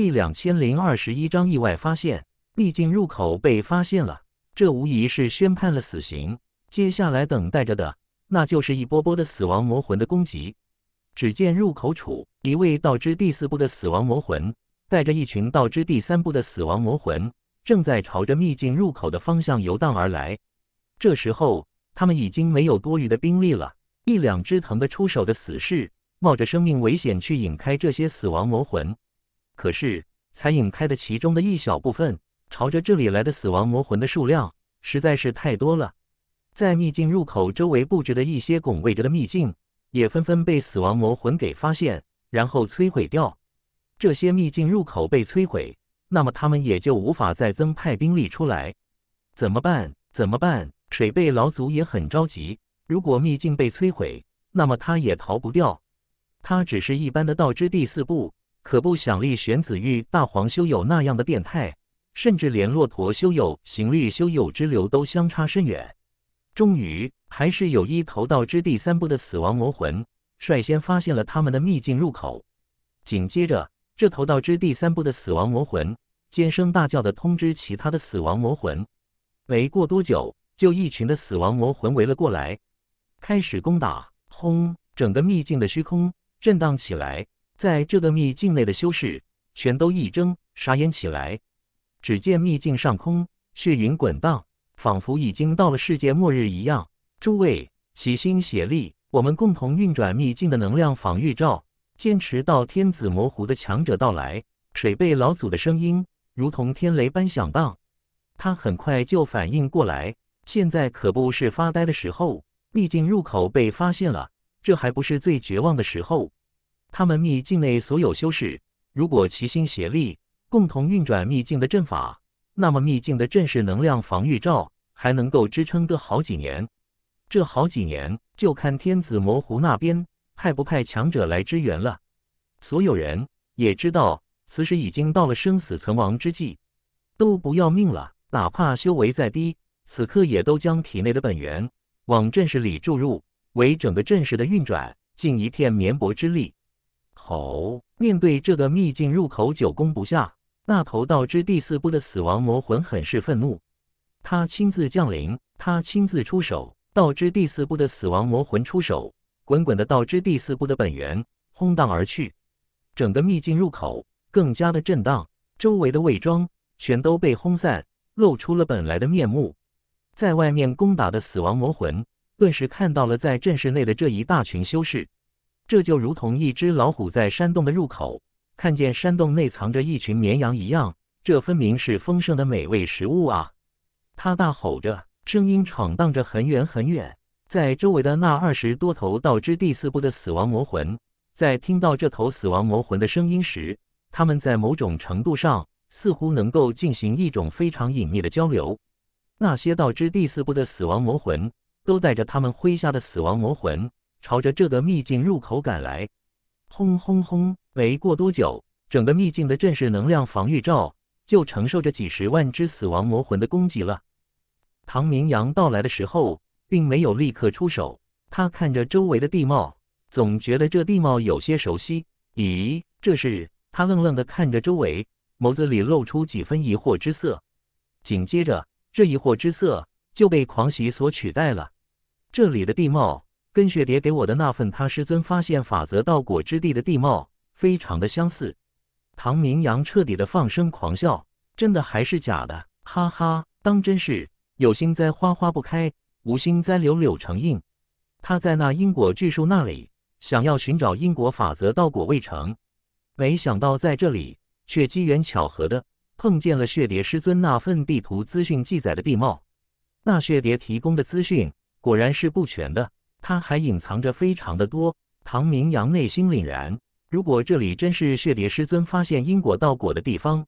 第两千零二十一章意外发现，秘境入口被发现了，这无疑是宣判了死刑。接下来等待着的，那就是一波波的死亡魔魂的攻击。只见入口处，一位道之第四部的死亡魔魂，带着一群道之第三部的死亡魔魂，正在朝着秘境入口的方向游荡而来。这时候，他们已经没有多余的兵力了，一两只疼得出手的死士，冒着生命危险去引开这些死亡魔魂。可是才引开的其中的一小部分，朝着这里来的死亡魔魂的数量实在是太多了。在秘境入口周围布置的一些拱卫着的秘境，也纷纷被死亡魔魂给发现，然后摧毁掉。这些秘境入口被摧毁，那么他们也就无法再增派兵力出来。怎么办？怎么办？水贝老祖也很着急。如果秘境被摧毁，那么他也逃不掉。他只是一般的道之第四步。可不想立玄子玉、大黄修友那样的变态，甚至连骆驼修友、刑律修友之流都相差甚远。终于，还是有一头道之地三部的死亡魔魂率先发现了他们的秘境入口。紧接着，这头道之地三部的死亡魔魂尖声大叫的通知其他的死亡魔魂。没过多久，就一群的死亡魔魂围了过来，开始攻打。轰！整个秘境的虚空震荡起来。在这个秘境内的修士全都一怔，傻眼起来。只见秘境上空血云滚荡，仿佛已经到了世界末日一样。诸位齐心协力，我们共同运转秘境的能量防御罩，坚持到天子模糊的强者到来。水贝老祖的声音如同天雷般响荡。他很快就反应过来，现在可不是发呆的时候。秘境入口被发现了，这还不是最绝望的时候。他们秘境内所有修士，如果齐心协力，共同运转秘境的阵法，那么秘境的阵势能量防御罩还能够支撑得好几年。这好几年就看天子魔湖那边派不派强者来支援了。所有人也知道，此时已经到了生死存亡之际，都不要命了，哪怕修为再低，此刻也都将体内的本源往阵势里注入，为整个阵势的运转尽一片绵薄之力。吼！面对这个秘境入口久攻不下，那头道之第四部的死亡魔魂很是愤怒。他亲自降临，他亲自出手。道之第四部的死亡魔魂出手，滚滚的道之第四部的本源轰荡而去，整个秘境入口更加的震荡，周围的伪装全都被轰散，露出了本来的面目。在外面攻打的死亡魔魂顿时看到了在阵势内的这一大群修士。这就如同一只老虎在山洞的入口看见山洞内藏着一群绵羊一样，这分明是丰盛的美味食物啊！他大吼着，声音闯荡着很远很远。在周围的那二十多头道之第四部的死亡魔魂，在听到这头死亡魔魂的声音时，他们在某种程度上似乎能够进行一种非常隐秘的交流。那些道之第四部的死亡魔魂都带着他们麾下的死亡魔魂。朝着这个秘境入口赶来，轰轰轰！没过多久，整个秘境的阵式能量防御罩就承受着几十万只死亡魔魂的攻击了。唐明阳到来的时候，并没有立刻出手，他看着周围的地貌，总觉得这地貌有些熟悉。咦，这是？他愣愣地看着周围，眸子里露出几分疑惑之色。紧接着，这疑惑之色就被狂喜所取代了。这里的地貌。跟雪蝶给我的那份他师尊发现法则道果之地的地貌非常的相似。唐明阳彻底的放声狂笑，真的还是假的？哈哈，当真是有心栽花花不开，无心栽柳柳成荫。他在那因果巨树那里想要寻找因果法则道果未成，没想到在这里却机缘巧合的碰见了血蝶师尊那份地图资讯记载的地貌。那血蝶提供的资讯果然是不全的。他还隐藏着非常的多。唐明阳内心凛然，如果这里真是血蝶师尊发现因果道果的地方，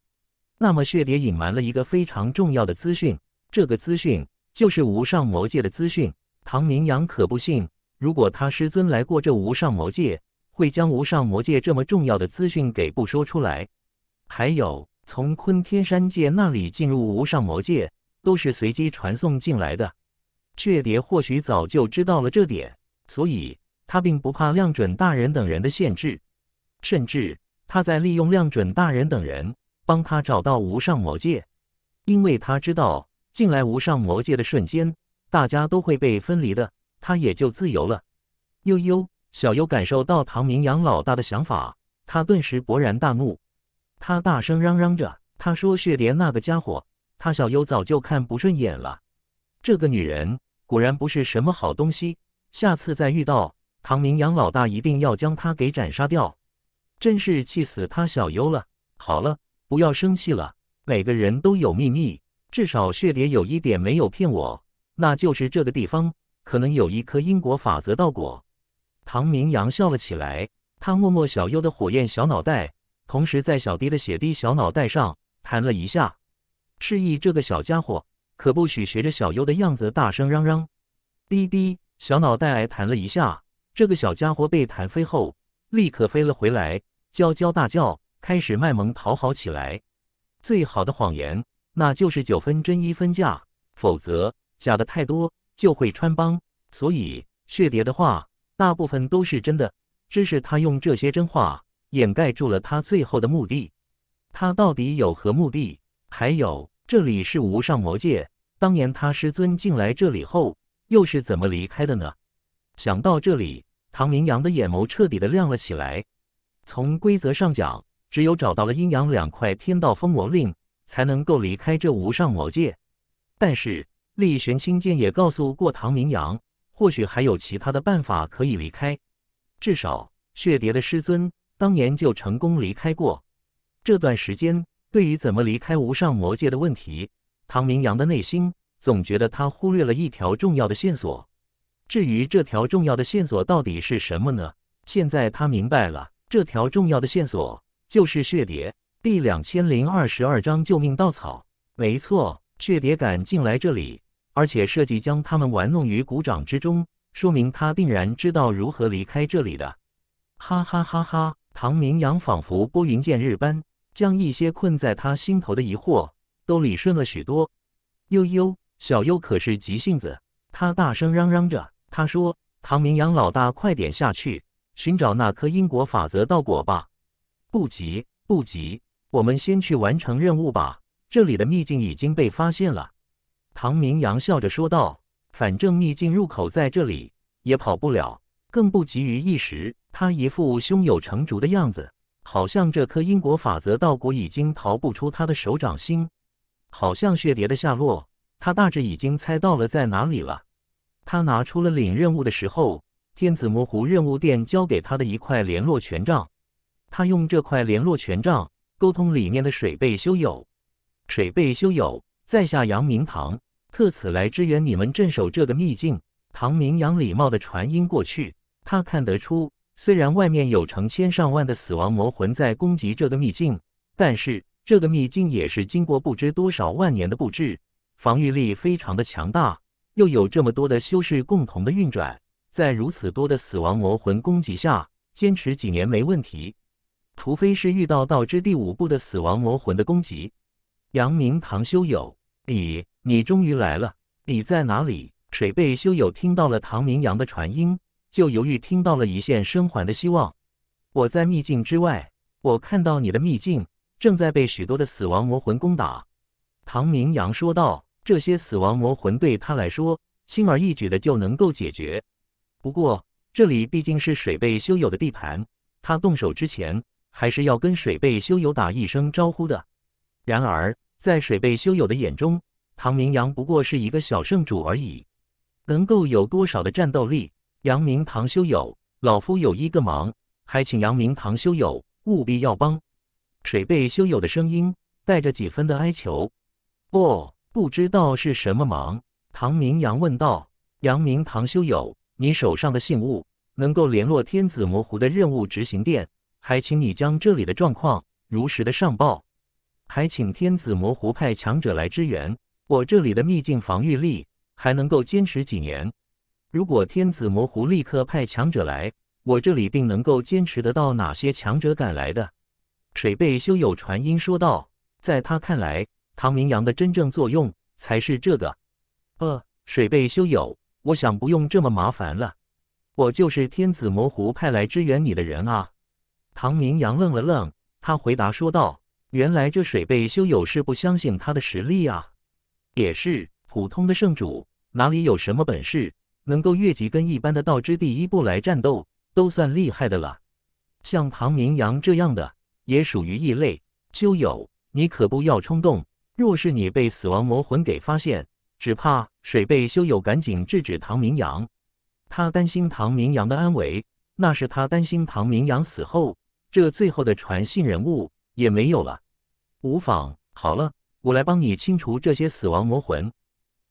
那么血蝶隐瞒了一个非常重要的资讯。这个资讯就是无上魔界的资讯。唐明阳可不信，如果他师尊来过这无上魔界，会将无上魔界这么重要的资讯给不说出来。还有，从昆天山界那里进入无上魔界，都是随机传送进来的。血蝶或许早就知道了这点，所以他并不怕亮准大人等人的限制，甚至他在利用亮准大人等人帮他找到无上魔界，因为他知道进来无上魔界的瞬间，大家都会被分离的，他也就自由了。悠悠小优感受到唐明阳老大的想法，他顿时勃然大怒，他大声嚷嚷着，他说：“血蝶那个家伙，他小优早就看不顺眼了，这个女人。”果然不是什么好东西，下次再遇到唐明阳老大，一定要将他给斩杀掉！真是气死他小优了。好了，不要生气了，每个人都有秘密，至少血蝶有一点没有骗我，那就是这个地方可能有一颗因果法则道果。唐明阳笑了起来，他摸摸小优的火焰小脑袋，同时在小蝶的血滴小脑袋上弹了一下，示意这个小家伙。可不许学着小优的样子大声嚷嚷。滴滴，小脑袋挨弹了一下，这个小家伙被弹飞后，立刻飞了回来，娇娇大叫，开始卖萌讨好起来。最好的谎言，那就是九分真一分假，否则假的太多就会穿帮。所以血蝶的话，大部分都是真的，只是他用这些真话掩盖住了他最后的目的。他到底有何目的？还有？这里是无上魔界，当年他师尊进来这里后，又是怎么离开的呢？想到这里，唐明阳的眼眸彻底的亮了起来。从规则上讲，只有找到了阴阳两块天道封魔令，才能够离开这无上魔界。但是，厉玄清剑也告诉过唐明阳，或许还有其他的办法可以离开。至少，血蝶的师尊当年就成功离开过。这段时间。对于怎么离开无上魔界的问题，唐明阳的内心总觉得他忽略了一条重要的线索。至于这条重要的线索到底是什么呢？现在他明白了，这条重要的线索就是血蝶。第两千零二十二章救命稻草。没错，血蝶敢进来这里，而且设计将他们玩弄于股掌之中，说明他定然知道如何离开这里的。哈哈哈哈！唐明阳仿佛拨云见日般。将一些困在他心头的疑惑都理顺了许多。悠悠小悠可是急性子，他大声嚷嚷着：“他说唐明阳老大，快点下去寻找那颗因果法则道果吧！”不急不急，我们先去完成任务吧。这里的秘境已经被发现了。”唐明阳笑着说道：“反正秘境入口在这里，也跑不了，更不急于一时。”他一副胸有成竹的样子。好像这颗因果法则稻谷已经逃不出他的手掌心，好像血蝶的下落，他大致已经猜到了在哪里了。他拿出了领任务的时候，天子模糊任务店交给他的一块联络权杖，他用这块联络权杖沟通里面的水贝修友。水贝修友，在下杨明堂，特此来支援你们镇守这个秘境。唐明阳礼貌的传音过去，他看得出。虽然外面有成千上万的死亡魔魂在攻击这个秘境，但是这个秘境也是经过不知多少万年的布置，防御力非常的强大，又有这么多的修士共同的运转，在如此多的死亡魔魂攻击下，坚持几年没问题，除非是遇到道之第五步的死亡魔魂的攻击。杨明堂修友，你你终于来了，你在哪里？水贝修友听到了唐明阳的传音。就犹豫，听到了一线生还的希望。我在秘境之外，我看到你的秘境正在被许多的死亡魔魂攻打。唐明阳说道：“这些死亡魔魂对他来说，轻而易举的就能够解决。不过，这里毕竟是水贝修友的地盘，他动手之前还是要跟水贝修友打一声招呼的。然而，在水贝修友的眼中，唐明阳不过是一个小圣主而已，能够有多少的战斗力？”阳明堂修友，老夫有一个忙，还请阳明堂修友务必要帮。水贝修友的声音带着几分的哀求。哦，不知道是什么忙。唐明阳问道：“阳明堂修友，你手上的信物能够联络天子模糊的任务执行殿，还请你将这里的状况如实的上报。还请天子模糊派强者来支援，我这里的秘境防御力还能够坚持几年。”如果天子魔狐立刻派强者来，我这里定能够坚持得到。哪些强者赶来的？水贝修友传音说道。在他看来，唐明阳的真正作用才是这个。呃，水贝修友，我想不用这么麻烦了，我就是天子魔狐派来支援你的人啊。唐明阳愣了愣，他回答说道：“原来这水贝修友是不相信他的实力啊。也是普通的圣主，哪里有什么本事？”能够越级跟一般的道之第一步来战斗，都算厉害的了。像唐明阳这样的，也属于异类。修友，你可不要冲动。若是你被死亡魔魂给发现，只怕……水被修友，赶紧制止唐明阳。他担心唐明阳的安危，那是他担心唐明阳死后，这最后的传信人物也没有了。无妨，好了，我来帮你清除这些死亡魔魂。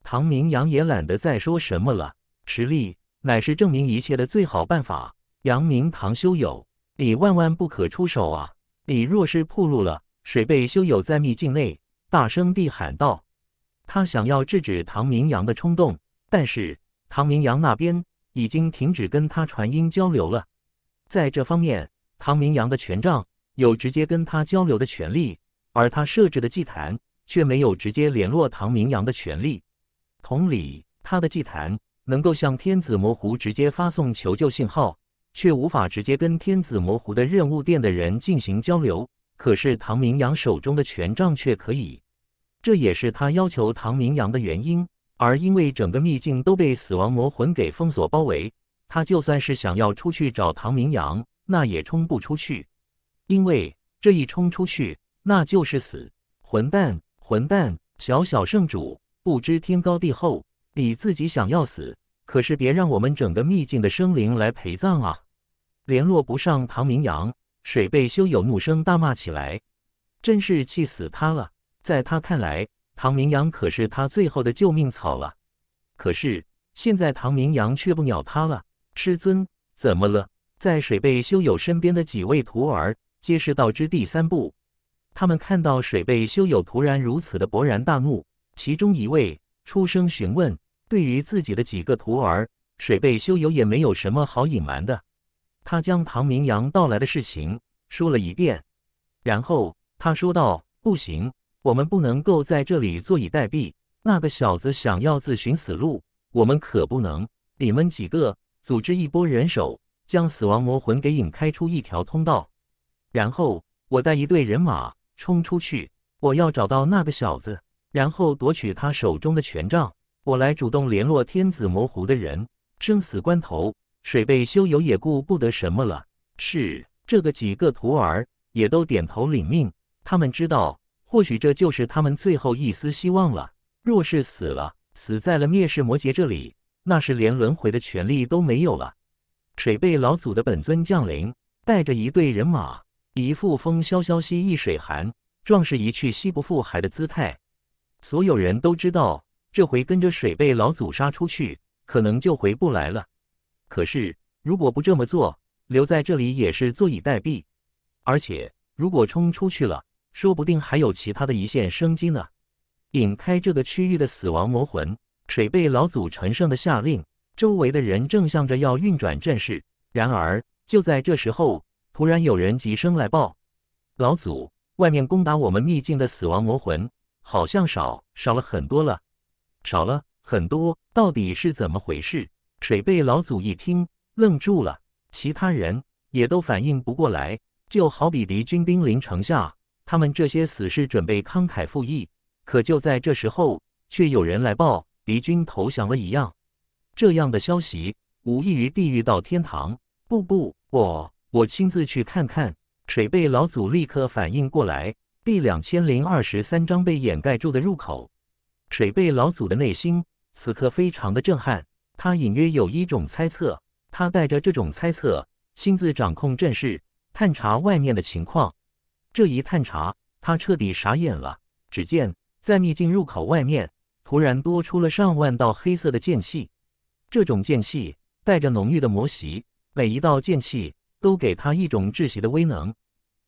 唐明阳也懒得再说什么了。实力乃是证明一切的最好办法。阳明堂修友，你万万不可出手啊！你若是暴露了，水贝修友在秘境内大声地喊道：“他想要制止唐明阳的冲动，但是唐明阳那边已经停止跟他传音交流了。在这方面，唐明阳的权杖有直接跟他交流的权利，而他设置的祭坛却没有直接联络唐明阳的权利。同理，他的祭坛。”能够向天子魔狐直接发送求救信号，却无法直接跟天子魔狐的任务殿的人进行交流。可是唐明阳手中的权杖却可以，这也是他要求唐明阳的原因。而因为整个秘境都被死亡魔魂给封锁包围，他就算是想要出去找唐明阳，那也冲不出去。因为这一冲出去，那就是死！混蛋，混蛋！小小圣主不知天高地厚。你自己想要死，可是别让我们整个秘境的生灵来陪葬啊！联络不上唐明阳，水贝修友怒声大骂起来，真是气死他了。在他看来，唐明阳可是他最后的救命草了，可是现在唐明阳却不鸟他了。师尊怎么了？在水贝修友身边的几位徒儿皆是道之第三步，他们看到水贝修友突然如此的勃然大怒，其中一位。出声询问，对于自己的几个徒儿，水贝修友也没有什么好隐瞒的。他将唐明阳到来的事情说了一遍，然后他说道：“不行，我们不能够在这里坐以待毙。那个小子想要自寻死路，我们可不能。你们几个组织一波人手，将死亡魔魂给引开出一条通道，然后我带一队人马冲出去，我要找到那个小子。”然后夺取他手中的权杖，我来主动联络天子魔狐的人。生死关头，水贝修游也顾不得什么了。是这个几个徒儿也都点头领命。他们知道，或许这就是他们最后一丝希望了。若是死了，死在了灭世魔劫这里，那是连轮回的权利都没有了。水贝老祖的本尊降临，带着一队人马，以“风萧萧兮易水寒，壮士一去兮不复还”的姿态。所有人都知道，这回跟着水贝老祖杀出去，可能就回不来了。可是，如果不这么做，留在这里也是坐以待毙。而且，如果冲出去了，说不定还有其他的一线生机呢。引开这个区域的死亡魔魂，水贝老祖陈胜的下令，周围的人正向着要运转阵势。然而，就在这时候，突然有人急声来报：“老祖，外面攻打我们秘境的死亡魔魂！”好像少少了很多了，少了很多，到底是怎么回事？水贝老祖一听愣住了，其他人也都反应不过来。就好比敌军兵临城下，他们这些死士准备慷慨赴义，可就在这时候，却有人来报敌军投降了一样。这样的消息无异于地狱到天堂。不不，我我亲自去看看。水贝老祖立刻反应过来。第两千零二十三章被掩盖住的入口。水贝老祖的内心此刻非常的震撼，他隐约有一种猜测，他带着这种猜测亲自掌控阵势，探查外面的情况。这一探查，他彻底傻眼了。只见在秘境入口外面，突然多出了上万道黑色的剑气，这种剑气带着浓郁的魔习，每一道剑气都给他一种窒息的威能，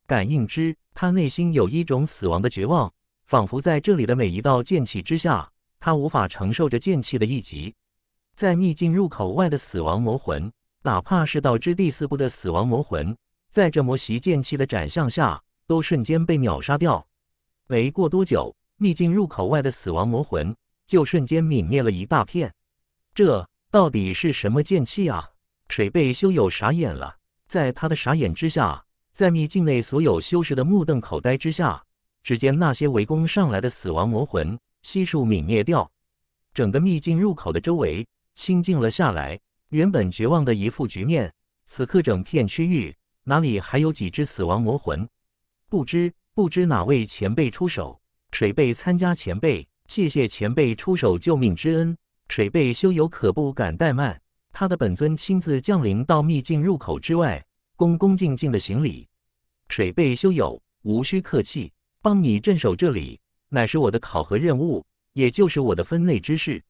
感应之。他内心有一种死亡的绝望，仿佛在这里的每一道剑气之下，他无法承受着剑气的一击。在秘境入口外的死亡魔魂，哪怕是道之第四部的死亡魔魂，在这魔袭剑气的斩向下，都瞬间被秒杀掉。没过多久，秘境入口外的死亡魔魂就瞬间泯灭了一大片。这到底是什么剑气啊？水贝修友傻眼了，在他的傻眼之下。在秘境内所有修士的目瞪口呆之下，只见那些围攻上来的死亡魔魂悉数泯灭掉，整个秘境入口的周围清静了下来。原本绝望的一副局面，此刻整片区域哪里还有几只死亡魔魂？不知不知哪位前辈出手？水贝参加前辈，谢谢前辈出手救命之恩。水贝修友可不敢怠慢，他的本尊亲自降临到秘境入口之外。恭恭敬敬的行礼，水贝修友无需客气，帮你镇守这里，乃是我的考核任务，也就是我的分内之事。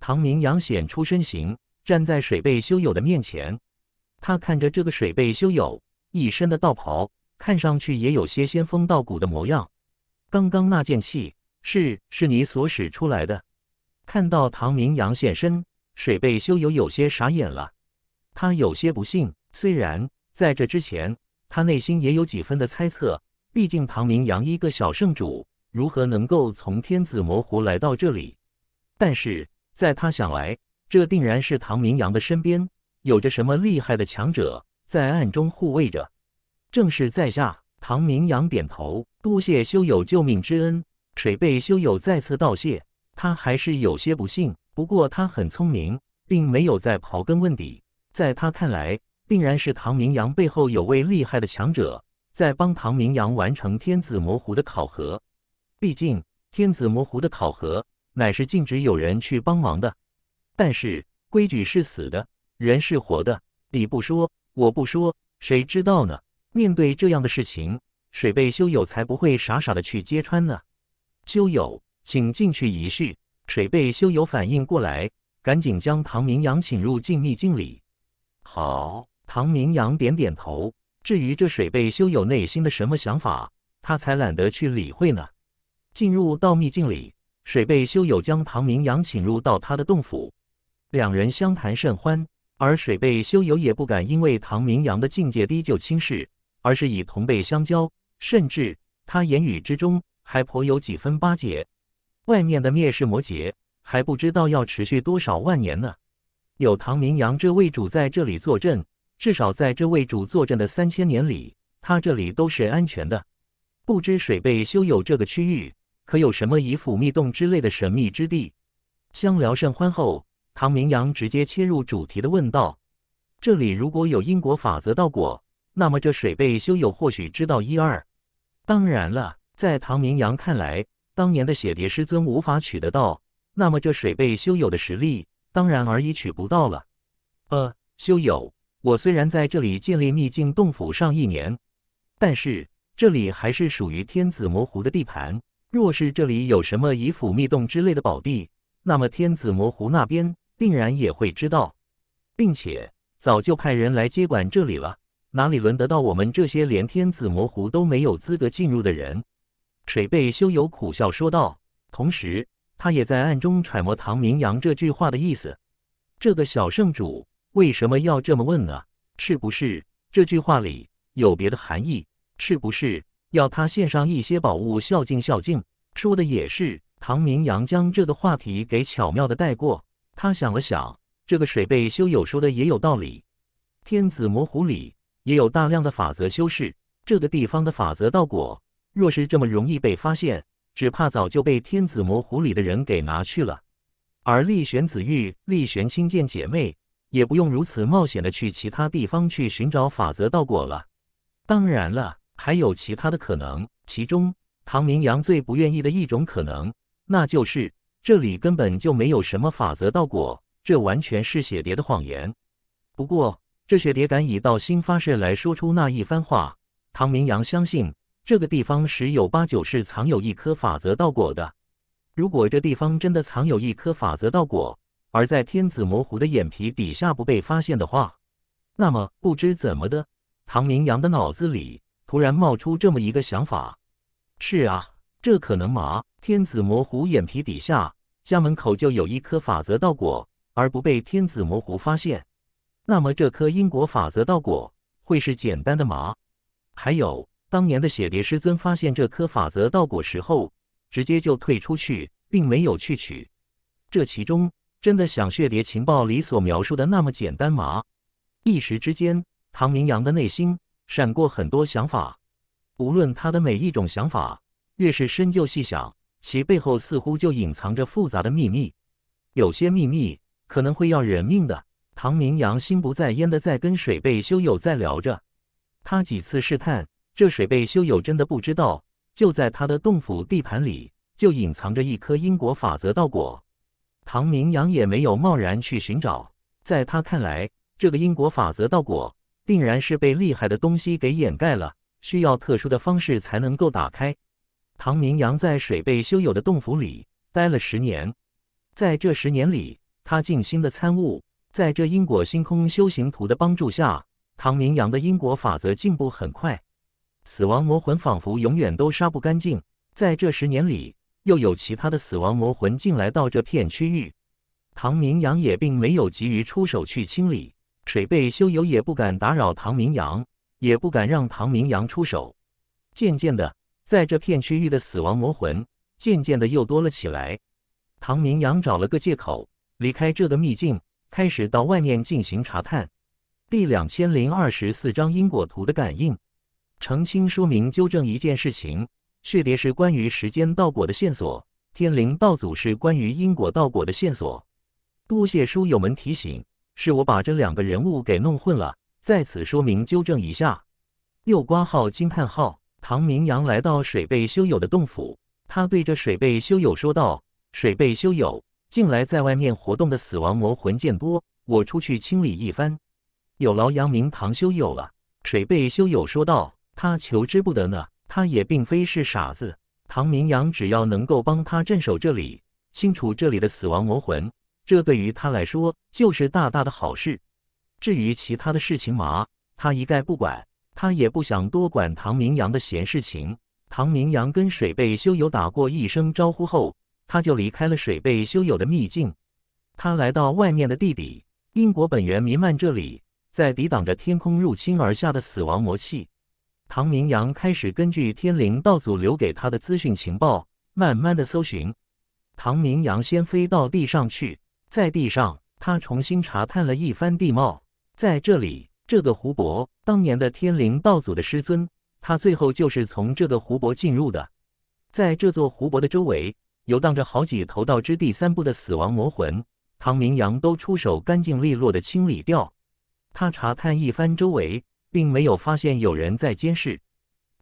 唐明阳显出身形，站在水贝修友的面前，他看着这个水贝修友，一身的道袍，看上去也有些仙风道骨的模样。刚刚那剑气是是你所使出来的？看到唐明阳现身，水贝修友有些傻眼了，他有些不信，虽然。在这之前，他内心也有几分的猜测。毕竟唐明阳一个小圣主，如何能够从天子魔湖来到这里？但是在他想来，这定然是唐明阳的身边有着什么厉害的强者在暗中护卫着。正是在下，唐明阳点头，多谢修友救命之恩。水贝修友再次道谢，他还是有些不信。不过他很聪明，并没有在刨根问底。在他看来。定然是唐明阳背后有位厉害的强者在帮唐明阳完成天子魔狐的考核。毕竟天子魔狐的考核乃是禁止有人去帮忙的。但是规矩是死的，人是活的。你不说，我不说，谁知道呢？面对这样的事情，水贝修友才不会傻傻的去揭穿呢。修友，请进去一叙。水贝修友反应过来，赶紧将唐明阳请入静谧境里。好。唐明阳点点头。至于这水贝修友内心的什么想法，他才懒得去理会呢。进入到秘境里，水贝修友将唐明阳请入到他的洞府，两人相谈甚欢。而水贝修友也不敢因为唐明阳的境界低就轻视，而是以同辈相交，甚至他言语之中还颇有几分巴结。外面的灭世魔劫还不知道要持续多少万年呢，有唐明阳这位主在这里坐镇。至少在这位主坐镇的三千年里，他这里都是安全的。不知水贝修友这个区域，可有什么以府秘洞之类的神秘之地？相聊甚欢后，唐明阳直接切入主题的问道：“这里如果有因果法则道果，那么这水贝修友或许知道一二。当然了，在唐明阳看来，当年的血蝶师尊无法取得到，那么这水贝修友的实力，当然而已取不到了。”呃，修友。我虽然在这里建立秘境洞府上一年，但是这里还是属于天子魔狐的地盘。若是这里有什么以府秘洞之类的宝地，那么天子魔狐那边定然也会知道，并且早就派人来接管这里了。哪里轮得到我们这些连天子魔狐都没有资格进入的人？水贝修有苦笑说道，同时他也在暗中揣摩唐明阳这句话的意思。这个小圣主。为什么要这么问呢？是不是这句话里有别的含义？是不是要他献上一些宝物孝敬孝敬？说的也是。唐明阳将这个话题给巧妙的带过。他想了想，这个水贝修友说的也有道理。天子魔湖里也有大量的法则修士，这个地方的法则道果，若是这么容易被发现，只怕早就被天子魔湖里的人给拿去了。而厉玄子玉、厉玄清见姐妹。也不用如此冒险的去其他地方去寻找法则道果了。当然了，还有其他的可能，其中唐明阳最不愿意的一种可能，那就是这里根本就没有什么法则道果，这完全是雪蝶的谎言。不过，这雪蝶敢以道心发誓来说出那一番话，唐明阳相信，这个地方十有八九是藏有一颗法则道果的。如果这地方真的藏有一颗法则道果，而在天子模糊的眼皮底下不被发现的话，那么不知怎么的，唐明阳的脑子里突然冒出这么一个想法：是啊，这可能吗？天子模糊眼皮底下，家门口就有一颗法则道果，而不被天子模糊发现，那么这颗因果法则道果会是简单的吗？还有，当年的血蝶师尊发现这颗法则道果时候，直接就退出去，并没有去取，这其中。真的想血蝶情报里所描述的那么简单吗？一时之间，唐明阳的内心闪过很多想法。无论他的每一种想法，越是深究细想，其背后似乎就隐藏着复杂的秘密。有些秘密可能会要人命的。唐明阳心不在焉的在跟水贝修友在聊着，他几次试探，这水贝修友真的不知道，就在他的洞府地盘里，就隐藏着一颗因果法则道果。唐明阳也没有贸然去寻找，在他看来，这个因果法则道果定然是被厉害的东西给掩盖了，需要特殊的方式才能够打开。唐明阳在水贝修友的洞府里待了十年，在这十年里，他静心的参悟，在这因果星空修行图的帮助下，唐明阳的因果法则进步很快。死亡魔魂仿佛永远都杀不干净，在这十年里。又有其他的死亡魔魂进来到这片区域，唐明阳也并没有急于出手去清理，水贝修友也不敢打扰唐明阳，也不敢让唐明阳出手。渐渐的，在这片区域的死亡魔魂渐渐的又多了起来。唐明阳找了个借口离开这个秘境，开始到外面进行查探。第两千零二十四章因果图的感应，澄清说明，纠正一件事情。血蝶是关于时间道果的线索，天灵道祖是关于因果道果的线索。多谢书友们提醒，是我把这两个人物给弄混了，在此说明纠正一下。又刮号惊叹号，唐明阳来到水贝修友的洞府，他对着水贝修友说道：“水贝修友，近来在外面活动的死亡魔魂渐多，我出去清理一番，有劳阳明堂修友了。”水贝修友说道：“他求之不得呢。”他也并非是傻子，唐明阳只要能够帮他镇守这里，清除这里的死亡魔魂，这对于他来说就是大大的好事。至于其他的事情嘛，他一概不管，他也不想多管唐明阳的闲事情。唐明阳跟水贝修友打过一声招呼后，他就离开了水贝修友的秘境，他来到外面的地底，因果本源弥漫这里，在抵挡着天空入侵而下的死亡魔气。唐明阳开始根据天灵道祖留给他的资讯情报，慢慢的搜寻。唐明阳先飞到地上去，在地上他重新查探了一番地貌。在这里，这个湖泊，当年的天灵道祖的师尊，他最后就是从这个湖泊进入的。在这座湖泊的周围，游荡着好几头道之第三部的死亡魔魂，唐明阳都出手干净利落的清理掉。他查探一番周围。并没有发现有人在监视。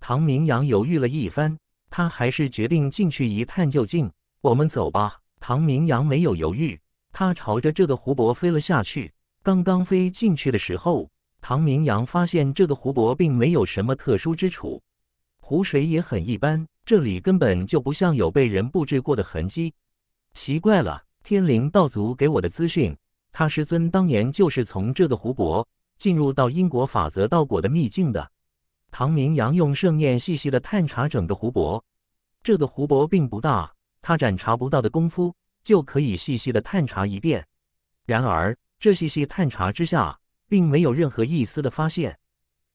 唐明阳犹豫了一番，他还是决定进去一探究竟。我们走吧。唐明阳没有犹豫，他朝着这个湖泊飞了下去。刚刚飞进去的时候，唐明阳发现这个湖泊并没有什么特殊之处，湖水也很一般，这里根本就不像有被人布置过的痕迹。奇怪了，天灵道祖给我的资讯，他师尊当年就是从这个湖泊。进入到因果法则道果的秘境的唐明阳用圣念细细的探查整个湖泊。这个湖泊并不大，他展查不到的功夫就可以细细的探查一遍。然而这细细探查之下，并没有任何一丝的发现。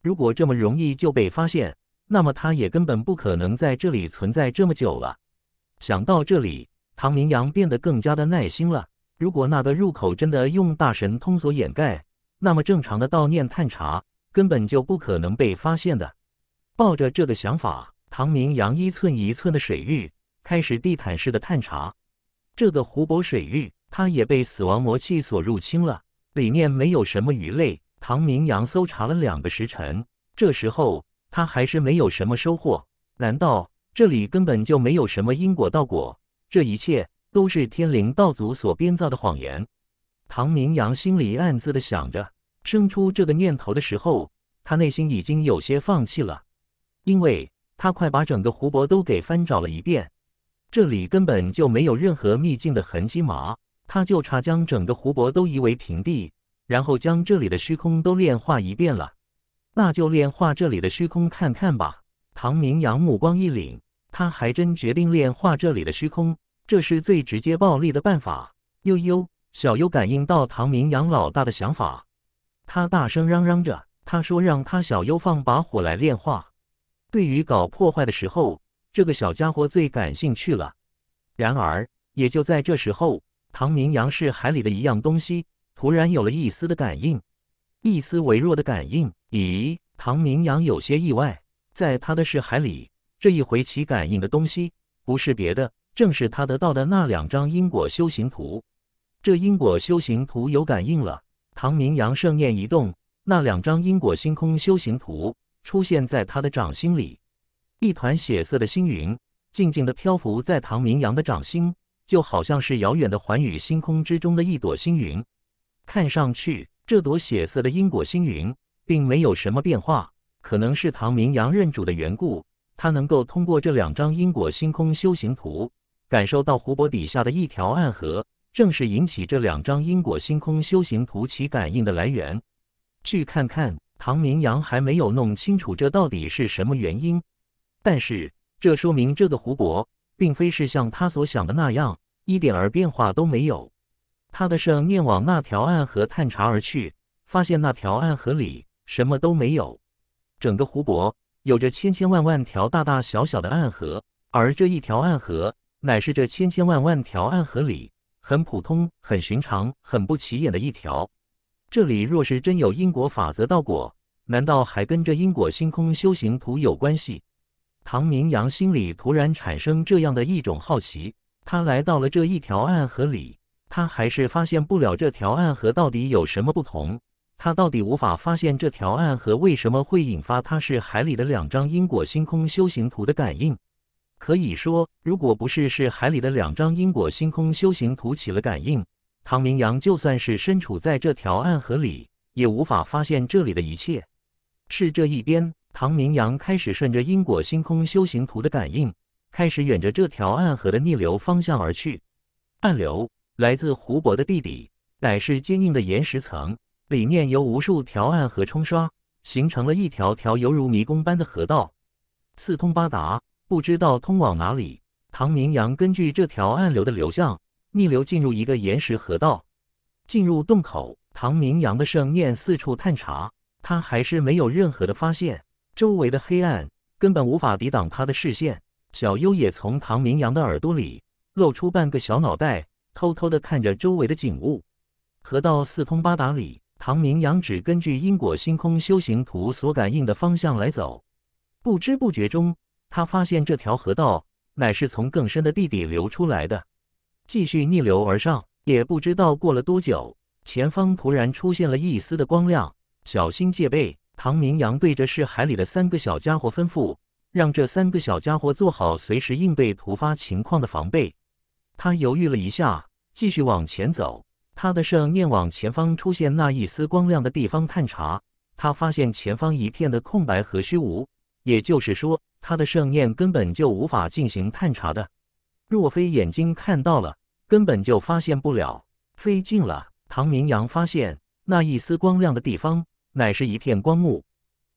如果这么容易就被发现，那么他也根本不可能在这里存在这么久了。想到这里，唐明阳变得更加的耐心了。如果那个入口真的用大神通所掩盖，那么正常的悼念探查根本就不可能被发现的。抱着这个想法，唐明阳一寸一寸的水域开始地毯式的探查。这个湖泊水域，它也被死亡魔气所入侵了，里面没有什么鱼类。唐明阳搜查了两个时辰，这时候他还是没有什么收获。难道这里根本就没有什么因果道果？这一切都是天灵道祖所编造的谎言。唐明阳心里暗自的想着，生出这个念头的时候，他内心已经有些放弃了，因为他快把整个湖泊都给翻找了一遍，这里根本就没有任何秘境的痕迹嘛，他就差将整个湖泊都夷为平地，然后将这里的虚空都炼化一遍了。那就炼化这里的虚空看看吧。唐明阳目光一凛，他还真决定炼化这里的虚空，这是最直接暴力的办法。悠悠。小优感应到唐明阳老大的想法，他大声嚷嚷着：“他说让他小优放把火来炼化。”对于搞破坏的时候，这个小家伙最感兴趣了。然而，也就在这时候，唐明阳是海里的一样东西，突然有了一丝的感应，一丝微弱的感应。咦，唐明阳有些意外，在他的视海里，这一回起感应的东西不是别的，正是他得到的那两张因果修行图。这因果修行图有感应了。唐明阳圣念一动，那两张因果星空修行图出现在他的掌心里。一团血色的星云静静的漂浮在唐明阳的掌心，就好像是遥远的寰宇星空之中的一朵星云。看上去，这朵血色的因果星云并没有什么变化。可能是唐明阳认主的缘故，他能够通过这两张因果星空修行图，感受到湖泊底下的一条暗河。正是引起这两张因果星空修行图起感应的来源。去看看唐明阳还没有弄清楚这到底是什么原因，但是这说明这个湖泊并非是像他所想的那样一点儿变化都没有。他的圣念往那条暗河探查而去，发现那条暗河里什么都没有。整个湖泊有着千千万万条大大小小的暗河，而这一条暗河乃是这千千万万条暗河里。很普通、很寻常、很不起眼的一条。这里若是真有因果法则道果，难道还跟这因果星空修行图有关系？唐明阳心里突然产生这样的一种好奇。他来到了这一条暗河里，他还是发现不了这条暗河到底有什么不同。他到底无法发现这条暗河为什么会引发他是海里的两张因果星空修行图的感应。可以说，如果不是是海里的两张因果星空修行图起了感应，唐明阳就算是身处在这条暗河里，也无法发现这里的一切。是这一边，唐明阳开始顺着因果星空修行图的感应，开始远着这条暗河的逆流方向而去。暗流来自湖泊的地底，乃是坚硬的岩石层，里面由无数条暗河冲刷，形成了一条条犹如迷宫般的河道，四通八达。不知道通往哪里。唐明阳根据这条暗流的流向，逆流进入一个岩石河道，进入洞口。唐明阳的圣念四处探查，他还是没有任何的发现。周围的黑暗根本无法抵挡他的视线。小优也从唐明阳的耳朵里露出半个小脑袋，偷偷的看着周围的景物。河道四通八达里，唐明阳只根据因果星空修行图所感应的方向来走，不知不觉中。他发现这条河道乃是从更深的地底流出来的，继续逆流而上，也不知道过了多久，前方突然出现了一丝的光亮。小心戒备！唐明阳对着是海里的三个小家伙吩咐，让这三个小家伙做好随时应对突发情况的防备。他犹豫了一下，继续往前走，他的圣念往前方出现那一丝光亮的地方探查，他发现前方一片的空白和虚无，也就是说。他的圣念根本就无法进行探查的，若非眼睛看到了，根本就发现不了。飞近了，唐明阳发现那一丝光亮的地方，乃是一片光幕。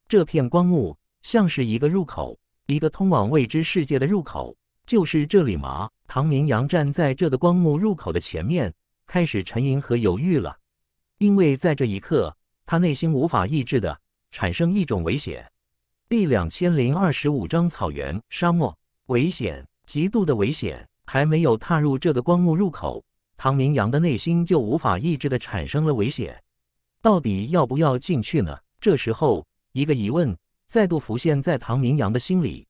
这片光幕像是一个入口，一个通往未知世界的入口。就是这里吗？唐明阳站在这的光幕入口的前面，开始沉吟和犹豫了，因为在这一刻，他内心无法抑制的产生一种危险。第两千零二十五章草原沙漠危险，极度的危险。还没有踏入这个光幕入口，唐明阳的内心就无法抑制的产生了危险。到底要不要进去呢？这时候，一个疑问再度浮现在唐明阳的心里：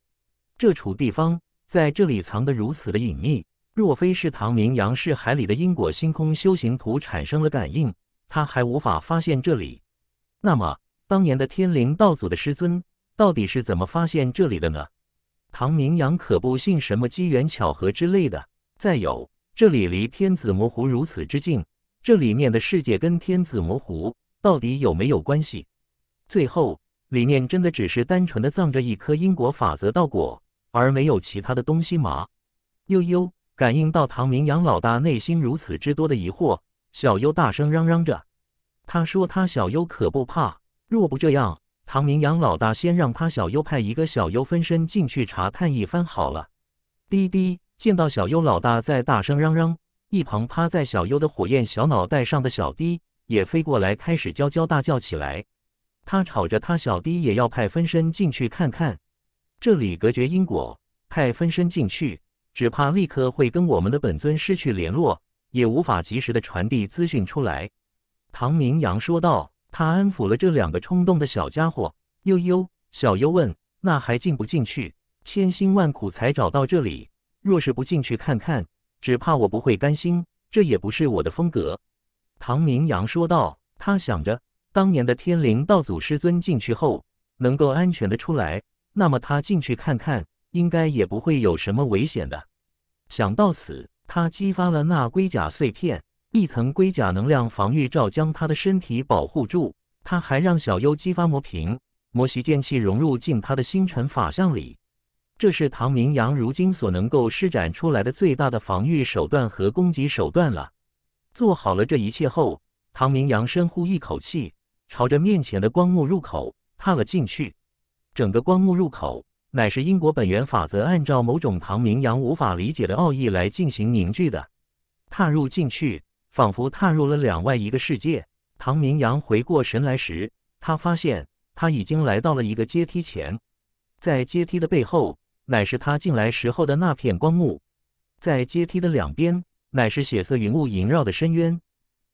这处地方在这里藏得如此的隐秘，若非是唐明阳是海里的因果星空修行图产生了感应，他还无法发现这里。那么，当年的天灵道祖的师尊？到底是怎么发现这里的呢？唐明阳可不信什么机缘巧合之类的。再有，这里离天子魔湖如此之近，这里面的世界跟天子魔湖到底有没有关系？最后，里面真的只是单纯的藏着一颗因果法则道果，而没有其他的东西吗？悠悠感应到唐明阳老大内心如此之多的疑惑，小优大声嚷嚷着：“他说他小优可不怕，若不这样。”唐明阳老大先让他小优派一个小优分身进去查探一番好了。滴滴见到小优老大在大声嚷嚷，一旁趴在小优的火焰小脑袋上的小滴也飞过来开始娇娇大叫起来。他吵着他小滴也要派分身进去看看。这里隔绝因果，派分身进去，只怕立刻会跟我们的本尊失去联络，也无法及时的传递资讯出来。唐明阳说道。他安抚了这两个冲动的小家伙。悠悠，小优问：“那还进不进去？”千辛万苦才找到这里，若是不进去看看，只怕我不会甘心。这也不是我的风格。”唐明阳说道。他想着，当年的天灵道祖师尊进去后能够安全的出来，那么他进去看看，应该也不会有什么危险的。想到此，他激发了那龟甲碎片。一层龟甲能量防御罩将他的身体保护住，他还让小优激发魔瓶，魔习剑气融入进他的星辰法相里。这是唐明阳如今所能够施展出来的最大的防御手段和攻击手段了。做好了这一切后，唐明阳深呼一口气，朝着面前的光幕入口踏了进去。整个光幕入口乃是因果本源法则按照某种唐明阳无法理解的奥义来进行凝聚的，踏入进去。仿佛踏入了两外一个世界。唐明阳回过神来时，他发现他已经来到了一个阶梯前，在阶梯的背后，乃是他进来时候的那片光幕；在阶梯的两边，乃是血色云雾萦绕的深渊。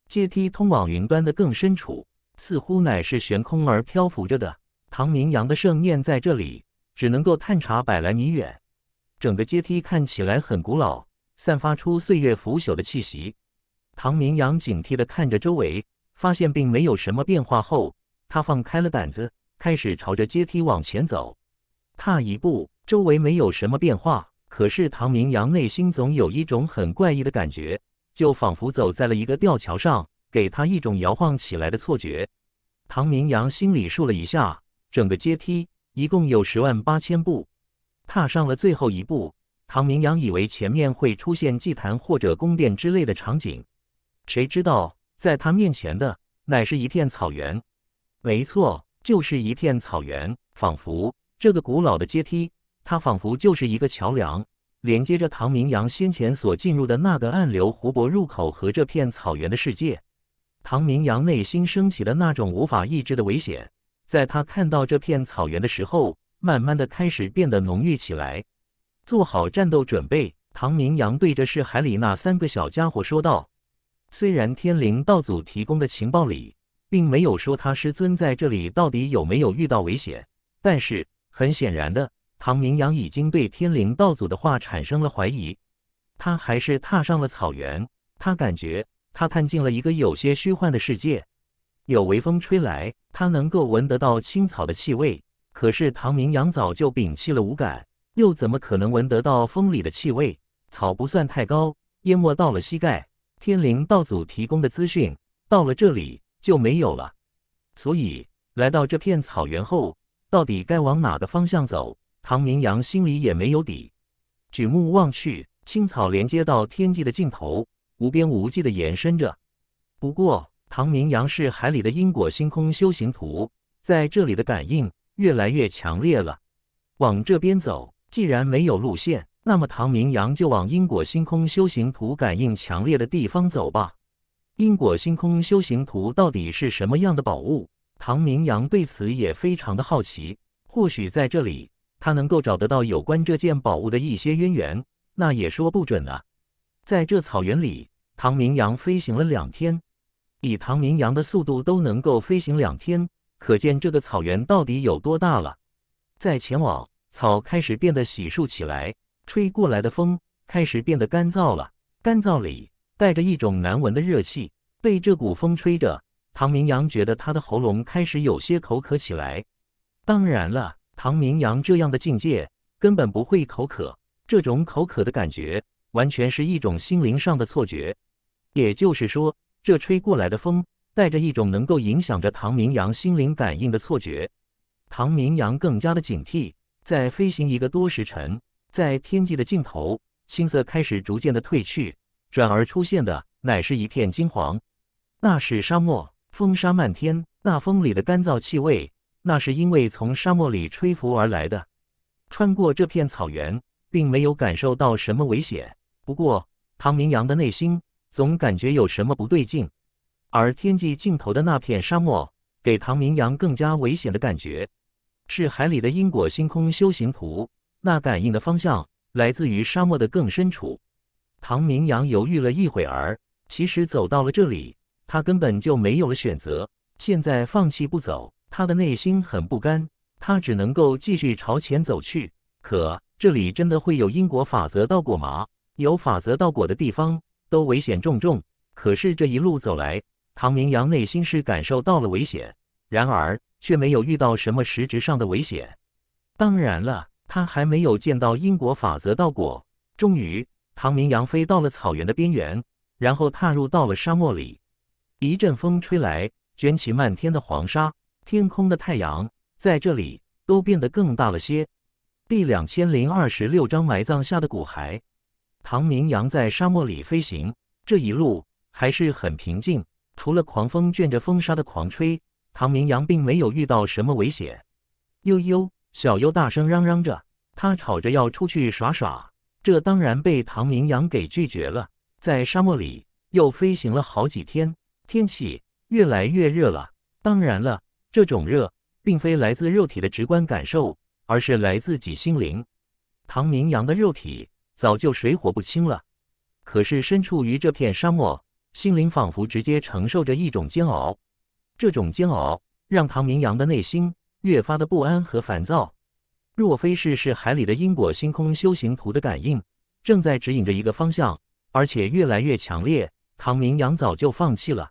阶梯通往云端的更深处，似乎乃是悬空而漂浮着的。唐明阳的圣念在这里只能够探查百来米远。整个阶梯看起来很古老，散发出岁月腐朽的气息。唐明阳警惕地看着周围，发现并没有什么变化后，他放开了胆子，开始朝着阶梯往前走。踏一步，周围没有什么变化，可是唐明阳内心总有一种很怪异的感觉，就仿佛走在了一个吊桥上，给他一种摇晃起来的错觉。唐明阳心里数了一下，整个阶梯一共有十万八千步。踏上了最后一步，唐明阳以为前面会出现祭坛或者宫殿之类的场景。谁知道，在他面前的乃是一片草原，没错，就是一片草原。仿佛这个古老的阶梯，它仿佛就是一个桥梁，连接着唐明阳先前所进入的那个暗流湖泊入口和这片草原的世界。唐明阳内心升起的那种无法抑制的危险，在他看到这片草原的时候，慢慢的开始变得浓郁起来。做好战斗准备，唐明阳对着是海里那三个小家伙说道。虽然天灵道祖提供的情报里，并没有说他师尊在这里到底有没有遇到危险，但是很显然的，唐明阳已经对天灵道祖的话产生了怀疑。他还是踏上了草原，他感觉他探进了一个有些虚幻的世界。有微风吹来，他能够闻得到青草的气味。可是唐明阳早就摒弃了五感，又怎么可能闻得到风里的气味？草不算太高，淹没到了膝盖。天灵道祖提供的资讯到了这里就没有了，所以来到这片草原后，到底该往哪个方向走？唐明阳心里也没有底。举目望去，青草连接到天际的尽头，无边无际的延伸着。不过，唐明阳是海里的因果星空修行图，在这里的感应越来越强烈了。往这边走，既然没有路线。那么唐明阳就往因果星空修行图感应强烈的地方走吧。因果星空修行图到底是什么样的宝物？唐明阳对此也非常的好奇。或许在这里，他能够找得到有关这件宝物的一些渊源，那也说不准啊。在这草原里，唐明阳飞行了两天，以唐明阳的速度都能够飞行两天，可见这个草原到底有多大了。再前往，草开始变得稀疏起来。吹过来的风开始变得干燥了，干燥里带着一种难闻的热气。被这股风吹着，唐明阳觉得他的喉咙开始有些口渴起来。当然了，唐明阳这样的境界根本不会口渴，这种口渴的感觉完全是一种心灵上的错觉。也就是说，这吹过来的风带着一种能够影响着唐明阳心灵感应的错觉。唐明阳更加的警惕，在飞行一个多时辰。在天际的尽头，青色开始逐渐的褪去，转而出现的乃是一片金黄。那是沙漠，风沙漫天。那风里的干燥气味，那是因为从沙漠里吹拂而来的。穿过这片草原，并没有感受到什么危险。不过，唐明阳的内心总感觉有什么不对劲。而天际尽头的那片沙漠，给唐明阳更加危险的感觉。是海里的因果星空修行图。那感应的方向来自于沙漠的更深处。唐明阳犹豫了一会儿，其实走到了这里，他根本就没有了选择。现在放弃不走，他的内心很不甘。他只能够继续朝前走去。可这里真的会有因果法则到果吗？有法则到果的地方，都危险重重。可是这一路走来，唐明阳内心是感受到了危险，然而却没有遇到什么实质上的危险。当然了。他还没有见到因果法则道果。终于，唐明阳飞到了草原的边缘，然后踏入到了沙漠里。一阵风吹来，卷起漫天的黄沙，天空的太阳在这里都变得更大了些。第两千零二十六章埋葬下的骨骸。唐明阳在沙漠里飞行，这一路还是很平静，除了狂风卷着风沙的狂吹，唐明阳并没有遇到什么危险。悠悠。小优大声嚷嚷着，他吵着要出去耍耍，这当然被唐明阳给拒绝了。在沙漠里又飞行了好几天，天气越来越热了。当然了，这种热并非来自肉体的直观感受，而是来自己心灵。唐明阳的肉体早就水火不侵了，可是身处于这片沙漠，心灵仿佛直接承受着一种煎熬。这种煎熬让唐明阳的内心。越发的不安和烦躁，若非是是海里的因果星空修行图的感应正在指引着一个方向，而且越来越强烈，唐明阳早就放弃了。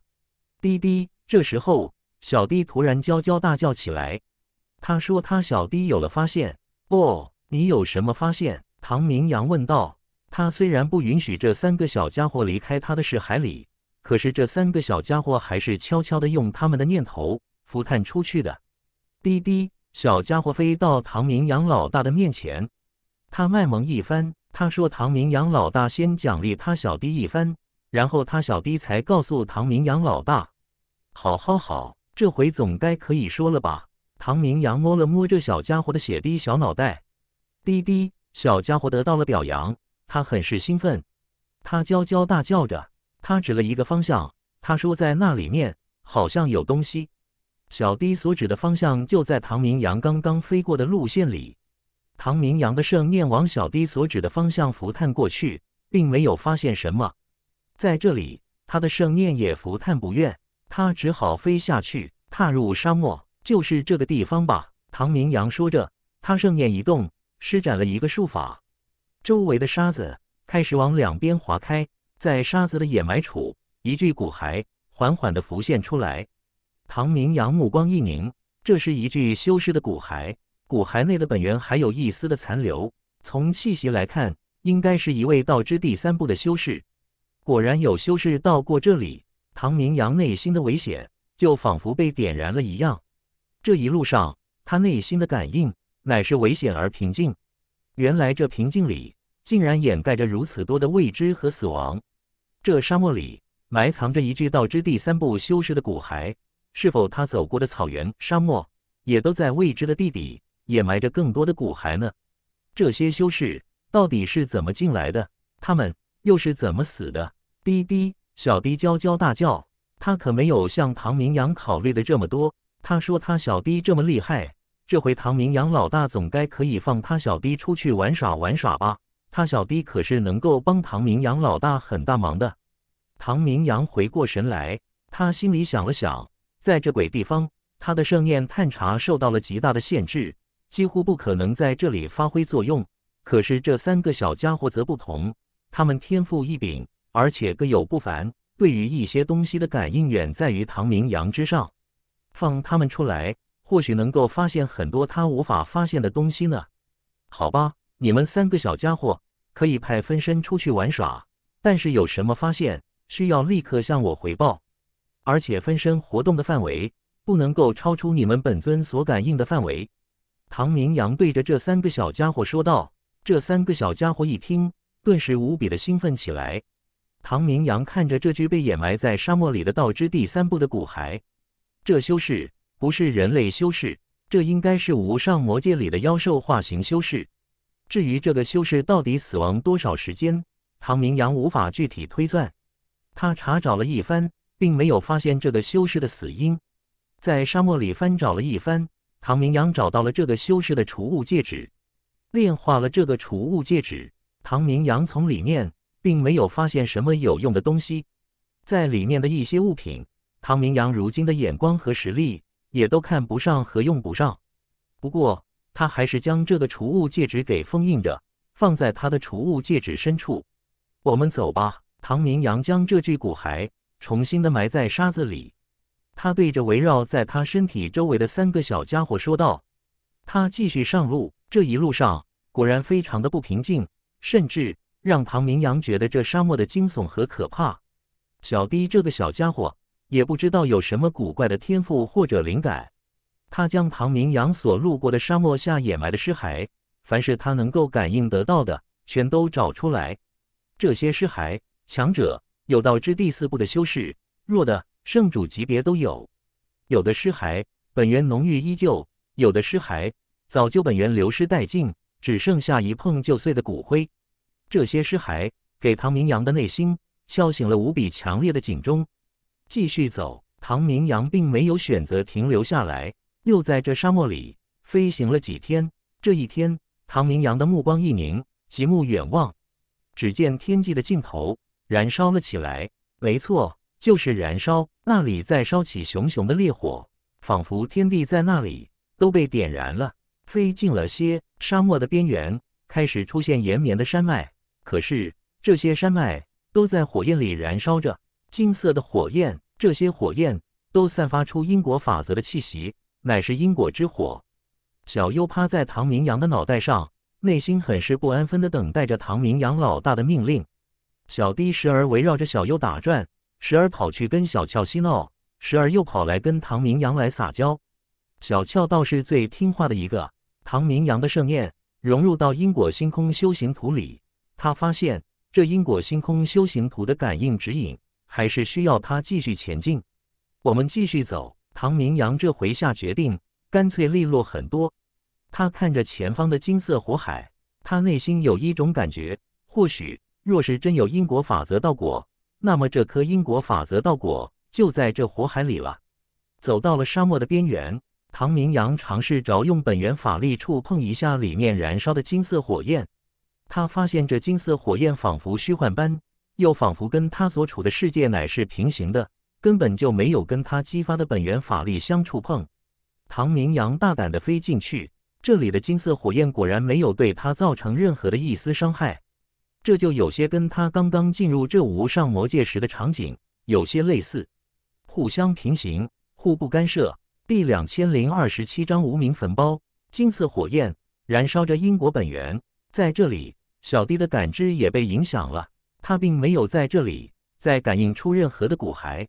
滴滴，这时候小弟突然娇娇大叫起来，他说他小弟有了发现。哦，你有什么发现？唐明阳问道。他虽然不允许这三个小家伙离开他的视海里，可是这三个小家伙还是悄悄的用他们的念头浮探出去的。滴滴，小家伙飞到唐明阳老大的面前，他卖萌一番。他说：“唐明阳老大先奖励他小弟一番，然后他小弟才告诉唐明阳老大。”“好好好，这回总该可以说了吧？”唐明阳摸了摸这小家伙的血滴小脑袋。滴滴，小家伙得到了表扬，他很是兴奋，他娇娇大叫着，他指了一个方向，他说：“在那里面好像有东西。”小弟所指的方向就在唐明阳刚刚飞过的路线里。唐明阳的圣念往小弟所指的方向浮探过去，并没有发现什么。在这里，他的圣念也浮探不愿，他只好飞下去，踏入沙漠。就是这个地方吧，唐明阳说着，他圣念一动，施展了一个术法，周围的沙子开始往两边划开，在沙子的掩埋处，一具骨骸缓缓地浮现出来。唐明阳目光一凝，这是一具修士的骨骸，骨骸内的本源还有一丝的残留。从气息来看，应该是一位道之第三部的修士。果然有修士到过这里。唐明阳内心的危险就仿佛被点燃了一样。这一路上，他内心的感应乃是危险而平静。原来这平静里竟然掩盖着如此多的未知和死亡。这沙漠里埋藏着一具道之第三部修士的骨骸。是否他走过的草原、沙漠，也都在未知的地底掩埋着更多的骨骸呢？这些修士到底是怎么进来的？他们又是怎么死的？滴滴，小滴娇娇大叫，他可没有像唐明阳考虑的这么多。他说他小弟这么厉害，这回唐明阳老大总该可以放他小弟出去玩耍玩耍吧？他小弟可是能够帮唐明阳老大很大忙的。唐明阳回过神来，他心里想了想。在这鬼地方，他的圣念探查受到了极大的限制，几乎不可能在这里发挥作用。可是这三个小家伙则不同，他们天赋异禀，而且各有不凡，对于一些东西的感应远在于唐明阳之上。放他们出来，或许能够发现很多他无法发现的东西呢。好吧，你们三个小家伙可以派分身出去玩耍，但是有什么发现，需要立刻向我回报。而且分身活动的范围不能够超出你们本尊所感应的范围。”唐明阳对着这三个小家伙说道。这三个小家伙一听，顿时无比的兴奋起来。唐明阳看着这具被掩埋在沙漠里的道之第三部的骨骸，这修士不是人类修士，这应该是无上魔界里的妖兽化形修士。至于这个修士到底死亡多少时间，唐明阳无法具体推算。他查找了一番。并没有发现这个修士的死因，在沙漠里翻找了一番，唐明阳找到了这个修士的储物戒指，炼化了这个储物戒指。唐明阳从里面并没有发现什么有用的东西，在里面的一些物品，唐明阳如今的眼光和实力也都看不上和用不上。不过他还是将这个储物戒指给封印着，放在他的储物戒指深处。我们走吧。唐明阳将这具骨骸。重新的埋在沙子里，他对着围绕在他身体周围的三个小家伙说道。他继续上路，这一路上果然非常的不平静，甚至让唐明阳觉得这沙漠的惊悚和可怕。小迪这个小家伙也不知道有什么古怪的天赋或者灵感，他将唐明阳所路过的沙漠下掩埋的尸骸，凡是他能够感应得到的，全都找出来。这些尸骸，强者。有道之第四部的修士，弱的圣主级别都有；有的尸骸本源浓郁依旧，有的尸骸早就本源流失殆尽，只剩下一碰就碎的骨灰。这些尸骸给唐明阳的内心敲醒了无比强烈的警钟。继续走，唐明阳并没有选择停留下来，又在这沙漠里飞行了几天。这一天，唐明阳的目光一凝，极目远望，只见天际的尽头。燃烧了起来，没错，就是燃烧。那里在烧起熊熊的烈火，仿佛天地在那里都被点燃了。飞近了些，沙漠的边缘开始出现延绵的山脉，可是这些山脉都在火焰里燃烧着，金色的火焰。这些火焰都散发出因果法则的气息，乃是因果之火。小优趴在唐明阳的脑袋上，内心很是不安分的等待着唐明阳老大的命令。小弟时而围绕着小优打转，时而跑去跟小俏嬉闹，时而又跑来跟唐明阳来撒娇。小俏倒是最听话的一个。唐明阳的盛宴融入到因果星空修行图里，他发现这因果星空修行图的感应指引还是需要他继续前进。我们继续走。唐明阳这回下决定，干脆利落很多。他看着前方的金色火海，他内心有一种感觉，或许。若是真有因果法则道果，那么这颗因果法则道果就在这火海里了。走到了沙漠的边缘，唐明阳尝试着用本源法力触碰一下里面燃烧的金色火焰，他发现这金色火焰仿佛虚幻般，又仿佛跟他所处的世界乃是平行的，根本就没有跟他激发的本源法力相触碰。唐明阳大胆的飞进去，这里的金色火焰果然没有对他造成任何的一丝伤害。这就有些跟他刚刚进入这无上魔界时的场景有些类似，互相平行，互不干涉。第两千零二十七章无名坟包，金色火焰燃烧着因果本源，在这里，小弟的感知也被影响了。他并没有在这里再感应出任何的骨骸。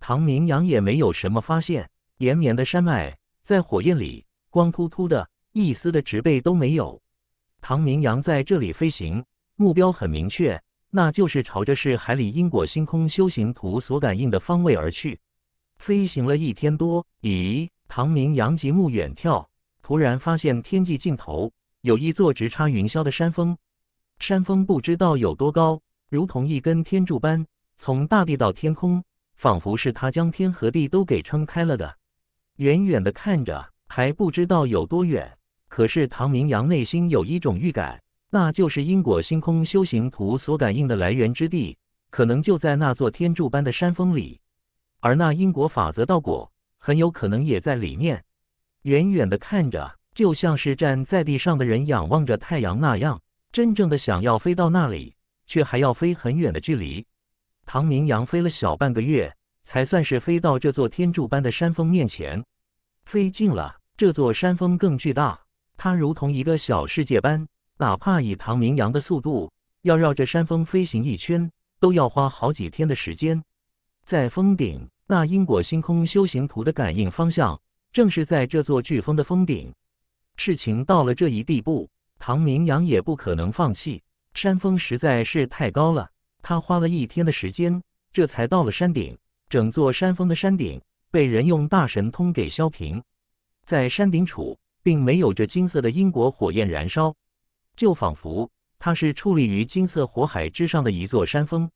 唐明阳也没有什么发现，延绵的山脉在火焰里光秃秃的，一丝的植被都没有。唐明阳在这里飞行。目标很明确，那就是朝着是海里因果星空修行图所感应的方位而去。飞行了一天多，咦，唐明阳极目远眺，突然发现天际尽头有一座直插云霄的山峰。山峰不知道有多高，如同一根天柱般，从大地到天空，仿佛是他将天和地都给撑开了的。远远的看着，还不知道有多远，可是唐明阳内心有一种预感。那就是因果星空修行图所感应的来源之地，可能就在那座天柱般的山峰里，而那因果法则道果很有可能也在里面。远远的看着，就像是站在地上的人仰望着太阳那样，真正的想要飞到那里，却还要飞很远的距离。唐明阳飞了小半个月，才算是飞到这座天柱般的山峰面前。飞近了，这座山峰更巨大，它如同一个小世界般。哪怕以唐明阳的速度，要绕着山峰飞行一圈，都要花好几天的时间。在峰顶，那因果星空修行图的感应方向，正是在这座巨峰的峰顶。事情到了这一地步，唐明阳也不可能放弃。山峰实在是太高了，他花了一天的时间，这才到了山顶。整座山峰的山顶被人用大神通给削平，在山顶处，并没有着金色的因果火焰燃烧。就仿佛它是矗立于金色火海之上的一座山峰，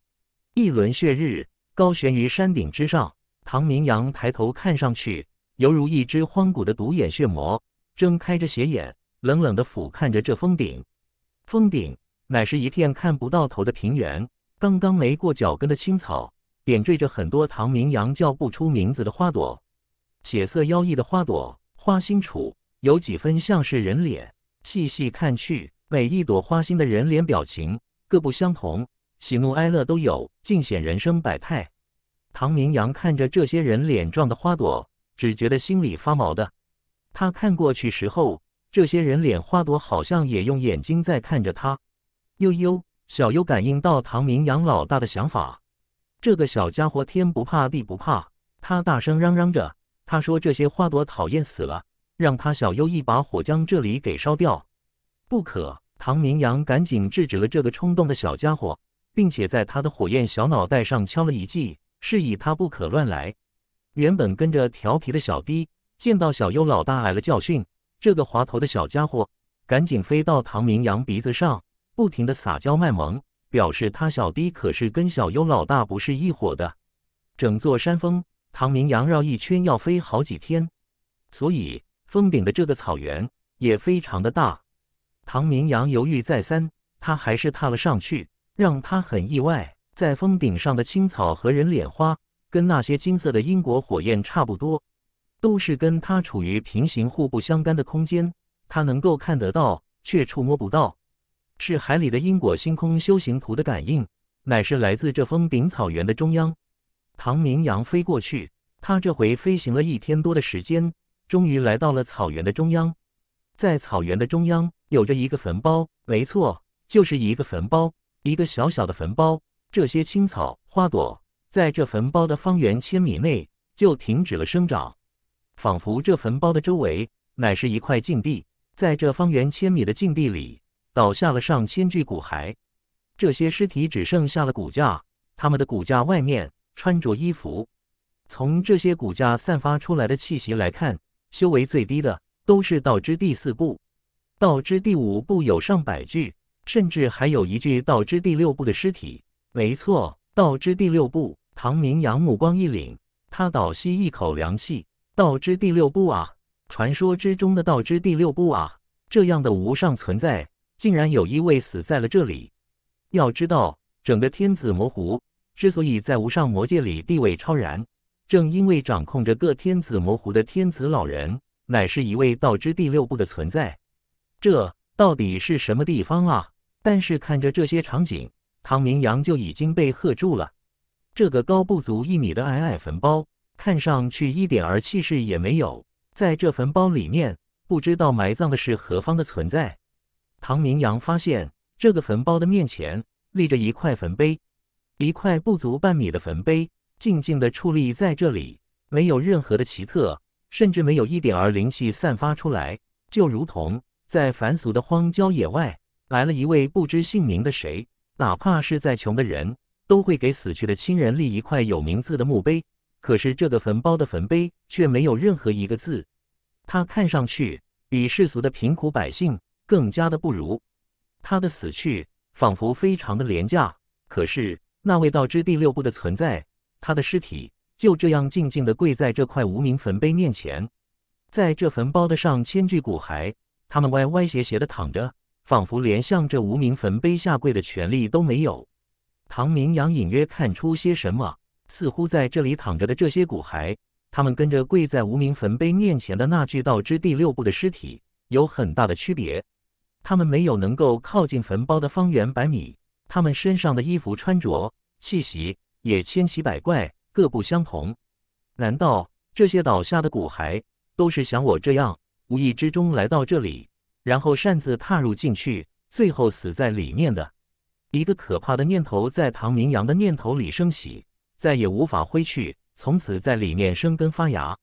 一轮血日高悬于山顶之上。唐明阳抬头看上去，犹如一只荒古的独眼血魔，睁开着斜眼，冷冷的俯瞰着这峰顶。峰顶乃是一片看不到头的平原，刚刚没过脚跟的青草点缀着很多唐明阳叫不出名字的花朵，血色妖异的花朵，花心处有几分像是人脸，细细看去。每一朵花心的人脸表情各不相同，喜怒哀乐都有，尽显人生百态。唐明阳看着这些人脸状的花朵，只觉得心里发毛的。他看过去时候，这些人脸花朵好像也用眼睛在看着他。悠悠小优感应到唐明阳老大的想法，这个小家伙天不怕地不怕，他大声嚷嚷着，他说这些花朵讨厌死了，让他小优一把火将这里给烧掉，不可。唐明阳赶紧制止了这个冲动的小家伙，并且在他的火焰小脑袋上敲了一记，示意他不可乱来。原本跟着调皮的小逼，见到小优老大挨了教训，这个滑头的小家伙赶紧飞到唐明阳鼻子上，不停的撒娇卖萌，表示他小逼可是跟小优老大不是一伙的。整座山峰，唐明阳绕一圈要飞好几天，所以峰顶的这个草原也非常的大。唐明阳犹豫再三，他还是踏了上去。让他很意外，在峰顶上的青草和人脸花，跟那些金色的因果火焰差不多，都是跟他处于平行、互不相干的空间。他能够看得到，却触摸不到。是海里的因果星空修行图的感应，乃是来自这峰顶草原的中央。唐明阳飞过去，他这回飞行了一天多的时间，终于来到了草原的中央。在草原的中央。有着一个坟包，没错，就是一个坟包，一个小小的坟包。这些青草、花朵，在这坟包的方圆千米内就停止了生长，仿佛这坟包的周围乃是一块禁地。在这方圆千米的禁地里，倒下了上千具骨骸，这些尸体只剩下了骨架，他们的骨架外面穿着衣服。从这些骨架散发出来的气息来看，修为最低的都是道之第四步。道之第五部有上百具，甚至还有一具道之第六部的尸体。没错，道之第六部。唐明阳目光一凛，他倒吸一口凉气。道之第六部啊，传说之中的道之第六部啊，这样的无上存在，竟然有一位死在了这里。要知道，整个天子魔湖之所以在无上魔界里地位超然，正因为掌控着各天子魔湖的天子老人，乃是一位道之第六部的存在。这到底是什么地方啊？但是看着这些场景，唐明阳就已经被吓住了。这个高不足一米的矮矮坟包，看上去一点儿气势也没有。在这坟包里面，不知道埋葬的是何方的存在。唐明阳发现，这个坟包的面前立着一块坟碑，一块不足半米的坟碑，静静地矗立在这里，没有任何的奇特，甚至没有一点儿灵气散发出来，就如同。在凡俗的荒郊野外，来了一位不知姓名的谁。哪怕是在穷的人，都会给死去的亲人立一块有名字的墓碑。可是这个坟包的坟碑却没有任何一个字。他看上去比世俗的贫苦百姓更加的不如。他的死去仿佛非常的廉价。可是那位道之第六部的存在，他的尸体就这样静静的跪在这块无名坟碑面前。在这坟包的上千具骨骸。他们歪歪斜斜地躺着，仿佛连向这无名坟碑下跪的权利都没有。唐明阳隐约看出些什么，似乎在这里躺着的这些骨骸，他们跟着跪在无名坟碑面前的那具倒之第六部的尸体有很大的区别。他们没有能够靠近坟包的方圆百米，他们身上的衣服穿着、气息也千奇百怪，各不相同。难道这些倒下的骨骸都是像我这样？无意之中来到这里，然后擅自踏入进去，最后死在里面的，一个可怕的念头在唐明阳的念头里升起，再也无法挥去，从此在里面生根发芽。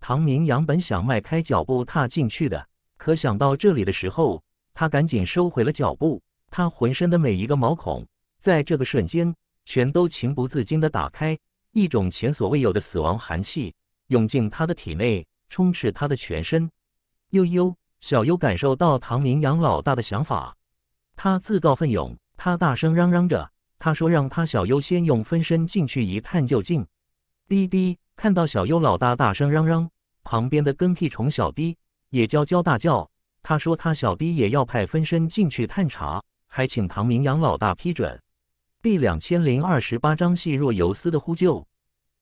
唐明阳本想迈开脚步踏进去的，可想到这里的时候，他赶紧收回了脚步。他浑身的每一个毛孔，在这个瞬间，全都情不自禁的打开，一种前所未有的死亡寒气涌进他的体内，充斥他的全身。悠悠小悠感受到唐明阳老大的想法，他自告奋勇，他大声嚷嚷着，他说让他小悠先用分身进去一探究竟。滴滴看到小悠老大大声嚷嚷，旁边的跟屁虫小滴也娇娇大叫，他说他小滴也要派分身进去探查，还请唐明阳老大批准。第两千零二十八章细若游丝的呼救。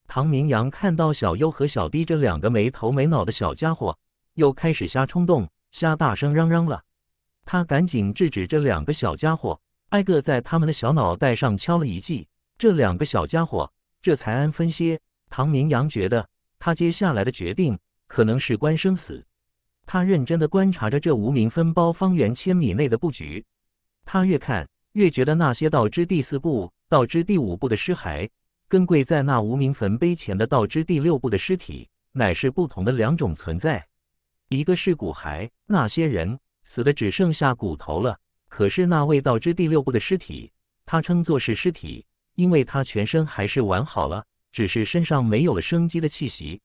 唐明阳看到小悠和小滴这两个没头没脑的小家伙。又开始瞎冲动、瞎大声嚷嚷了。他赶紧制止这两个小家伙，挨个在他们的小脑袋上敲了一记。这两个小家伙这才安分些。唐明阳觉得他接下来的决定可能事关生死。他认真地观察着这无名分包方圆千米内的布局。他越看越觉得那些道之第四步、道之第五步的尸骸，跟跪在那无名坟碑前的道之第六步的尸体，乃是不同的两种存在。一个是骨骸，那些人死的只剩下骨头了。可是那位道之第六部的尸体，他称作是尸体，因为他全身还是完好了，只是身上没有了生机的气息。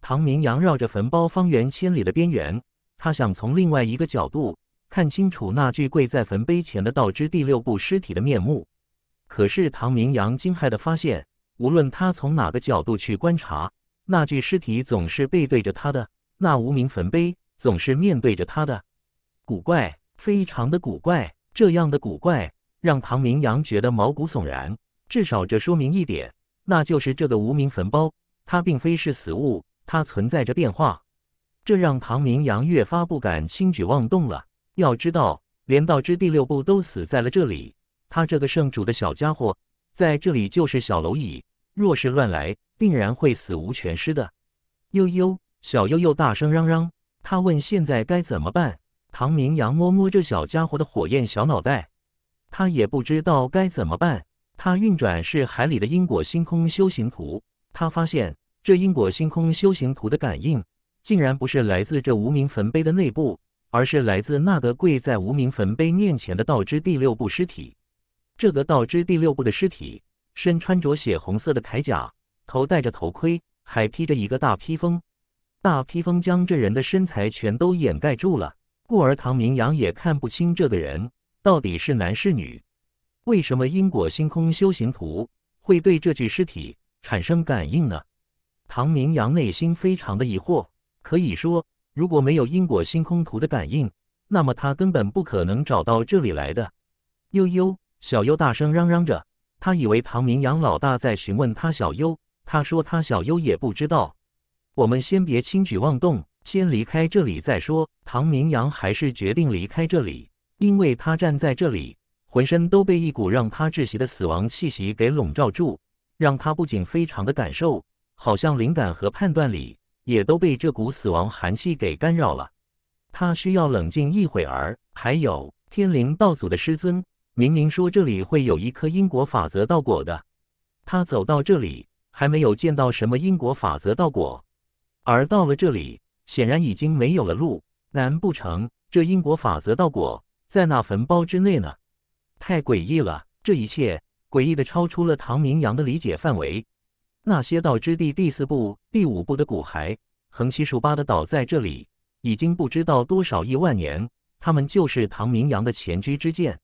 唐明阳绕着坟包方圆千里的边缘，他想从另外一个角度看清楚那具跪在坟碑前的道之第六部尸体的面目。可是唐明阳惊骇的发现，无论他从哪个角度去观察，那具尸体总是背对着他的。那无名坟碑总是面对着他的，古怪，非常的古怪。这样的古怪让唐明阳觉得毛骨悚然。至少这说明一点，那就是这个无名坟包，它并非是死物，它存在着变化。这让唐明阳越发不敢轻举妄动了。要知道，连道之第六部都死在了这里，他这个圣主的小家伙在这里就是小蝼蚁。若是乱来，定然会死无全尸的。悠悠。小悠悠大声嚷嚷，他问：“现在该怎么办？”唐明阳摸摸这小家伙的火焰小脑袋，他也不知道该怎么办。他运转是海里的因果星空修行图，他发现这因果星空修行图的感应，竟然不是来自这无名坟碑的内部，而是来自那个跪在无名坟碑面前的道之第六部尸体。这个道之第六部的尸体身穿着血红色的铠甲，头戴着头盔，还披着一个大披风。大披风将这人的身材全都掩盖住了，故而唐明阳也看不清这个人到底是男是女。为什么因果星空修行图会对这具尸体产生感应呢？唐明阳内心非常的疑惑。可以说，如果没有因果星空图的感应，那么他根本不可能找到这里来的。悠悠，小优大声嚷嚷着，他以为唐明阳老大在询问他。小优，他说他小优也不知道。我们先别轻举妄动，先离开这里再说。唐明阳还是决定离开这里，因为他站在这里，浑身都被一股让他窒息的死亡气息给笼罩住，让他不仅非常的感受，好像灵感和判断力也都被这股死亡寒气给干扰了。他需要冷静一会儿。还有天灵道祖的师尊明明说这里会有一颗因果法则道果的，他走到这里还没有见到什么因果法则道果。而到了这里，显然已经没有了路。难不成这因果法则道果在那坟包之内呢？太诡异了！这一切诡异的超出了唐明阳的理解范围。那些道之地第四部、第五部的骨骸横七竖八的倒在这里，已经不知道多少亿万年。他们就是唐明阳的前居之鉴。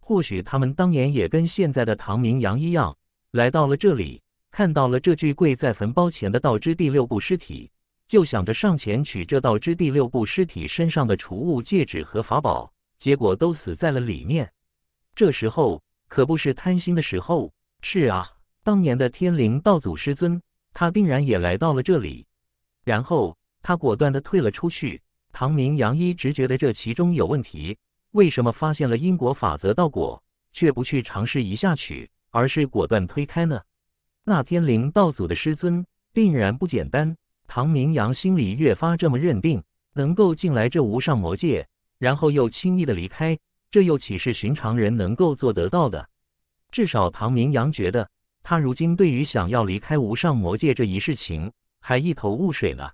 或许他们当年也跟现在的唐明阳一样，来到了这里，看到了这具跪在坟包前的道之第六部尸体。就想着上前取这道之第六部尸体身上的储物戒指和法宝，结果都死在了里面。这时候可不是贪心的时候。是啊，当年的天灵道祖师尊，他定然也来到了这里。然后他果断的退了出去。唐明、杨一，直觉得这其中有问题。为什么发现了因果法则道果，却不去尝试一下取，而是果断推开呢？那天灵道祖的师尊，定然不简单。唐明阳心里越发这么认定，能够进来这无上魔界，然后又轻易的离开，这又岂是寻常人能够做得到的？至少唐明阳觉得，他如今对于想要离开无上魔界这一事情，还一头雾水呢。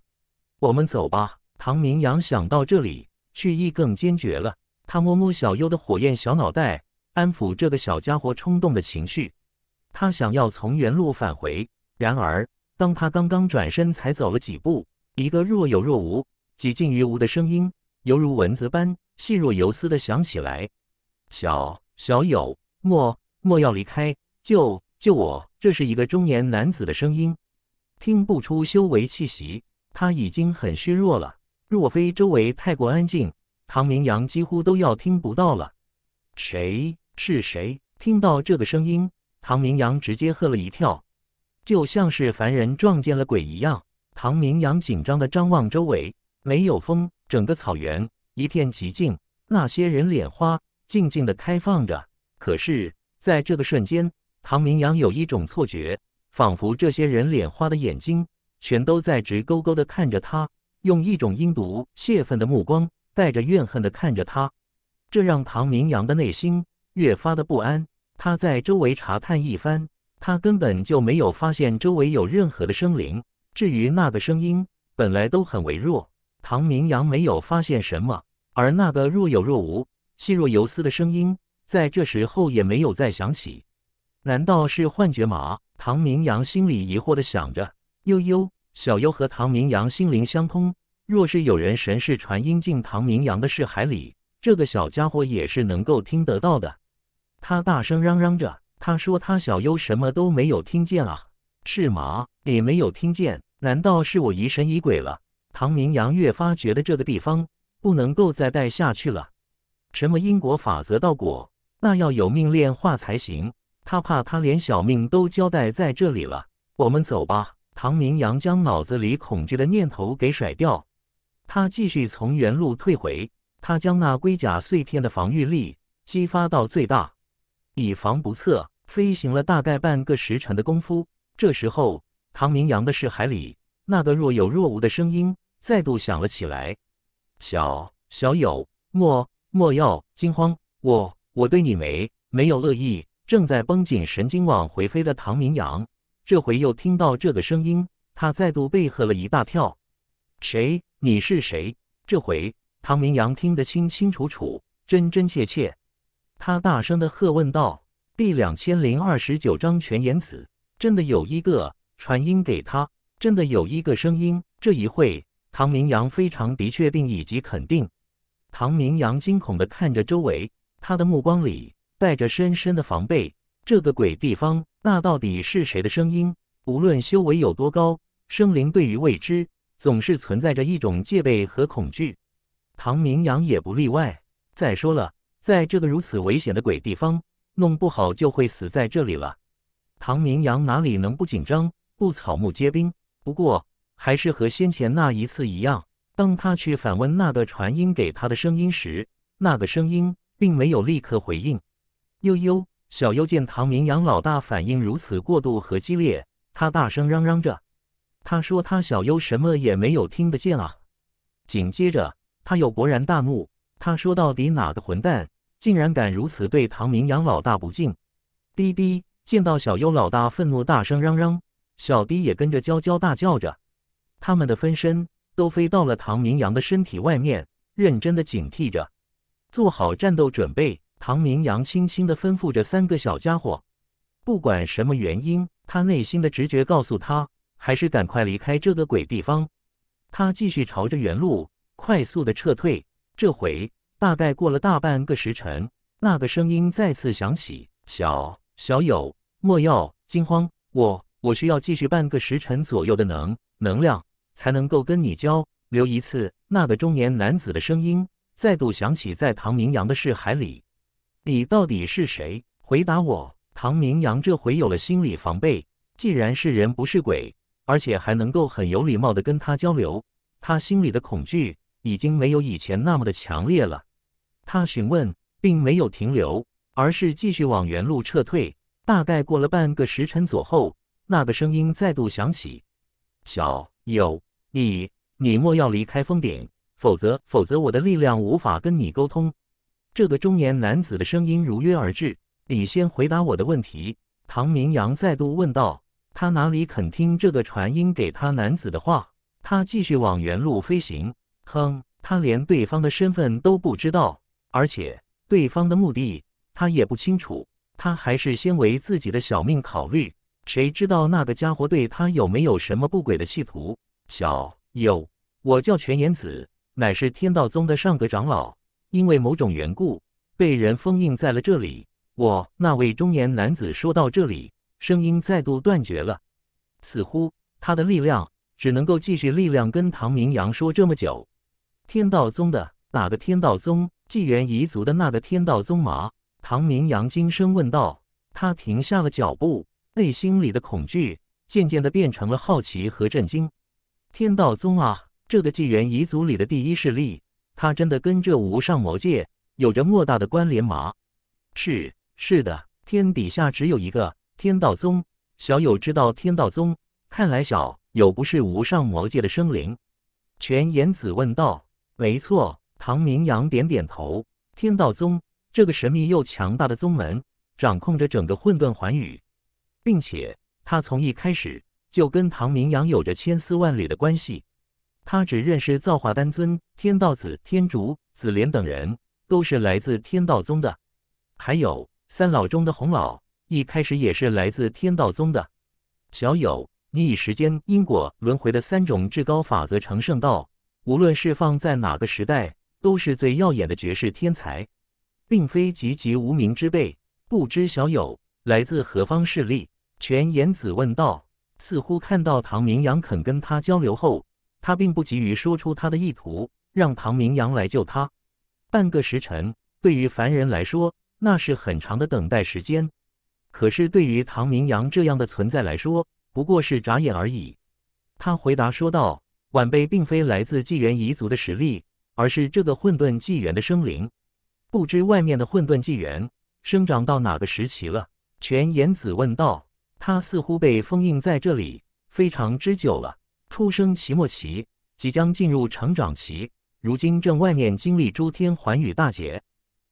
我们走吧。唐明阳想到这里，去意更坚决了。他摸摸小优的火焰小脑袋，安抚这个小家伙冲动的情绪。他想要从原路返回，然而。当他刚刚转身，才走了几步，一个若有若无、几近于无的声音，犹如蚊子般细若游丝的响起来：“小小友，莫莫要离开，救救我！”这是一个中年男子的声音，听不出修为气息，他已经很虚弱了。若非周围太过安静，唐明阳几乎都要听不到了。谁？是谁？听到这个声音，唐明阳直接吓了一跳。就像是凡人撞见了鬼一样，唐明阳紧张的张望周围，没有风，整个草原一片寂静。那些人脸花静静的开放着，可是在这个瞬间，唐明阳有一种错觉，仿佛这些人脸花的眼睛全都在直勾勾的看着他，用一种阴毒泄愤的目光，带着怨恨的看着他。这让唐明阳的内心越发的不安。他在周围查探一番。他根本就没有发现周围有任何的生灵。至于那个声音，本来都很微弱，唐明阳没有发现什么。而那个若有若无、细若游丝的声音，在这时候也没有再响起。难道是幻觉吗？唐明阳心里疑惑的想着。悠悠，小悠和唐明阳心灵相通，若是有人神识传音进唐明阳的视海里，这个小家伙也是能够听得到的。他大声嚷嚷着。他说：“他小优什么都没有听见啊，是吗？你没有听见？难道是我疑神疑鬼了？”唐明阳越发觉得这个地方不能够再待下去了。什么因果法则、道果，那要有命炼化才行。他怕他连小命都交代在这里了。我们走吧。唐明阳将脑子里恐惧的念头给甩掉，他继续从原路退回。他将那龟甲碎片的防御力激发到最大，以防不测。飞行了大概半个时辰的功夫，这时候唐明阳的视海里那个若有若无的声音再度响了起来：“小小友，莫莫要惊慌，我我对你没没有恶意。”正在绷紧神经往回飞的唐明阳，这回又听到这个声音，他再度被吓了一大跳。“谁？你是谁？”这回唐明阳听得清清楚楚，真真切切，他大声的喝问道。第两千零二十九章全言子，真的有一个传音给他，真的有一个声音。这一会，唐明阳非常的确定以及肯定。唐明阳惊恐的看着周围，他的目光里带着深深的防备。这个鬼地方，那到底是谁的声音？无论修为有多高，生灵对于未知总是存在着一种戒备和恐惧。唐明阳也不例外。再说了，在这个如此危险的鬼地方。弄不好就会死在这里了。唐明阳哪里能不紧张，不草木皆兵？不过还是和先前那一次一样。当他去反问那个传音给他的声音时，那个声音并没有立刻回应。悠悠小优见唐明阳老大反应如此过度和激烈，他大声嚷嚷着：“他说他小优什么也没有听得见啊！”紧接着他又勃然大怒：“他说到底哪个混蛋？”竟然敢如此对唐明阳老大不敬！滴滴，见到小优老大愤怒，大声嚷嚷，小滴也跟着娇娇大叫着。他们的分身都飞到了唐明阳的身体外面，认真的警惕着，做好战斗准备。唐明阳轻轻的吩咐着三个小家伙：“不管什么原因，他内心的直觉告诉他，还是赶快离开这个鬼地方。”他继续朝着原路快速的撤退。这回。大概过了大半个时辰，那个声音再次响起：“小小友，莫要惊慌，我我需要继续半个时辰左右的能能量，才能够跟你交流一次。”那个中年男子的声音再度响起，在唐明阳的视海里：“你到底是谁？回答我！”唐明阳这回有了心理防备，既然是人不是鬼，而且还能够很有礼貌的跟他交流，他心里的恐惧已经没有以前那么的强烈了。他询问，并没有停留，而是继续往原路撤退。大概过了半个时辰左后，那个声音再度响起：“小友，你你莫要离开峰顶，否则否则我的力量无法跟你沟通。”这个中年男子的声音如约而至。你先回答我的问题。”唐明阳再度问道。他哪里肯听这个传音给他男子的话？他继续往原路飞行。哼，他连对方的身份都不知道。而且对方的目的他也不清楚，他还是先为自己的小命考虑。谁知道那个家伙对他有没有什么不轨的企图？小友，我叫泉言子，乃是天道宗的上阁长老，因为某种缘故被人封印在了这里。我那位中年男子说到这里，声音再度断绝了，似乎他的力量只能够继续力量跟唐明阳说这么久。天道宗的哪个天道宗？纪元彝族的那个天道宗吗？唐明阳惊声问道。他停下了脚步，内心里的恐惧渐渐的变成了好奇和震惊。天道宗啊，这个纪元彝族里的第一势力，他真的跟这无上魔界有着莫大的关联吗？是，是的，天底下只有一个天道宗。小友知道天道宗，看来小友不是无上魔界的生灵。泉言子问道：“没错。”唐明阳点点头。天道宗这个神秘又强大的宗门，掌控着整个混沌寰宇，并且他从一开始就跟唐明阳有着千丝万缕的关系。他只认识造化丹尊、天道子、天竺、紫莲等人，都是来自天道宗的。还有三老中的洪老，一开始也是来自天道宗的。小友，你以时间、因果、轮回的三种至高法则成圣道，无论是放在哪个时代。都是最耀眼的绝世天才，并非籍籍无名之辈。不知小友来自何方势力？全言子问道。似乎看到唐明阳肯跟他交流后，他并不急于说出他的意图，让唐明阳来救他。半个时辰，对于凡人来说，那是很长的等待时间。可是对于唐明阳这样的存在来说，不过是眨眼而已。他回答说道：“晚辈并非来自纪元遗族的实力。”而是这个混沌纪元的生灵，不知外面的混沌纪元生长到哪个时期了？全言子问道。他似乎被封印在这里，非常之久了。出生期末期，即将进入成长期，如今正外面经历诸天寰宇大劫。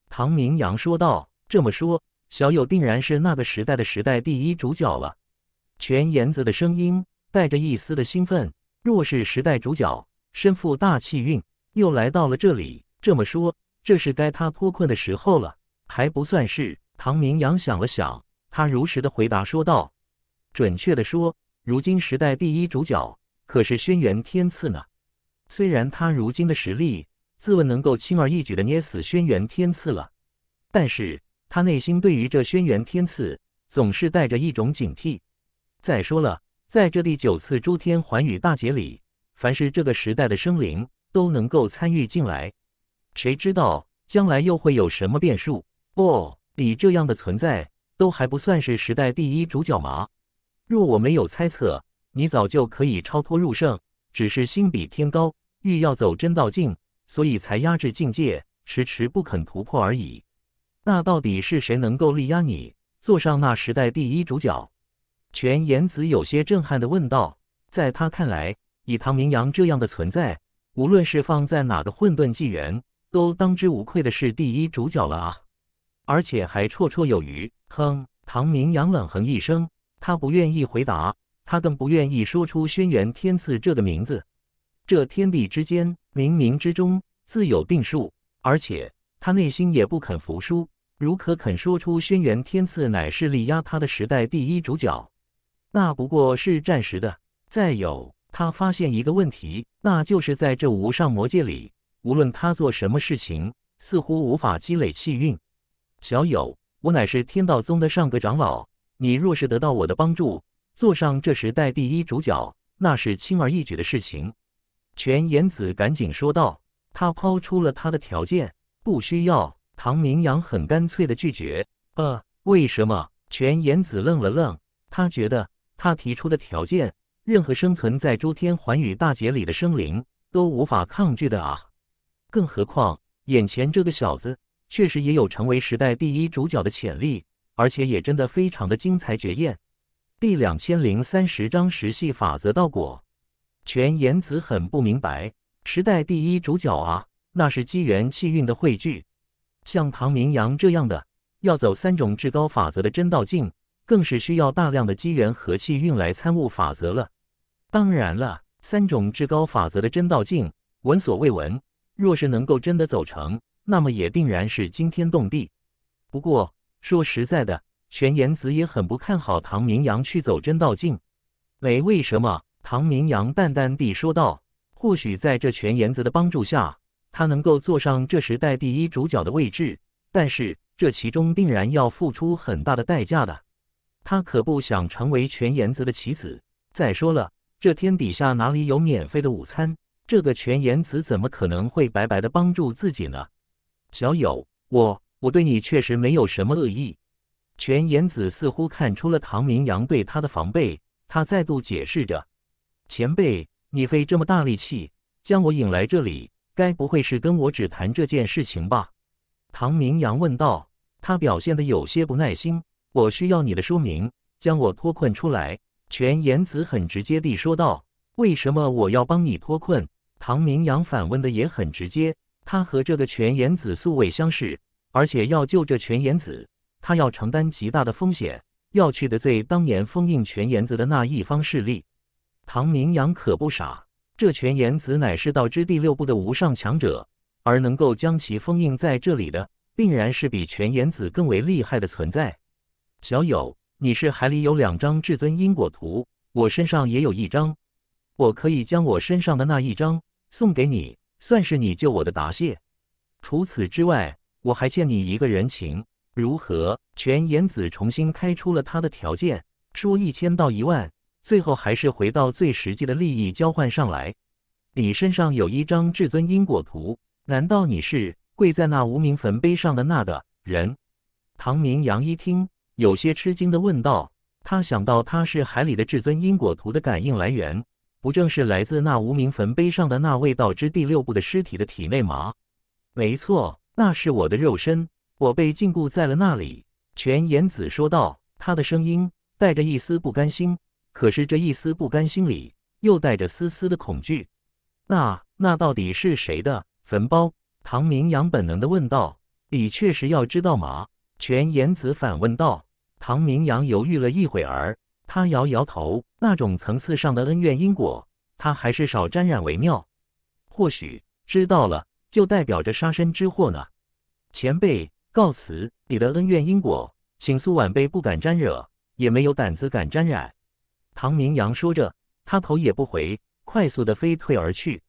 唐明阳说道。这么说，小友定然是那个时代的时代第一主角了。全言子的声音带着一丝的兴奋。若是时代主角，身负大气运。又来到了这里，这么说，这是该他脱困的时候了，还不算是。唐明阳想了想，他如实的回答说道：“准确的说，如今时代第一主角可是轩辕天赐呢。虽然他如今的实力，自问能够轻而易举的捏死轩辕天赐了，但是他内心对于这轩辕天赐总是带着一种警惕。再说了，在这第九次诸天寰宇大劫里，凡是这个时代的生灵。”都能够参与进来，谁知道将来又会有什么变数？哦，你这样的存在都还不算是时代第一主角吗？若我没有猜测，你早就可以超脱入圣，只是心比天高，欲要走真道境，所以才压制境界，迟迟不肯突破而已。那到底是谁能够力压你，坐上那时代第一主角？全言子有些震撼的问道，在他看来，以唐明阳这样的存在。无论是放在哪个混沌纪元，都当之无愧的是第一主角了啊！而且还绰绰有余。哼！唐明阳冷哼一声，他不愿意回答，他更不愿意说出轩辕天赐这个名字。这天地之间，冥冥之中自有定数，而且他内心也不肯服输。如可肯说出轩辕天赐乃是力压他的时代第一主角，那不过是暂时的。再有。他发现一个问题，那就是在这无上魔界里，无论他做什么事情，似乎无法积累气运。小友，我乃是天道宗的上个长老，你若是得到我的帮助，坐上这时代第一主角，那是轻而易举的事情。全言子赶紧说道，他抛出了他的条件。不需要。唐明阳很干脆的拒绝。呃，为什么？全言子愣了愣，他觉得他提出的条件。任何生存在周天寰宇大劫里的生灵都无法抗拒的啊，更何况眼前这个小子确实也有成为时代第一主角的潜力，而且也真的非常的精彩绝艳。第两千零三十章实系法则道果。全言子很不明白，时代第一主角啊，那是机缘气运的汇聚，像唐明阳这样的，要走三种至高法则的真道境，更是需要大量的机缘和气运来参悟法则了。当然了，三种至高法则的真道境闻所未闻。若是能够真的走成，那么也定然是惊天动地。不过说实在的，全言子也很不看好唐明阳去走真道境。没为什么，唐明阳淡淡地说道：“或许在这全言子的帮助下，他能够坐上这时代第一主角的位置。但是这其中定然要付出很大的代价的。他可不想成为全言子的棋子。再说了。”这天底下哪里有免费的午餐？这个全言子怎么可能会白白的帮助自己呢？小友，我我对你确实没有什么恶意。全言子似乎看出了唐明阳对他的防备，他再度解释着：“前辈，你费这么大力气将我引来这里，该不会是跟我只谈这件事情吧？”唐明阳问道，他表现得有些不耐心：“我需要你的说明，将我脱困出来。”泉言子很直接地说道：“为什么我要帮你脱困？”唐明阳反问的也很直接。他和这个泉言子素未相识，而且要救这泉言子，他要承担极大的风险，要去得罪当年封印泉言子的那一方势力。唐明阳可不傻，这泉言子乃是道之第六部的无上强者，而能够将其封印在这里的，定然是比泉言子更为厉害的存在。小友。你是海里有两张至尊因果图，我身上也有一张，我可以将我身上的那一张送给你，算是你救我的答谢。除此之外，我还欠你一个人情，如何？全言子重新开出了他的条件，说一千到一万，最后还是回到最实际的利益交换上来。你身上有一张至尊因果图，难道你是跪在那无名坟碑上的那个人？唐明阳一听。有些吃惊地问道：“他想到，他是海里的至尊因果图的感应来源，不正是来自那无名坟碑上的那位道之第六部的尸体的体内吗？”“没错，那是我的肉身，我被禁锢在了那里。”泉言子说道，他的声音带着一丝不甘心，可是这一丝不甘心里又带着丝丝的恐惧。“那那到底是谁的坟包？”唐明阳本能地问道。“你确实要知道吗？”泉言子反问道。唐明阳犹豫了一会儿，他摇摇头，那种层次上的恩怨因果，他还是少沾染为妙。或许知道了，就代表着杀身之祸呢。前辈，告辞！你的恩怨因果，请恕晚辈不敢沾惹，也没有胆子敢沾染。唐明阳说着，他头也不回，快速的飞退而去。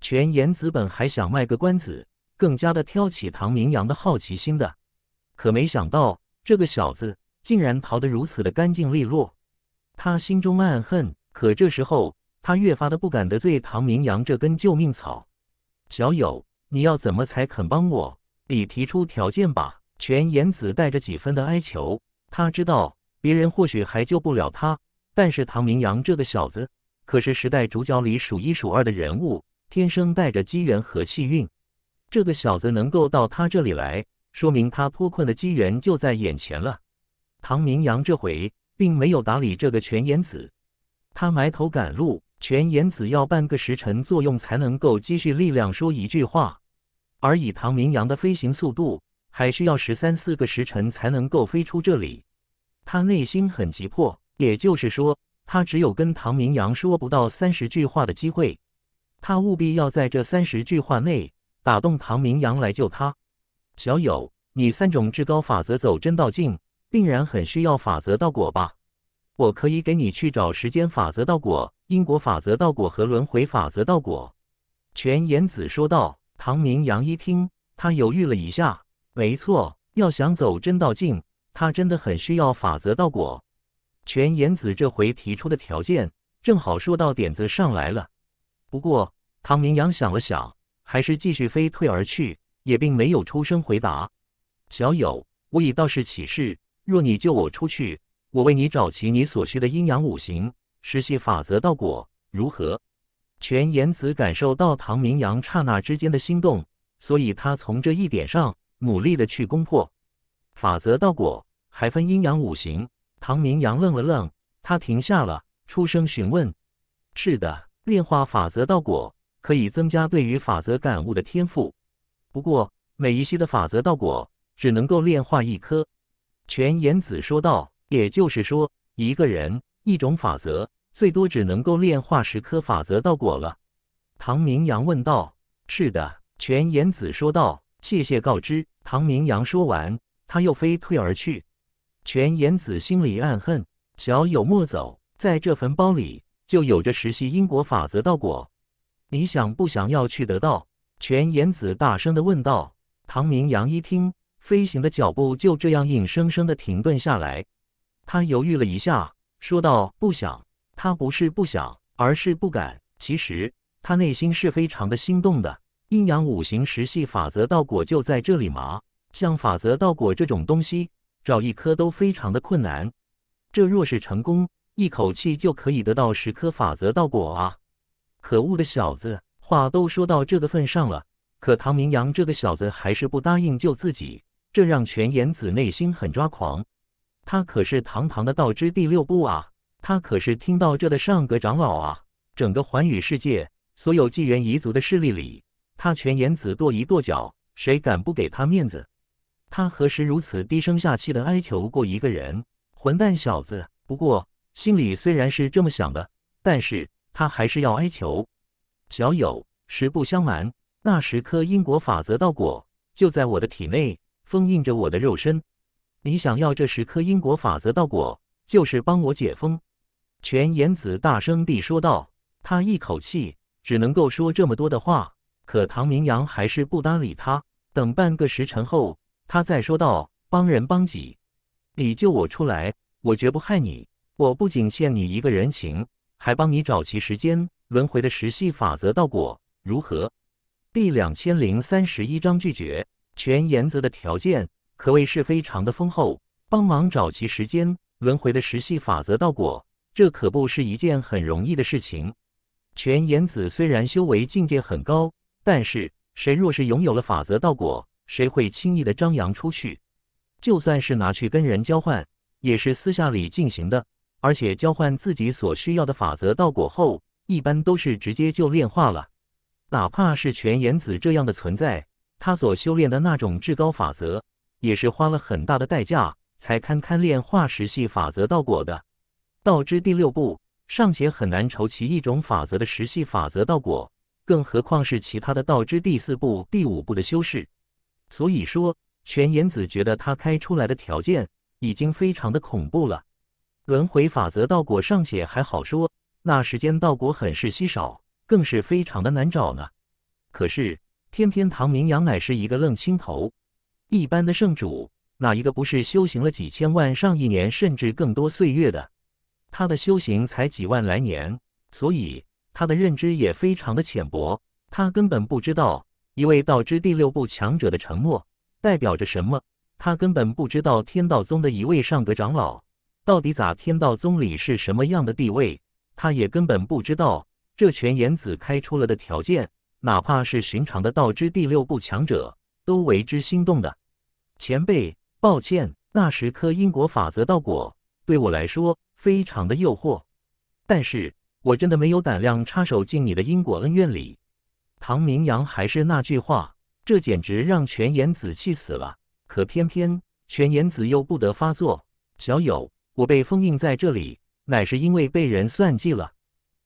全言子本还想卖个关子，更加的挑起唐明阳的好奇心的，可没想到这个小子。竟然逃得如此的干净利落，他心中暗恨。可这时候，他越发的不敢得罪唐明阳这根救命草。小友，你要怎么才肯帮我？你提出条件吧。全言子带着几分的哀求。他知道别人或许还救不了他，但是唐明阳这个小子可是时代主角里数一数二的人物，天生带着机缘和气运。这个小子能够到他这里来，说明他脱困的机缘就在眼前了。唐明阳这回并没有打理这个全言子，他埋头赶路。全言子要半个时辰作用才能够积蓄力量说一句话，而以唐明阳的飞行速度，还需要十三四个时辰才能够飞出这里。他内心很急迫，也就是说，他只有跟唐明阳说不到三十句话的机会。他务必要在这三十句话内打动唐明阳来救他。小友，你三种至高法则走真道境。定然很需要法则道果吧？我可以给你去找时间法则道果、因果法则道果和轮回法则道果。”全言子说道。唐明阳一听，他犹豫了一下。没错，要想走真道径，他真的很需要法则道果。全言子这回提出的条件，正好说到点子上来了。不过，唐明阳想了想，还是继续飞退而去，也并没有出声回答。小友，我已道士起誓。若你救我出去，我为你找齐你所需的阴阳五行实系法则道果，如何？全言子感受到唐明阳刹那之间的心动，所以他从这一点上努力的去攻破法则道果，还分阴阳五行。唐明阳愣了愣，他停下了，出声询问：“是的，炼化法则道果可以增加对于法则感悟的天赋，不过每一系的法则道果只能够炼化一颗。”全言子说道：“也就是说，一个人一种法则，最多只能够炼化十颗法则道果了。”唐明阳问道：“是的。”全言子说道：“谢谢告知。”唐明阳说完，他又飞退而去。全言子心里暗恨：“小友莫走，在这坟包里就有着实系因果法则道果，你想不想要去得到？”全言子大声的问道。唐明阳一听。飞行的脚步就这样硬生生的停顿下来，他犹豫了一下，说道：“不想，他不是不想，而是不敢。其实他内心是非常的心动的。阴阳五行实系法则道果就在这里嘛，像法则道果这种东西，找一颗都非常的困难。这若是成功，一口气就可以得到十颗法则道果啊！可恶的小子，话都说到这个份上了，可唐明阳这个小子还是不答应救自己。”这让全言子内心很抓狂，他可是堂堂的道之第六部啊，他可是听到这的上个长老啊！整个寰宇世界，所有纪元遗族的势力里，他全言子跺一跺脚，谁敢不给他面子？他何时如此低声下气的哀求过一个人？混蛋小子！不过心里虽然是这么想的，但是他还是要哀求小友，实不相瞒，那十颗因果法则道果就在我的体内。封印着我的肉身，你想要这十颗因果法则道果，就是帮我解封。”全言子大声地说道。他一口气只能够说这么多的话，可唐明阳还是不搭理他。等半个时辰后，他再说道：“帮人帮己，你救我出来，我绝不害你。我不仅欠你一个人情，还帮你找齐时间轮回的实系法则道果，如何？”第两千零三十一章拒绝。全言子的条件可谓是非常的丰厚，帮忙找齐时间轮回的实系法则道果，这可不是一件很容易的事情。全言子虽然修为境界很高，但是谁若是拥有了法则道果，谁会轻易的张扬出去？就算是拿去跟人交换，也是私下里进行的，而且交换自己所需要的法则道果后，一般都是直接就炼化了。哪怕是全言子这样的存在。他所修炼的那种至高法则，也是花了很大的代价才堪堪炼化石系法则道果的。道之第六步尚且很难筹齐一种法则的石系法则道果，更何况是其他的道之第四步、第五步的修饰。所以说，全言子觉得他开出来的条件已经非常的恐怖了。轮回法则道果尚且还好说，那时间道果很是稀少，更是非常的难找呢。可是。偏偏唐明阳乃是一个愣青头，一般的圣主哪一个不是修行了几千万、上亿年甚至更多岁月的？他的修行才几万来年，所以他的认知也非常的浅薄。他根本不知道一位道之第六部强者的承诺代表着什么，他根本不知道天道宗的一位上阁长老到底咋天道宗里是什么样的地位，他也根本不知道这全言子开出了的条件。哪怕是寻常的道之第六步强者，都为之心动的。前辈，抱歉，那十颗因果法则道果对我来说非常的诱惑，但是我真的没有胆量插手进你的因果恩怨里。唐明阳还是那句话，这简直让泉岩子气死了。可偏偏泉岩子又不得发作。小友，我被封印在这里，乃是因为被人算计了。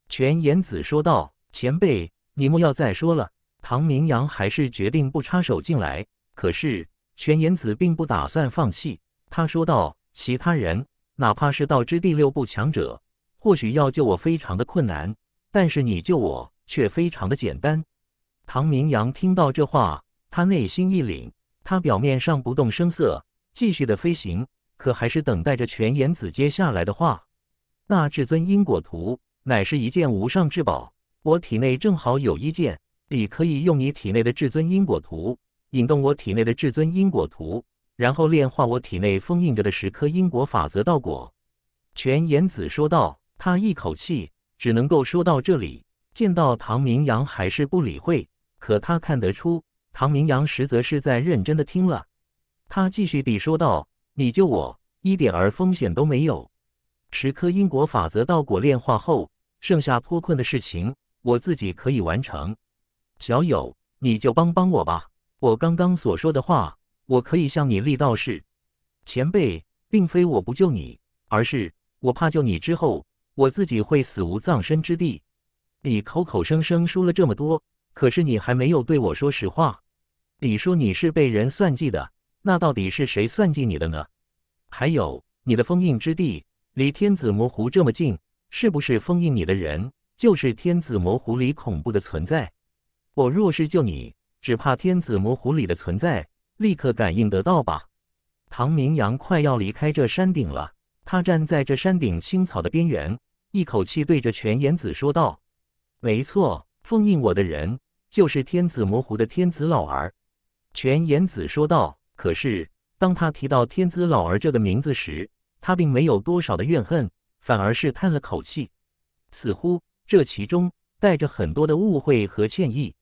泉岩子说道：“前辈。”你莫要再说了，唐明阳还是决定不插手进来。可是泉眼子并不打算放弃，他说道：“其他人哪怕是道之第六部强者，或许要救我非常的困难，但是你救我却非常的简单。”唐明阳听到这话，他内心一凛，他表面上不动声色，继续的飞行，可还是等待着泉眼子接下来的话。那至尊因果图乃是一件无上至宝。我体内正好有一件，你可以用你体内的至尊因果图引动我体内的至尊因果图，然后炼化我体内封印着的十颗因果法则道果。”全言子说道。他一口气只能够说到这里，见到唐明阳还是不理会，可他看得出唐明阳实则是在认真的听了。他继续地说道：“你救我，一点儿风险都没有。十颗因果法则道果炼化后，剩下脱困的事情。”我自己可以完成，小友，你就帮帮我吧。我刚刚所说的话，我可以向你立道誓。前辈，并非我不救你，而是我怕救你之后，我自己会死无葬身之地。你口口声声说了这么多，可是你还没有对我说实话。你说你是被人算计的，那到底是谁算计你的呢？还有，你的封印之地离天子魔湖这么近，是不是封印你的人？就是天子魔狐里恐怖的存在，我若是救你，只怕天子魔狐里的存在立刻感应得到吧。唐明阳快要离开这山顶了，他站在这山顶青草的边缘，一口气对着全言子说道：“没错，封印我的人就是天子魔狐的天子老儿。”全言子说道。可是当他提到天子老儿这个名字时，他并没有多少的怨恨，反而是叹了口气，似乎。这其中带着很多的误会和歉意。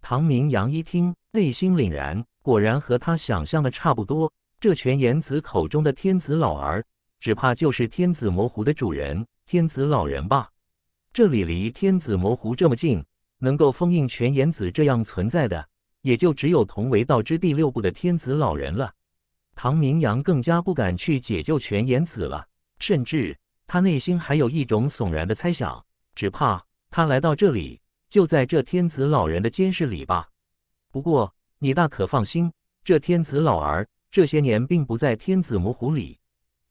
唐明阳一听，内心凛然，果然和他想象的差不多。这泉眼子口中的天子老儿，只怕就是天子魔狐的主人天子老人吧？这里离天子魔狐这么近，能够封印泉眼子这样存在的，也就只有同为道之第六部的天子老人了。唐明阳更加不敢去解救泉眼子了，甚至他内心还有一种悚然的猜想。只怕他来到这里，就在这天子老人的监视里吧。不过你大可放心，这天子老儿这些年并不在天子母虎里，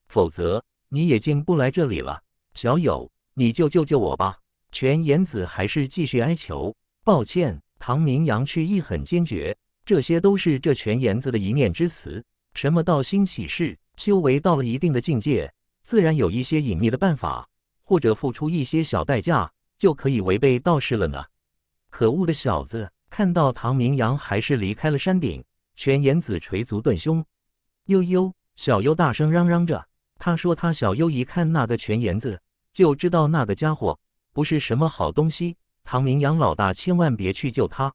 否则你也进不来这里了。小友，你就救救我吧！泉言子还是继续哀求。抱歉，唐明阳却意很坚决。这些都是这泉言子的一面之词。什么道心起誓，修为到了一定的境界，自然有一些隐秘的办法。或者付出一些小代价就可以违背道士了呢？可恶的小子！看到唐明阳还是离开了山顶，泉岩子捶足顿胸。悠悠小优大声嚷嚷着：“他说他小优一看那个泉岩子，就知道那个家伙不是什么好东西。唐明阳老大千万别去救他。”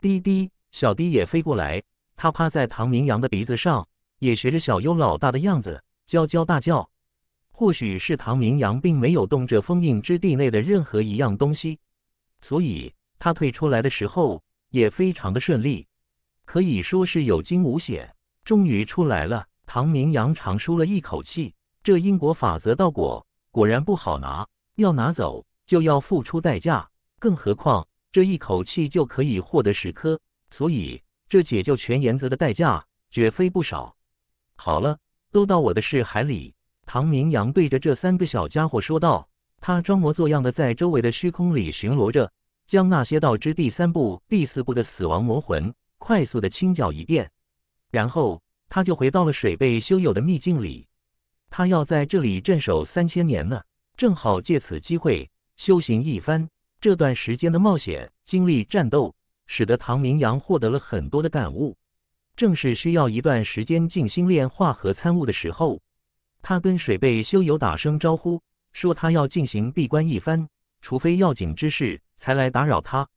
滴滴小滴也飞过来，他趴在唐明阳的鼻子上，也学着小优老大的样子娇娇大叫。或许是唐明阳并没有动这封印之地内的任何一样东西，所以他退出来的时候也非常的顺利，可以说是有惊无险，终于出来了。唐明阳长舒了一口气，这因果法则道果果然不好拿，要拿走就要付出代价，更何况这一口气就可以获得十颗，所以这解救全颜泽的代价绝非不少。好了，都到我的事海里。唐明阳对着这三个小家伙说道：“他装模作样的在周围的虚空里巡逻着，将那些道之第三步、第四步的死亡魔魂快速的清剿一遍，然后他就回到了水贝修友的秘境里。他要在这里镇守三千年呢，正好借此机会修行一番。这段时间的冒险经历、战斗，使得唐明阳获得了很多的感悟，正是需要一段时间静心炼化和参悟的时候。”他跟水贝修友打声招呼，说他要进行闭关一番，除非要紧之事才来打扰他。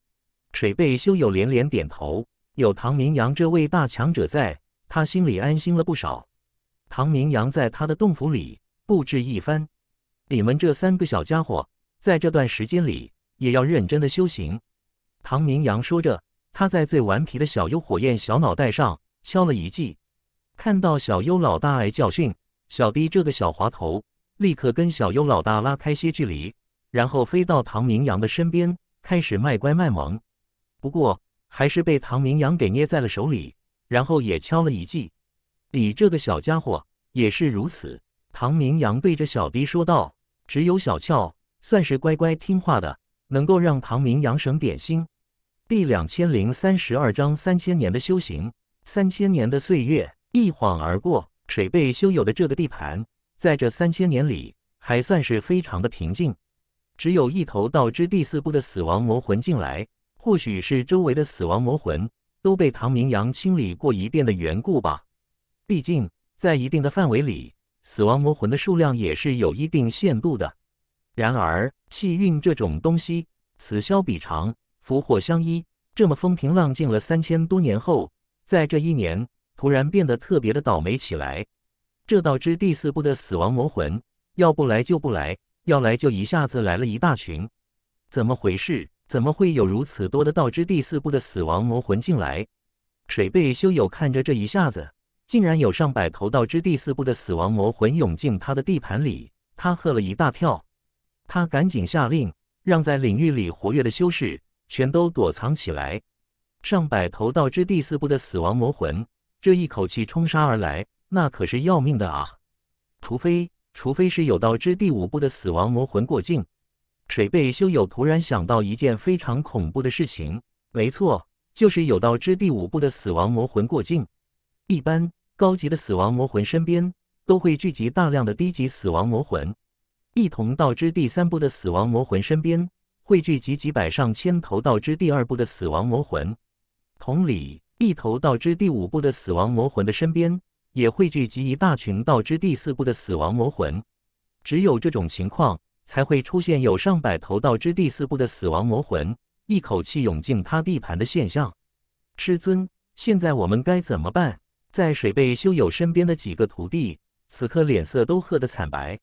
水贝修友连连点头，有唐明阳这位大强者在，他心里安心了不少。唐明阳在他的洞府里布置一番，你们这三个小家伙在这段时间里也要认真的修行。唐明阳说着，他在最顽皮的小幽火焰小脑袋上敲了一记，看到小幽老大挨教训。小弟这个小滑头立刻跟小优老大拉开些距离，然后飞到唐明阳的身边，开始卖乖卖萌。不过还是被唐明阳给捏在了手里，然后也敲了一记。你这个小家伙也是如此。唐明阳对着小弟说道：“只有小俏算是乖乖听话的，能够让唐明阳省点心。”第两千零三十二章三千年的修行，三千年的岁月一晃而过。水贝修有的这个地盘，在这三千年里还算是非常的平静，只有一头道之第四部的死亡魔魂进来，或许是周围的死亡魔魂都被唐明阳清理过一遍的缘故吧。毕竟，在一定的范围里，死亡魔魂的数量也是有一定限度的。然而，气运这种东西，此消彼长，福祸相依。这么风平浪静了三千多年后，在这一年。突然变得特别的倒霉起来，这道之第四部的死亡魔魂，要不来就不来，要来就一下子来了一大群，怎么回事？怎么会有如此多的道之第四部的死亡魔魂进来？水贝修友看着这一下子，竟然有上百头道之第四部的死亡魔魂涌进他的地盘里，他吓了一大跳，他赶紧下令，让在领域里活跃的修士全都躲藏起来，上百头道之第四部的死亡魔魂。这一口气冲杀而来，那可是要命的啊！除非，除非是有道之第五步的死亡魔魂过境。水贝修友突然想到一件非常恐怖的事情，没错，就是有道之第五步的死亡魔魂过境。一般高级的死亡魔魂身边都会聚集大量的低级死亡魔魂，一同道之第三步的死亡魔魂身边会聚集几百上千头道之第二步的死亡魔魂。同理。一头道之第五部的死亡魔魂的身边，也汇聚集一大群道之第四部的死亡魔魂。只有这种情况，才会出现有上百头道之第四部的死亡魔魂，一口气涌进他地盘的现象。师尊，现在我们该怎么办？在水贝修友身边的几个徒弟，此刻脸色都喝得惨白。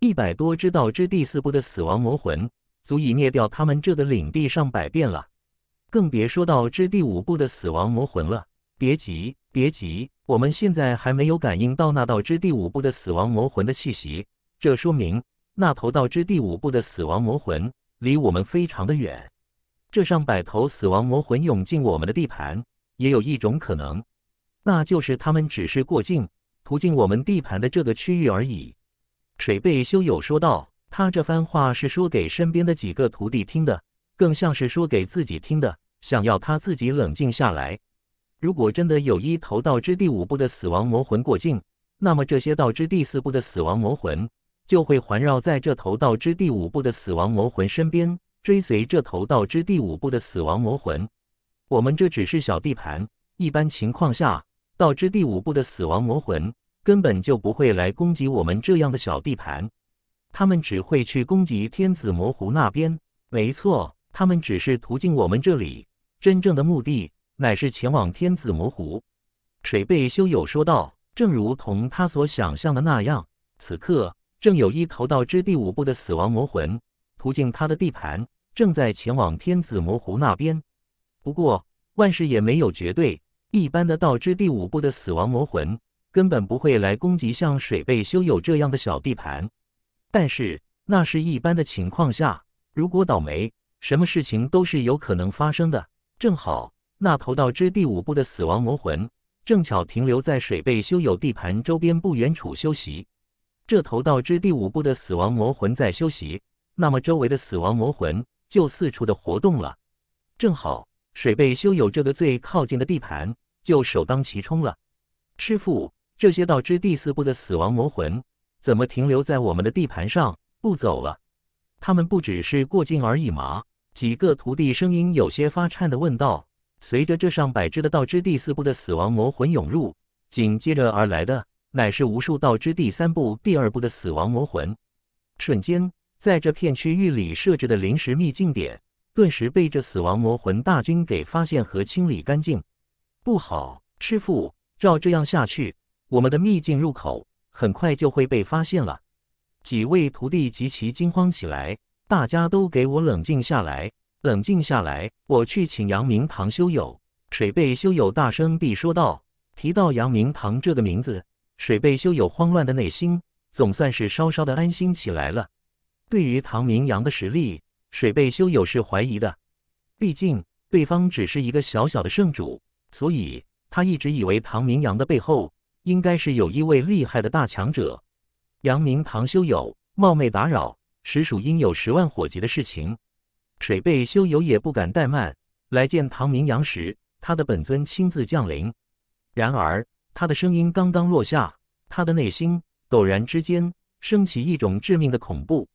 一百多只道之第四部的死亡魔魂，足以灭掉他们这的领地上百遍了。更别说到之第五部的死亡魔魂了。别急，别急，我们现在还没有感应到那道之第五部的死亡魔魂的气息，这说明那头道之第五部的死亡魔魂离我们非常的远。这上百头死亡魔魂涌进我们的地盘，也有一种可能，那就是他们只是过境，途径我们地盘的这个区域而已。水贝修友说道，他这番话是说给身边的几个徒弟听的。更像是说给自己听的，想要他自己冷静下来。如果真的有一头道之第五部的死亡魔魂过境，那么这些道之第四部的死亡魔魂就会环绕在这头道之第五部的死亡魔魂身边，追随这头道之第五部的死亡魔魂。我们这只是小地盘，一般情况下，道之第五部的死亡魔魂根本就不会来攻击我们这样的小地盘，他们只会去攻击天子魔狐那边。没错。他们只是途径我们这里，真正的目的乃是前往天子魔湖。水贝修友说道：“正如同他所想象的那样，此刻正有一头道之第五部的死亡魔魂途径他的地盘，正在前往天子魔湖那边。不过，万事也没有绝对，一般的道之第五部的死亡魔魂根本不会来攻击像水贝修友这样的小地盘。但是，那是一般的情况下，如果倒霉。”什么事情都是有可能发生的。正好，那头道之第五部的死亡魔魂正巧停留在水贝修友地盘周边不远处休息。这头道之第五部的死亡魔魂在休息，那么周围的死亡魔魂就四处的活动了。正好，水贝修友这个最靠近的地盘就首当其冲了。师傅，这些道之第四部的死亡魔魂怎么停留在我们的地盘上不走了？他们不只是过境而已嘛？几个徒弟声音有些发颤的问道：“随着这上百只的道之第四部的死亡魔魂涌入，紧接着而来的乃是无数道之第三部、第二部的死亡魔魂。瞬间，在这片区域里设置的临时秘境点，顿时被这死亡魔魂大军给发现和清理干净。不好，师傅，照这样下去，我们的秘境入口很快就会被发现了。”几位徒弟极其惊慌起来。大家都给我冷静下来，冷静下来！我去请杨明堂修友。水贝修友大声地说道。提到杨明堂这个名字，水贝修友慌乱的内心总算是稍稍的安心起来了。对于唐明阳的实力，水贝修友是怀疑的，毕竟对方只是一个小小的圣主，所以他一直以为唐明阳的背后应该是有一位厉害的大强者。杨明唐修友，冒昧打扰。实属应有十万火急的事情，水贝修友也不敢怠慢，来见唐明阳时，他的本尊亲自降临。然而，他的声音刚刚落下，他的内心陡然之间升起一种致命的恐怖。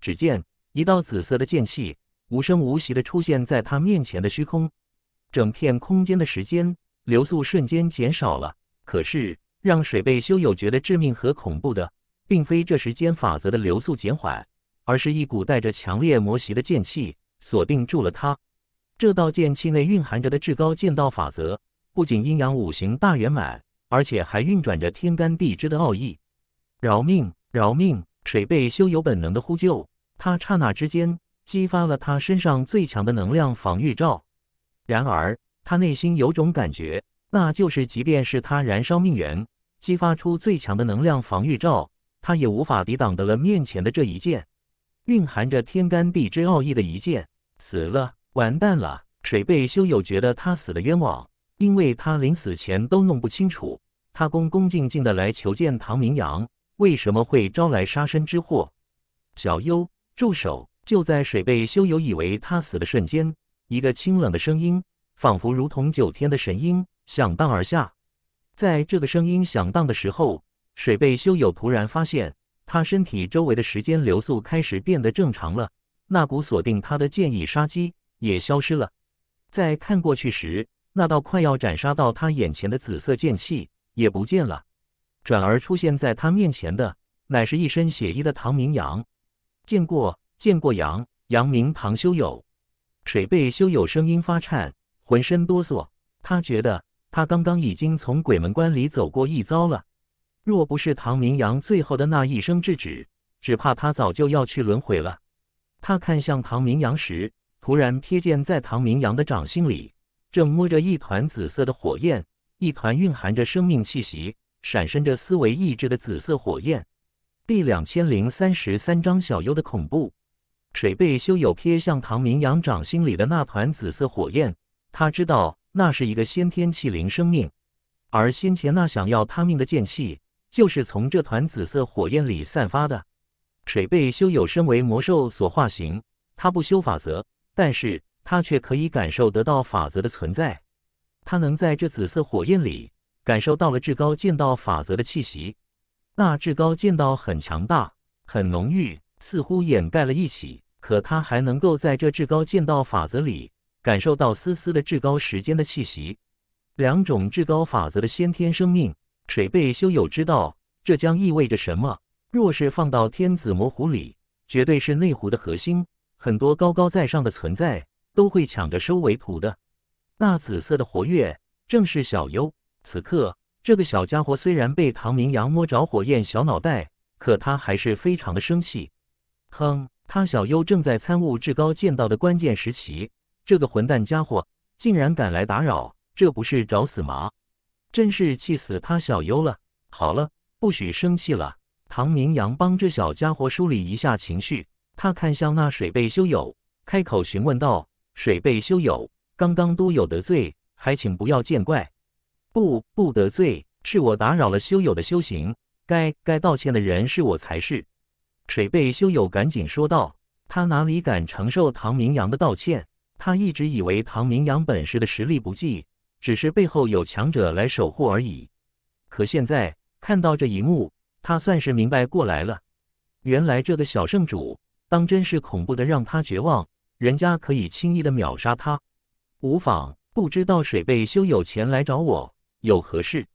只见一道紫色的剑气无声无息地出现在他面前的虚空，整片空间的时间流速瞬间减少了。可是，让水贝修友觉得致命和恐怖的，并非这时间法则的流速减缓。而是一股带着强烈魔邪的剑气锁定住了他。这道剑气内蕴含着的至高剑道法则，不仅阴阳五行大圆满，而且还运转着天干地支的奥义。饶命！饶命！水贝修有本能的呼救，他刹那之间激发了他身上最强的能量防御罩。然而，他内心有种感觉，那就是即便是他燃烧命元，激发出最强的能量防御罩，他也无法抵挡得了面前的这一剑。蕴含着天干地支奥义的一剑死了，完蛋了！水贝修友觉得他死的冤枉，因为他临死前都弄不清楚。他恭恭敬敬的来求见唐明阳，为什么会招来杀身之祸？小优，住手！就在水贝修友以为他死的瞬间，一个清冷的声音，仿佛如同九天的神音，响荡而下。在这个声音响荡的时候，水贝修友突然发现。他身体周围的时间流速开始变得正常了，那股锁定他的剑意杀机也消失了。在看过去时，那道快要斩杀到他眼前的紫色剑气也不见了，转而出现在他面前的，乃是一身血衣的唐明阳。见过，见过阳，阳明唐修友。水贝修友声音发颤，浑身哆嗦，他觉得他刚刚已经从鬼门关里走过一遭了。若不是唐明阳最后的那一声制止，只怕他早就要去轮回了。他看向唐明阳时，突然瞥见在唐明阳的掌心里，正摸着一团紫色的火焰，一团蕴含着生命气息、闪身着思维意志的紫色火焰。第两千零三十三章小优的恐怖。水贝修有瞥向唐明阳掌心里的那团紫色火焰，他知道那是一个先天气灵生命，而先前那想要他命的剑气。就是从这团紫色火焰里散发的。水被修友身为魔兽所化形，他不修法则，但是他却可以感受得到法则的存在。他能在这紫色火焰里感受到了至高剑道法则的气息。那至高剑道很强大，很浓郁，似乎掩盖了一起。可他还能够在这至高剑道法则里感受到丝丝的至高时间的气息。两种至高法则的先天生命。水贝修友知道这将意味着什么。若是放到天子魔湖里，绝对是内湖的核心。很多高高在上的存在都会抢着收为徒的。那紫色的活跃正是小优。此刻，这个小家伙虽然被唐明阳摸着火焰小脑袋，可他还是非常的生气。哼，他小优正在参悟至高剑道的关键时期，这个混蛋家伙竟然敢来打扰，这不是找死吗？真是气死他小优了！好了，不许生气了。唐明阳帮这小家伙梳理一下情绪，他看向那水贝修友，开口询问道：“水贝修友，刚刚都有得罪，还请不要见怪。”“不，不得罪，是我打扰了修友的修行，该该道歉的人是我才是。”水贝修友赶紧说道，他哪里敢承受唐明阳的道歉？他一直以为唐明阳本事的实力不济。只是背后有强者来守护而已。可现在看到这一幕，他算是明白过来了。原来这个小圣主当真是恐怖的，让他绝望。人家可以轻易的秒杀他。无妨，不知道水贝修友前来找我有何事？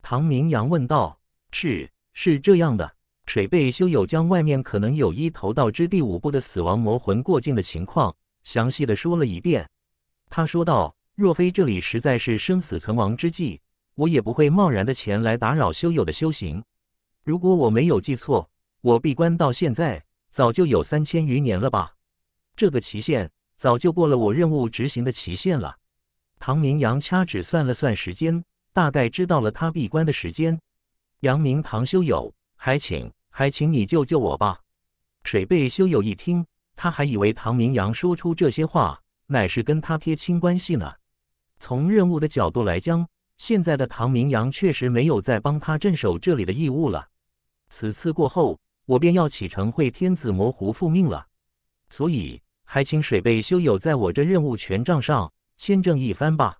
唐明阳问道。是，是这样的。水贝修友将外面可能有一头到之第五部的死亡魔魂过境的情况详细的说了一遍。他说道。若非这里实在是生死存亡之际，我也不会贸然的前来打扰修友的修行。如果我没有记错，我闭关到现在早就有三千余年了吧？这个期限早就过了我任务执行的期限了。唐明阳掐指算了算时间，大概知道了他闭关的时间。杨明，堂修友，还请还请你救救我吧！水贝修友一听，他还以为唐明阳说出这些话，乃是跟他撇清关系呢。从任务的角度来讲，现在的唐明阳确实没有再帮他镇守这里的义务了。此次过后，我便要启程回天子魔狐复命了，所以还请水贝修友在我这任务权杖上签证一番吧。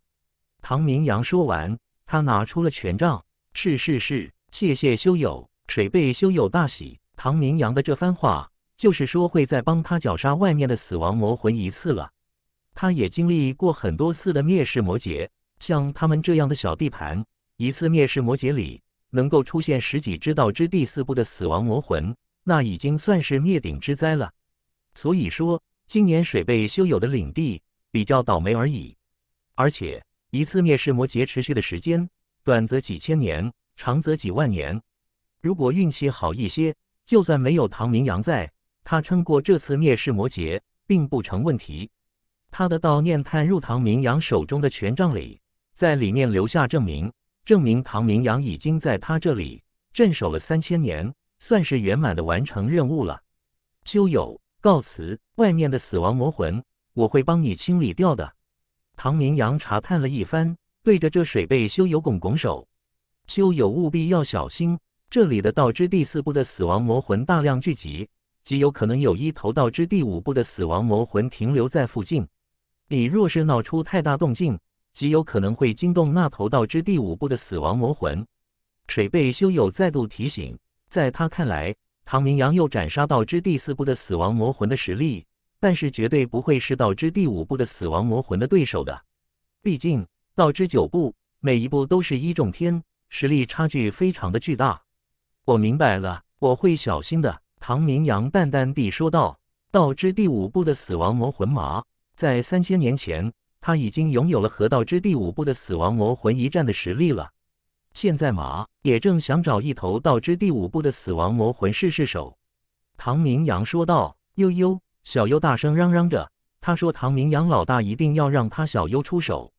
唐明阳说完，他拿出了权杖。是是是，谢谢修友。水贝修友大喜。唐明阳的这番话，就是说会再帮他绞杀外面的死亡魔魂一次了。他也经历过很多次的灭世摩羯，像他们这样的小地盘，一次灭世摩羯里能够出现十几只到之第四部的死亡魔魂，那已经算是灭顶之灾了。所以说，今年水贝修友的领地比较倒霉而已。而且，一次灭世摩羯持续的时间，短则几千年，长则几万年。如果运气好一些，就算没有唐明阳在，他撑过这次灭世摩羯，并不成问题。他的道念探入唐明阳手中的权杖里，在里面留下证明，证明唐明阳已经在他这里镇守了三千年，算是圆满的完成任务了。修友，告辞。外面的死亡魔魂，我会帮你清理掉的。唐明阳查探了一番，对着这水贝修友拱拱手：“修友，务必要小心，这里的道之第四部的死亡魔魂大量聚集，极有可能有一头道之第五部的死亡魔魂停留在附近。”你若是闹出太大动静，极有可能会惊动那头道之第五部的死亡魔魂。水贝修友再度提醒，在他看来，唐明阳又斩杀道之第四部的死亡魔魂的实力，但是绝对不会是道之第五部的死亡魔魂的对手的。毕竟，道之九部每一步都是一重天，实力差距非常的巨大。我明白了，我会小心的。唐明阳淡淡地说道：“道之第五部的死亡魔魂麻。在三千年前，他已经拥有了河道之第五部的死亡魔魂一战的实力了。现在马也正想找一头道之第五部的死亡魔魂试试手。唐明阳说道。悠悠，小优大声嚷嚷着，他说：“唐明阳老大一定要让他小优出手。”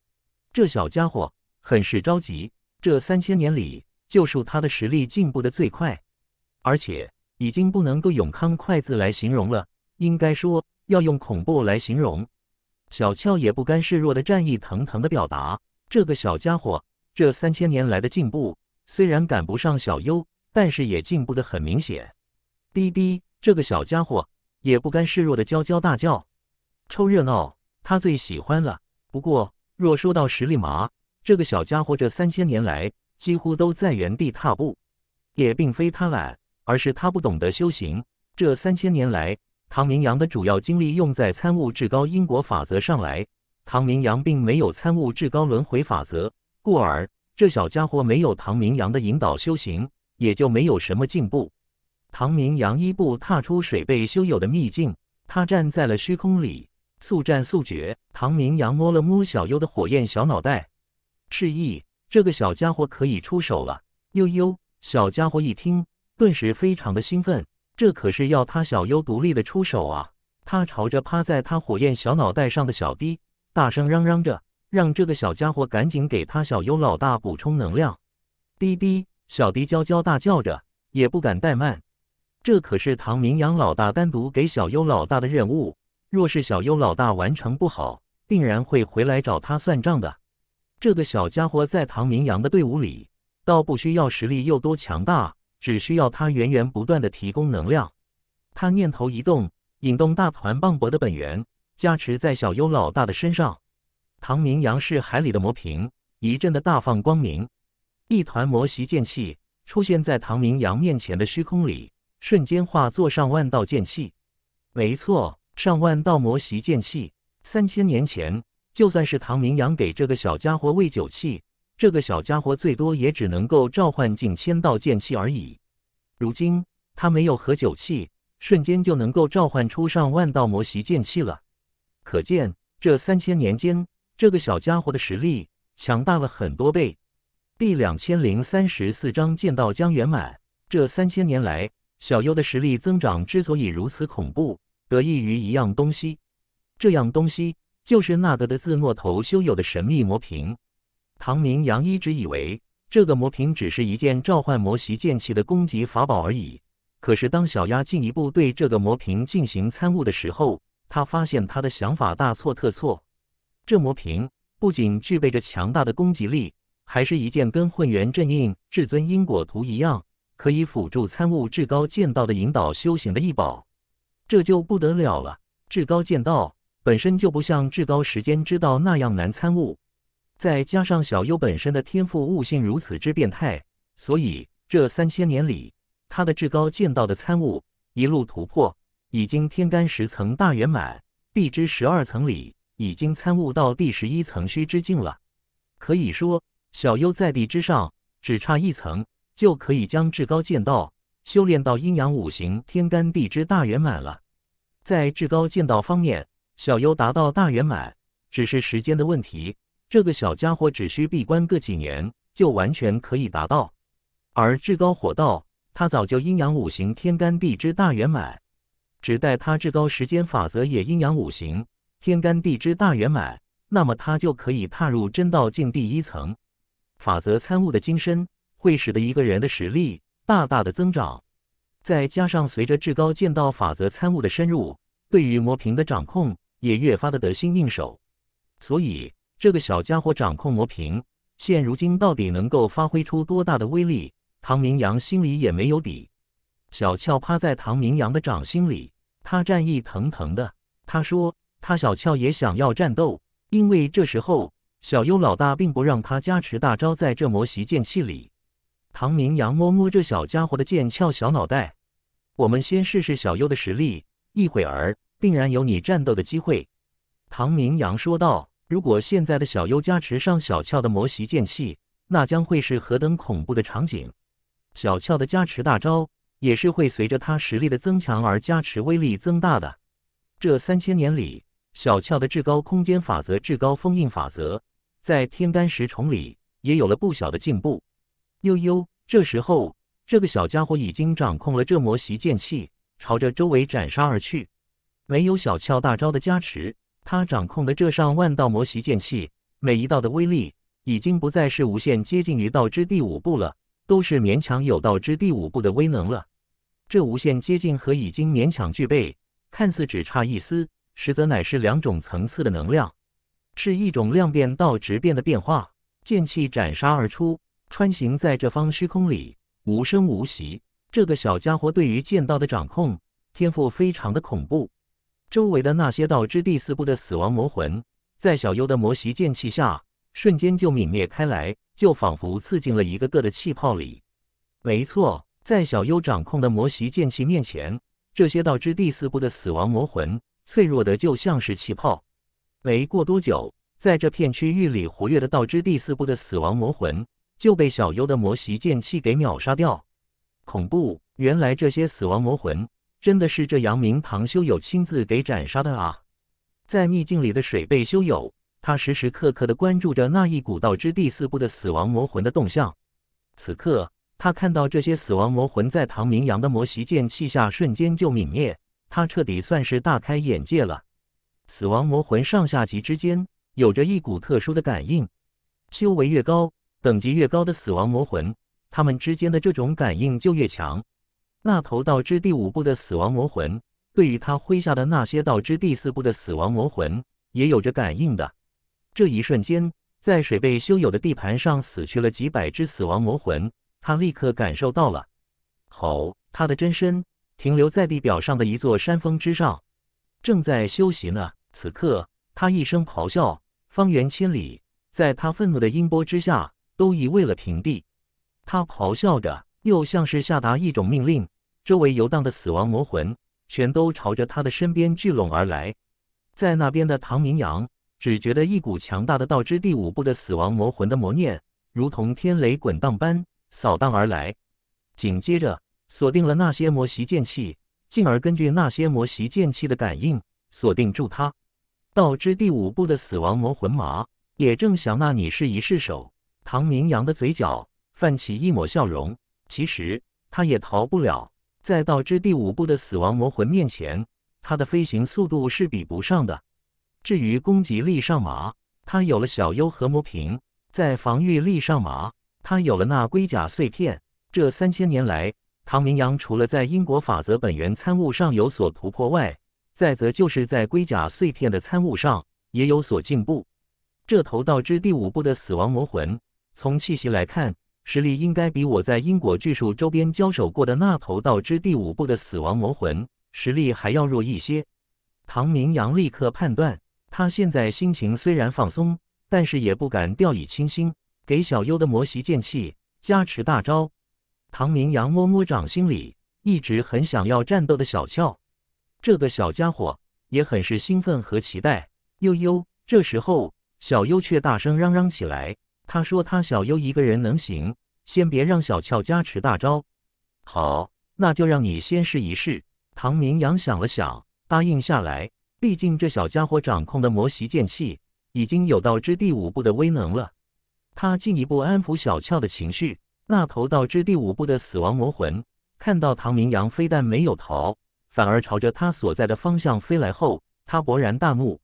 这小家伙很是着急。这三千年里，就数他的实力进步的最快，而且已经不能够用‘快’字来形容了，应该说要用‘恐怖’来形容。小俏也不甘示弱的战意腾腾的表达，这个小家伙这三千年来的进步虽然赶不上小优，但是也进步的很明显。滴滴，这个小家伙也不甘示弱的娇娇大叫，凑热闹他最喜欢了。不过若说到实力嘛，这个小家伙这三千年来几乎都在原地踏步，也并非他懒，而是他不懂得修行。这三千年来，唐明阳的主要精力用在参悟至高因果法则上来，唐明阳并没有参悟至高轮回法则，故而这小家伙没有唐明阳的引导修行，也就没有什么进步。唐明阳一步踏出水贝修友的秘境，他站在了虚空里，速战速决。唐明阳摸了摸小优的火焰小脑袋，示意这个小家伙可以出手了。悠悠，小家伙一听，顿时非常的兴奋。这可是要他小优独立的出手啊！他朝着趴在他火焰小脑袋上的小迪大声嚷嚷着，让这个小家伙赶紧给他小优老大补充能量。滴滴，小迪娇娇大叫着，也不敢怠慢。这可是唐明阳老大单独给小优老大的任务，若是小优老大完成不好，定然会回来找他算账的。这个小家伙在唐明阳的队伍里，倒不需要实力又多强大。只需要他源源不断的提供能量，他念头一动，引动大团磅礴的本源加持在小优老大的身上。唐明阳是海里的魔瓶，一阵的大放光明，一团魔袭剑气出现在唐明阳面前的虚空里，瞬间化作上万道剑气。没错，上万道魔袭剑气，三千年前就算是唐明阳给这个小家伙喂酒气。这个小家伙最多也只能够召唤近千道剑气而已，如今他没有合九气，瞬间就能够召唤出上万道魔袭剑气了。可见这三千年间，这个小家伙的实力强大了很多倍。第两千零三十四章剑道将圆满。这三千年来，小优的实力增长之所以如此恐怖，得益于一样东西，这样东西就是那个的自诺头修有的神秘魔瓶。唐明阳一直以为这个魔瓶只是一件召唤魔袭剑气的攻击法宝而已。可是当小丫进一步对这个魔瓶进行参悟的时候，他发现他的想法大错特错。这魔瓶不仅具备着强大的攻击力，还是一件跟混元阵印、至尊因果图一样，可以辅助参悟至高剑道的引导修行的异宝。这就不得了了。至高剑道本身就不像至高时间之道那样难参悟。再加上小优本身的天赋悟性如此之变态，所以这三千年里，他的至高剑道的参悟一路突破，已经天干十层大圆满，地支十二层里已经参悟到第十一层虚之境了。可以说，小优在地之上只差一层，就可以将至高剑道修炼到阴阳五行天干地支大圆满了。在至高剑道方面，小优达到大圆满只是时间的问题。这个小家伙只需闭关个几年，就完全可以达到。而至高火道，他早就阴阳五行、天干地支大圆满，只待他至高时间法则也阴阳五行、天干地支大圆满，那么他就可以踏入真道境第一层。法则参悟的精深，会使得一个人的实力大大的增长。再加上随着至高剑道法则参悟的深入，对于魔瓶的掌控也越发的得心应手，所以。这个小家伙掌控魔瓶，现如今到底能够发挥出多大的威力？唐明阳心里也没有底。小俏趴在唐明阳的掌心里，他战意腾腾的。他说：“他小俏也想要战斗，因为这时候小优老大并不让他加持大招在这魔袭剑气里。”唐明阳摸摸这小家伙的剑鞘小脑袋：“我们先试试小优的实力，一会儿定然有你战斗的机会。”唐明阳说道。如果现在的小优加持上小俏的魔袭剑气，那将会是何等恐怖的场景！小俏的加持大招也是会随着他实力的增强而加持威力增大的。这三千年里，小俏的至高空间法则、至高封印法则，在天丹石重里也有了不小的进步。悠悠，这时候这个小家伙已经掌控了这魔袭剑气，朝着周围斩杀而去。没有小俏大招的加持。他掌控的这上万道魔袭剑气，每一道的威力已经不再是无限接近于道之第五步了，都是勉强有道之第五步的威能了。这无限接近和已经勉强具备，看似只差一丝，实则乃是两种层次的能量，是一种量变到质变的变化。剑气斩杀而出，穿行在这方虚空里，无声无息。这个小家伙对于剑道的掌控天赋非常的恐怖。周围的那些道之第四步的死亡魔魂，在小优的魔袭剑气下，瞬间就泯灭开来，就仿佛刺进了一个个的气泡里。没错，在小优掌控的魔袭剑气面前，这些道之第四步的死亡魔魂脆弱的就像是气泡。没过多久，在这片区域里活跃的道之第四步的死亡魔魂，就被小优的魔袭剑气给秒杀掉。恐怖！原来这些死亡魔魂。真的是这杨明唐修友亲自给斩杀的啊！在秘境里的水贝修友，他时时刻刻的关注着那一股道之第四部的死亡魔魂的动向。此刻，他看到这些死亡魔魂在唐明阳的魔袭剑气下瞬间就泯灭，他彻底算是大开眼界了。死亡魔魂上下级之间有着一股特殊的感应，修为越高、等级越高的死亡魔魂，他们之间的这种感应就越强。那头道之第五部的死亡魔魂，对于他麾下的那些道之第四部的死亡魔魂，也有着感应的。这一瞬间，在水贝修友的地盘上死去了几百只死亡魔魂，他立刻感受到了。吼！他的真身停留在地表上的一座山峰之上，正在休息呢。此刻，他一声咆哮，方圆千里，在他愤怒的音波之下都夷为了平地。他咆哮着，又像是下达一种命令。周围游荡的死亡魔魂全都朝着他的身边聚拢而来，在那边的唐明阳只觉得一股强大的道之第五步的死亡魔魂的魔念，如同天雷滚荡般扫荡而来，紧接着锁定了那些魔袭剑气，进而根据那些魔袭剑气的感应锁定住他。道之第五步的死亡魔魂嘛，也正想那，你试一试手。唐明阳的嘴角泛起一抹笑容，其实他也逃不了。在道之第五部的死亡魔魂面前，他的飞行速度是比不上的。至于攻击力上马，他有了小幽和魔瓶；在防御力上马，他有了那龟甲碎片。这三千年来，唐明阳除了在因果法则本源参悟上有所突破外，再则就是在龟甲碎片的参悟上也有所进步。这头道之第五部的死亡魔魂，从气息来看。实力应该比我在因果巨树周边交手过的那头道之第五部的死亡魔魂实力还要弱一些。唐明阳立刻判断，他现在心情虽然放松，但是也不敢掉以轻心，给小优的魔袭剑气加持大招。唐明阳摸摸掌心里一直很想要战斗的小俏，这个小家伙也很是兴奋和期待。悠悠，这时候小优却大声嚷嚷起来。他说：“他小优一个人能行，先别让小俏加持大招。”好，那就让你先试一试。唐明阳想了想，答应下来。毕竟这小家伙掌控的魔袭剑气已经有到之第五步的威能了。他进一步安抚小俏的情绪。那头到之第五步的死亡魔魂看到唐明阳非但没有逃，反而朝着他所在的方向飞来后，他勃然大怒。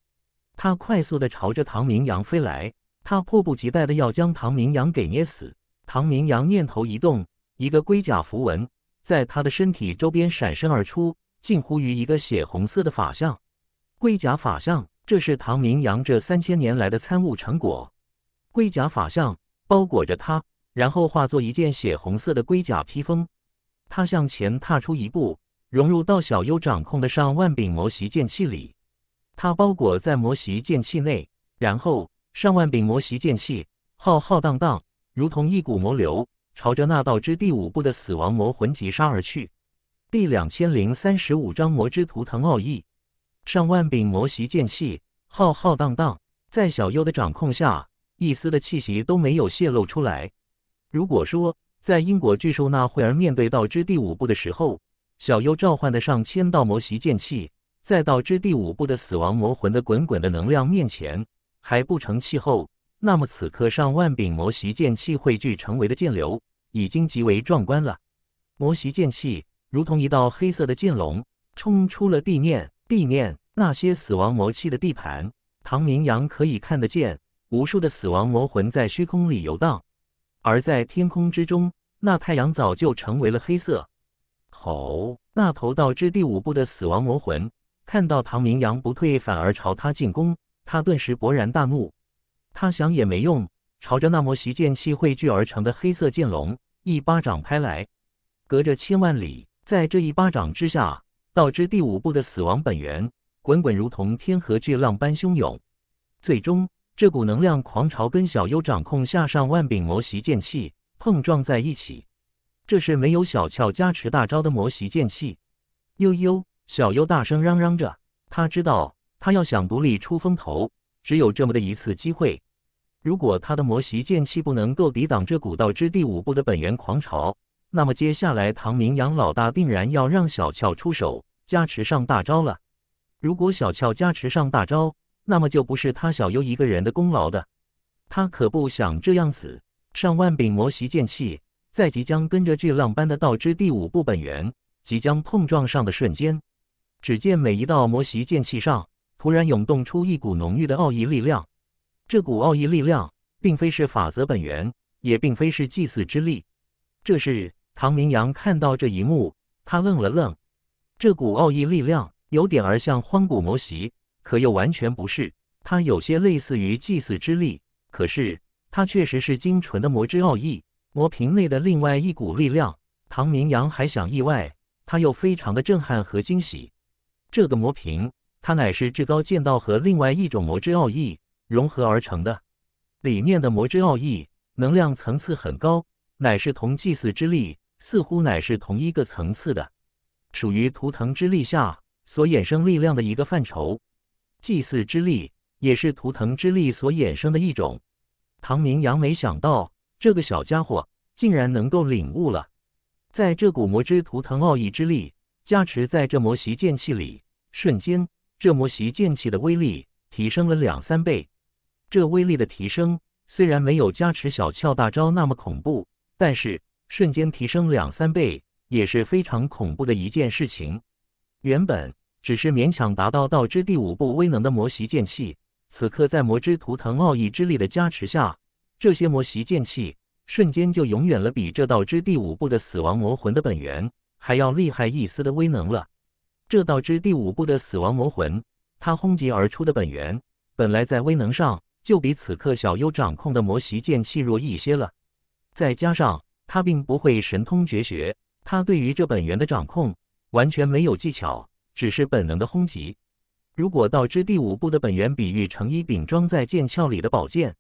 他快速的朝着唐明阳飞来。他迫不及待的要将唐明阳给捏死。唐明阳念头一动，一个龟甲符文在他的身体周边闪身而出，近乎于一个血红色的法相。龟甲法相，这是唐明阳这三千年来的参悟成果。龟甲法相包裹着他，然后化作一件血红色的龟甲披风。他向前踏出一步，融入到小优掌控的上万柄魔袭剑气里。他包裹在魔袭剑气内，然后。上万柄魔袭剑气浩浩荡荡，如同一股魔流，朝着那道之第五步的死亡魔魂疾杀而去。第两千零三十五章魔之图腾奥义。上万柄魔袭剑气浩浩荡荡，在小优的掌控下，一丝的气息都没有泄露出来。如果说在因果巨兽那会儿面对道之第五步的时候，小优召唤的上千道魔袭剑气，在道之第五步的死亡魔魂的滚滚的能量面前。还不成气候，那么此刻上万柄魔袭剑气汇聚成为的剑流已经极为壮观了。魔袭剑气如同一道黑色的剑龙冲出了地面，地面那些死亡魔气的地盘，唐明阳可以看得见无数的死亡魔魂在虚空里游荡，而在天空之中，那太阳早就成为了黑色。吼！那头道之第五步的死亡魔魂看到唐明阳不退，反而朝他进攻。他顿时勃然大怒，他想也没用，朝着那魔袭剑气汇聚而成的黑色剑龙一巴掌拍来。隔着千万里，在这一巴掌之下，导致第五步的死亡本源滚滚，如同天河巨浪般汹涌。最终，这股能量狂潮跟小优掌控下上万柄魔袭剑气碰撞在一起。这是没有小窍加持大招的魔袭剑气。悠悠，小优大声嚷嚷着，他知道。他要想独立出风头，只有这么的一次机会。如果他的魔袭剑气不能够抵挡这古道之第五部的本源狂潮，那么接下来唐明阳老大定然要让小俏出手加持上大招了。如果小俏加持上大招，那么就不是他小优一个人的功劳的。他可不想这样死。上万柄魔袭剑气在即将跟着巨浪般的道之第五部本源即将碰撞上的瞬间，只见每一道魔袭剑气上。突然涌动出一股浓郁的奥义力量，这股奥义力量并非是法则本源，也并非是祭祀之力。这是唐明阳看到这一幕，他愣了愣。这股奥义力量有点儿像荒古魔袭，可又完全不是。它有些类似于祭祀之力，可是它确实是精纯的魔之奥义。魔瓶内的另外一股力量，唐明阳还想意外，他又非常的震撼和惊喜。这个魔瓶。它乃是至高剑道和另外一种魔之奥义融合而成的，里面的魔之奥义能量层次很高，乃是同祭祀之力似乎乃是同一个层次的，属于图腾之力下所衍生力量的一个范畴。祭祀之力也是图腾之力所衍生的一种。唐明阳没想到这个小家伙竟然能够领悟了，在这股魔之图腾奥义之力加持在这魔袭剑气里，瞬间。这魔袭剑气的威力提升了两三倍，这威力的提升虽然没有加持小窍大招那么恐怖，但是瞬间提升两三倍也是非常恐怖的一件事情。原本只是勉强达到道之第五步威能的魔袭剑气，此刻在魔之图腾奥义之力的加持下，这些魔袭剑气瞬间就永远了比这道之第五步的死亡魔魂的本源还要厉害一丝的威能了。这道之第五步的死亡魔魂，他轰击而出的本源，本来在威能上就比此刻小优掌控的魔袭剑气弱一些了。再加上他并不会神通绝学，他对于这本源的掌控完全没有技巧，只是本能的轰击。如果道之第五步的本源比喻成一柄装在剑鞘里的宝剑，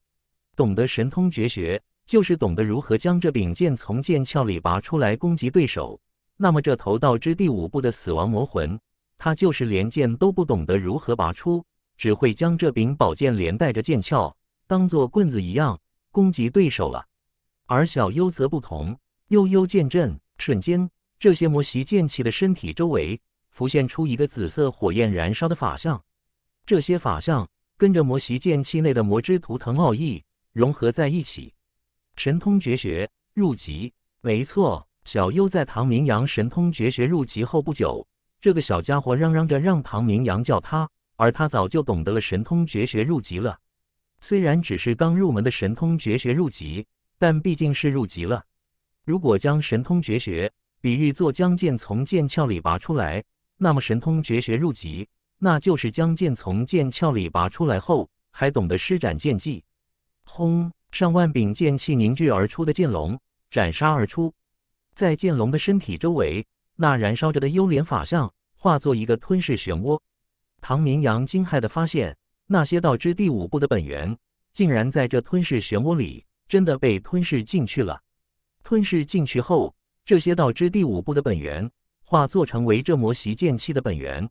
懂得神通绝学就是懂得如何将这柄剑从剑鞘里拔出来攻击对手。那么这头道之第五部的死亡魔魂，他就是连剑都不懂得如何拔出，只会将这柄宝剑连带着剑鞘当做棍子一样攻击对手了。而小优则不同，悠悠剑阵瞬间，这些魔袭剑气的身体周围浮现出一个紫色火焰燃烧的法相，这些法相跟着魔袭剑气内的魔之图腾奥义融合在一起，神通绝学入籍，没错。小优在唐明阳神通绝学入籍后不久，这个小家伙嚷嚷着让唐明阳叫他，而他早就懂得了神通绝学入籍了。虽然只是刚入门的神通绝学入籍，但毕竟是入籍了。如果将神通绝学比喻作将剑从剑鞘里拔出来，那么神通绝学入籍，那就是将剑从剑鞘里拔出来后，还懂得施展剑技。轰！上万柄剑气凝聚而出的剑龙斩杀而出。在剑龙的身体周围，那燃烧着的幽莲法相化作一个吞噬漩涡。唐明阳惊骇的发现，那些道之第五步的本源竟然在这吞噬漩涡里真的被吞噬进去了。吞噬进去后，这些道之第五步的本源化作成为这魔袭剑气的本源，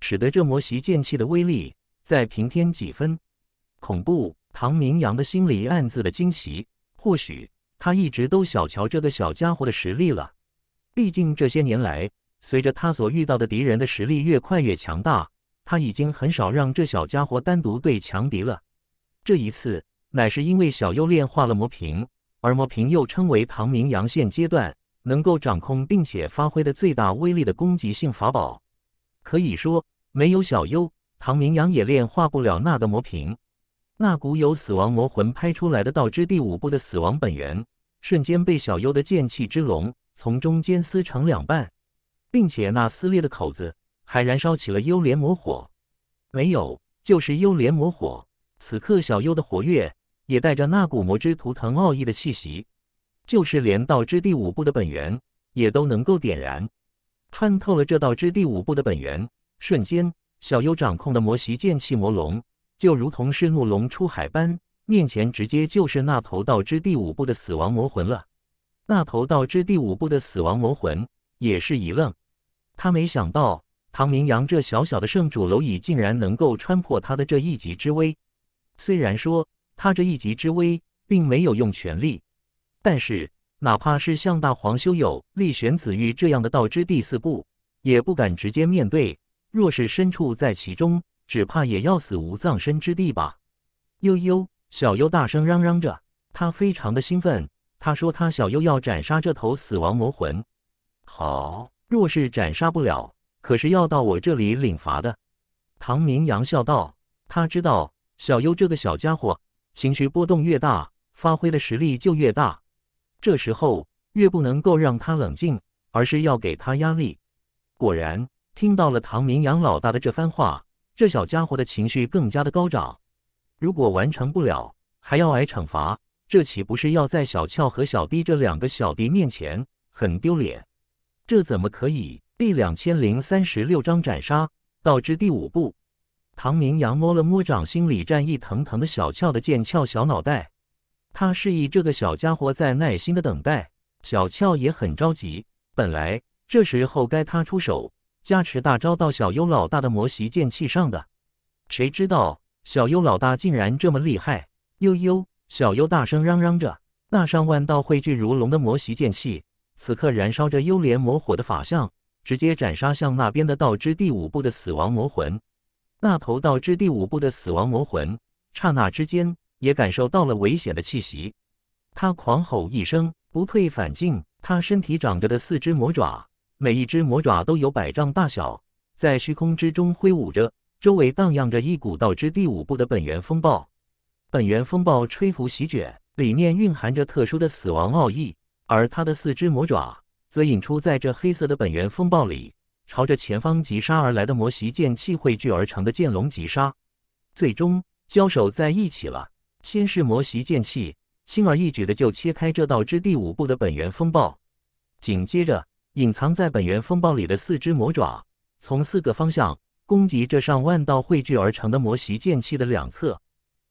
使得这魔袭剑气的威力再平添几分。恐怖！唐明阳的心里暗自的惊奇，或许。他一直都小瞧这个小家伙的实力了，毕竟这些年来，随着他所遇到的敌人的实力越快越强大，他已经很少让这小家伙单独对强敌了。这一次乃是因为小优炼化了魔瓶，而魔瓶又称为唐明阳现阶段能够掌控并且发挥的最大威力的攻击性法宝。可以说，没有小优，唐明阳也炼化不了那个魔瓶。那股由死亡魔魂拍出来的道之第五部的死亡本源，瞬间被小优的剑气之龙从中间撕成两半，并且那撕裂的口子还燃烧起了幽莲魔火。没有，就是幽莲魔火。此刻小优的活跃也带着那股魔之图腾奥义的气息，就是连道之第五部的本源也都能够点燃，穿透了这道之第五部的本源。瞬间，小优掌控的魔袭剑气魔龙。就如同是怒龙出海般，面前直接就是那头道之第五步的死亡魔魂了。那头道之第五步的死亡魔魂也是一愣，他没想到唐明阳这小小的圣主蝼蚁竟然能够穿破他的这一级之威。虽然说他这一级之威并没有用全力，但是哪怕是像大黄修友、立玄子玉这样的道之第四部，也不敢直接面对。若是身处在其中，只怕也要死无葬身之地吧！悠悠小优大声嚷嚷着，他非常的兴奋。他说：“他小优要斩杀这头死亡魔魂。好，若是斩杀不了，可是要到我这里领罚的。”唐明阳笑道：“他知道小优这个小家伙情绪波动越大，发挥的实力就越大。这时候越不能够让他冷静，而是要给他压力。”果然，听到了唐明阳老大的这番话。这小家伙的情绪更加的高涨。如果完成不了，还要挨惩罚，这岂不是要在小俏和小弟这两个小弟面前很丢脸？这怎么可以？第两千零三十六章斩杀，倒置第五步。唐明阳摸了摸掌心里战意腾腾的小俏的剑鞘小脑袋，他示意这个小家伙在耐心的等待。小俏也很着急，本来这时候该他出手。加持大招到小优老大的魔袭剑气上的，谁知道小优老大竟然这么厉害？悠悠，小优大声嚷嚷着，那上万道汇聚如龙的魔袭剑气，此刻燃烧着幽莲魔火的法相，直接斩杀向那边的道之第五部的死亡魔魂。那头道之第五部的死亡魔魂，刹那之间也感受到了危险的气息，他狂吼一声，不退反进，他身体长着的四只魔爪。每一只魔爪都有百丈大小，在虚空之中挥舞着，周围荡漾着一股道之第五步的本源风暴。本源风暴吹拂席卷，里面蕴含着特殊的死亡奥义。而他的四只魔爪，则引出在这黑色的本源风暴里，朝着前方疾杀而来的魔袭剑气汇聚而成的剑龙疾杀，最终交手在一起了。先是魔袭剑气轻而易举的就切开这道之第五步的本源风暴，紧接着。隐藏在本源风暴里的四只魔爪，从四个方向攻击这上万道汇聚而成的魔袭剑气的两侧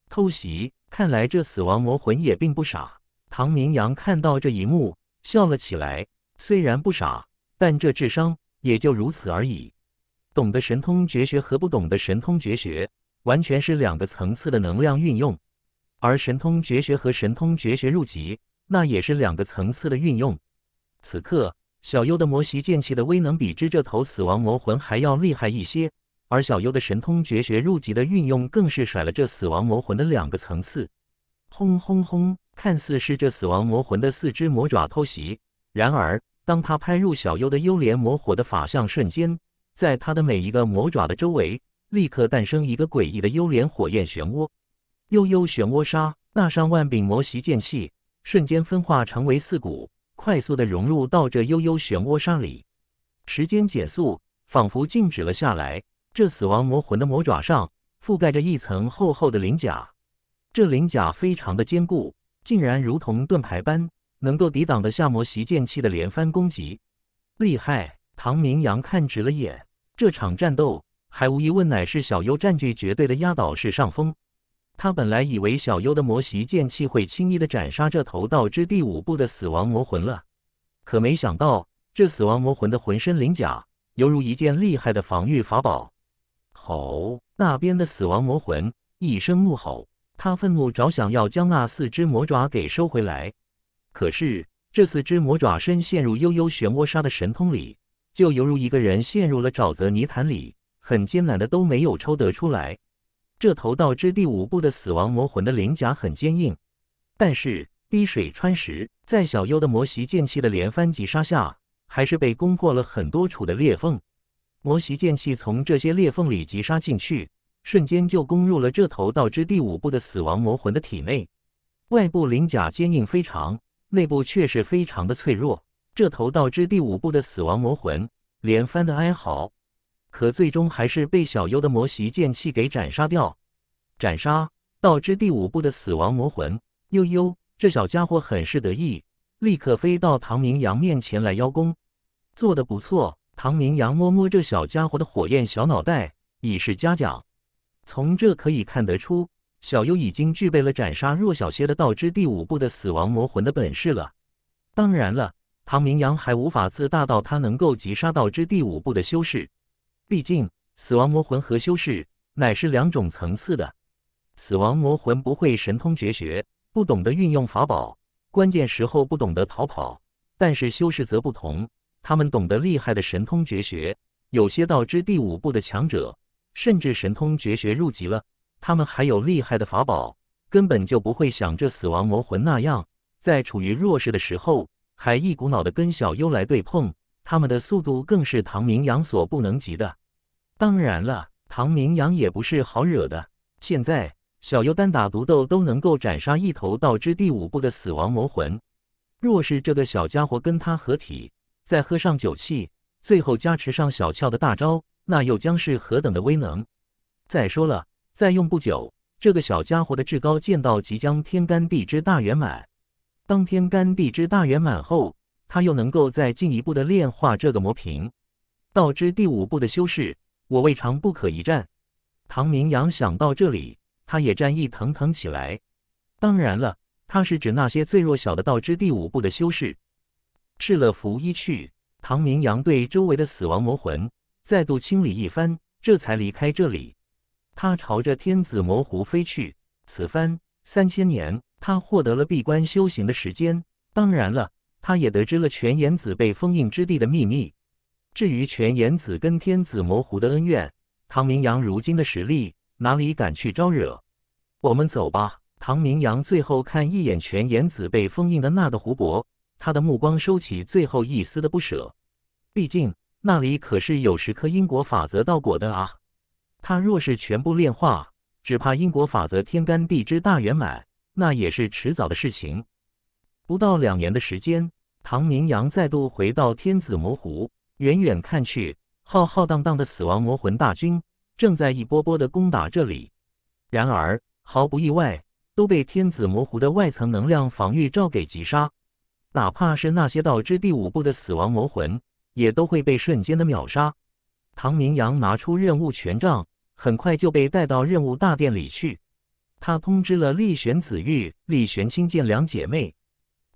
偷袭。看来这死亡魔魂也并不傻。唐明阳看到这一幕，笑了起来。虽然不傻，但这智商也就如此而已。懂得神通绝学和不懂得神通绝学，完全是两个层次的能量运用。而神通绝学和神通绝学入级，那也是两个层次的运用。此刻。小优的魔袭剑气的威能比之这头死亡魔魂还要厉害一些，而小优的神通绝学入级的运用更是甩了这死亡魔魂的两个层次。轰轰轰！看似是这死亡魔魂的四只魔爪偷袭，然而当他拍入小优的幽莲魔火的法相瞬间，在他的每一个魔爪的周围，立刻诞生一个诡异的幽莲火焰漩涡。幽幽漩涡杀，那上万柄魔袭剑气瞬间分化成为四股。快速的融入到这悠悠漩涡上里，时间减速，仿佛静止了下来。这死亡魔魂的魔爪上覆盖着一层厚厚的鳞甲，这鳞甲非常的坚固，竟然如同盾牌般，能够抵挡的下魔袭剑气的连番攻击。厉害！唐明阳看直了眼，这场战斗还毫无疑问乃是小优占据绝对的压倒式上风。他本来以为小优的魔袭剑气会轻易的斩杀这头道之第五步的死亡魔魂了，可没想到这死亡魔魂的浑身鳞甲犹如一件厉害的防御法宝。吼！那边的死亡魔魂一声怒吼，他愤怒着想要将那四只魔爪给收回来，可是这四只魔爪身陷入悠悠漩涡沙的神通里，就犹如一个人陷入了沼泽泥潭里，很艰难的都没有抽得出来。这头道之第五部的死亡魔魂的鳞甲很坚硬，但是滴水穿石，在小优的魔袭剑气的连番急杀下，还是被攻破了很多处的裂缝。魔袭剑气从这些裂缝里急杀进去，瞬间就攻入了这头道之第五部的死亡魔魂的体内。外部鳞甲坚硬非常，内部却是非常的脆弱。这头道之第五部的死亡魔魂连番的哀嚎。可最终还是被小优的魔袭剑气给斩杀掉，斩杀道之第五部的死亡魔魂。悠悠，这小家伙很是得意，立刻飞到唐明阳面前来邀功，做得不错。唐明阳摸摸这小家伙的火焰小脑袋，以示嘉奖。从这可以看得出，小优已经具备了斩杀弱小些的道之第五部的死亡魔魂的本事了。当然了，唐明阳还无法自大到他能够击杀道之第五部的修士。毕竟，死亡魔魂和修士乃是两种层次的。死亡魔魂不会神通绝学，不懂得运用法宝，关键时候不懂得逃跑。但是修士则不同，他们懂得厉害的神通绝学，有些道之第五步的强者，甚至神通绝学入级了，他们还有厉害的法宝，根本就不会像这死亡魔魂那样，在处于弱势的时候还一股脑的跟小优来对碰。他们的速度更是唐明阳所不能及的。当然了，唐明阳也不是好惹的。现在小优单打独斗都能够斩杀一头道之第五步的死亡魔魂，若是这个小家伙跟他合体，再喝上酒气，最后加持上小俏的大招，那又将是何等的威能！再说了，再用不久，这个小家伙的至高剑道即将天干地支大圆满。当天干地支大圆满后，他又能够再进一步的炼化这个魔瓶，道之第五步的修士，我未尝不可一战。唐明阳想到这里，他也战意腾腾起来。当然了，他是指那些最弱小的道之第五步的修士。赤了拂衣去，唐明阳对周围的死亡魔魂再度清理一番，这才离开这里。他朝着天子魔湖飞去。此番三千年，他获得了闭关修行的时间。当然了。他也得知了泉眼子被封印之地的秘密。至于泉眼子跟天子魔糊的恩怨，唐明阳如今的实力哪里敢去招惹？我们走吧。唐明阳最后看一眼泉眼子被封印的那个湖泊，他的目光收起最后一丝的不舍。毕竟那里可是有十颗因果法则道果的啊。他若是全部炼化，只怕因果法则天干地支大圆满，那也是迟早的事情。不到两年的时间，唐明阳再度回到天子魔湖。远远看去，浩浩荡荡的死亡魔魂大军正在一波波的攻打这里。然而，毫不意外，都被天子魔湖的外层能量防御罩给击杀。哪怕是那些到之第五步的死亡魔魂，也都会被瞬间的秒杀。唐明阳拿出任务权杖，很快就被带到任务大殿里去。他通知了厉玄子玉、厉玄清剑两姐妹。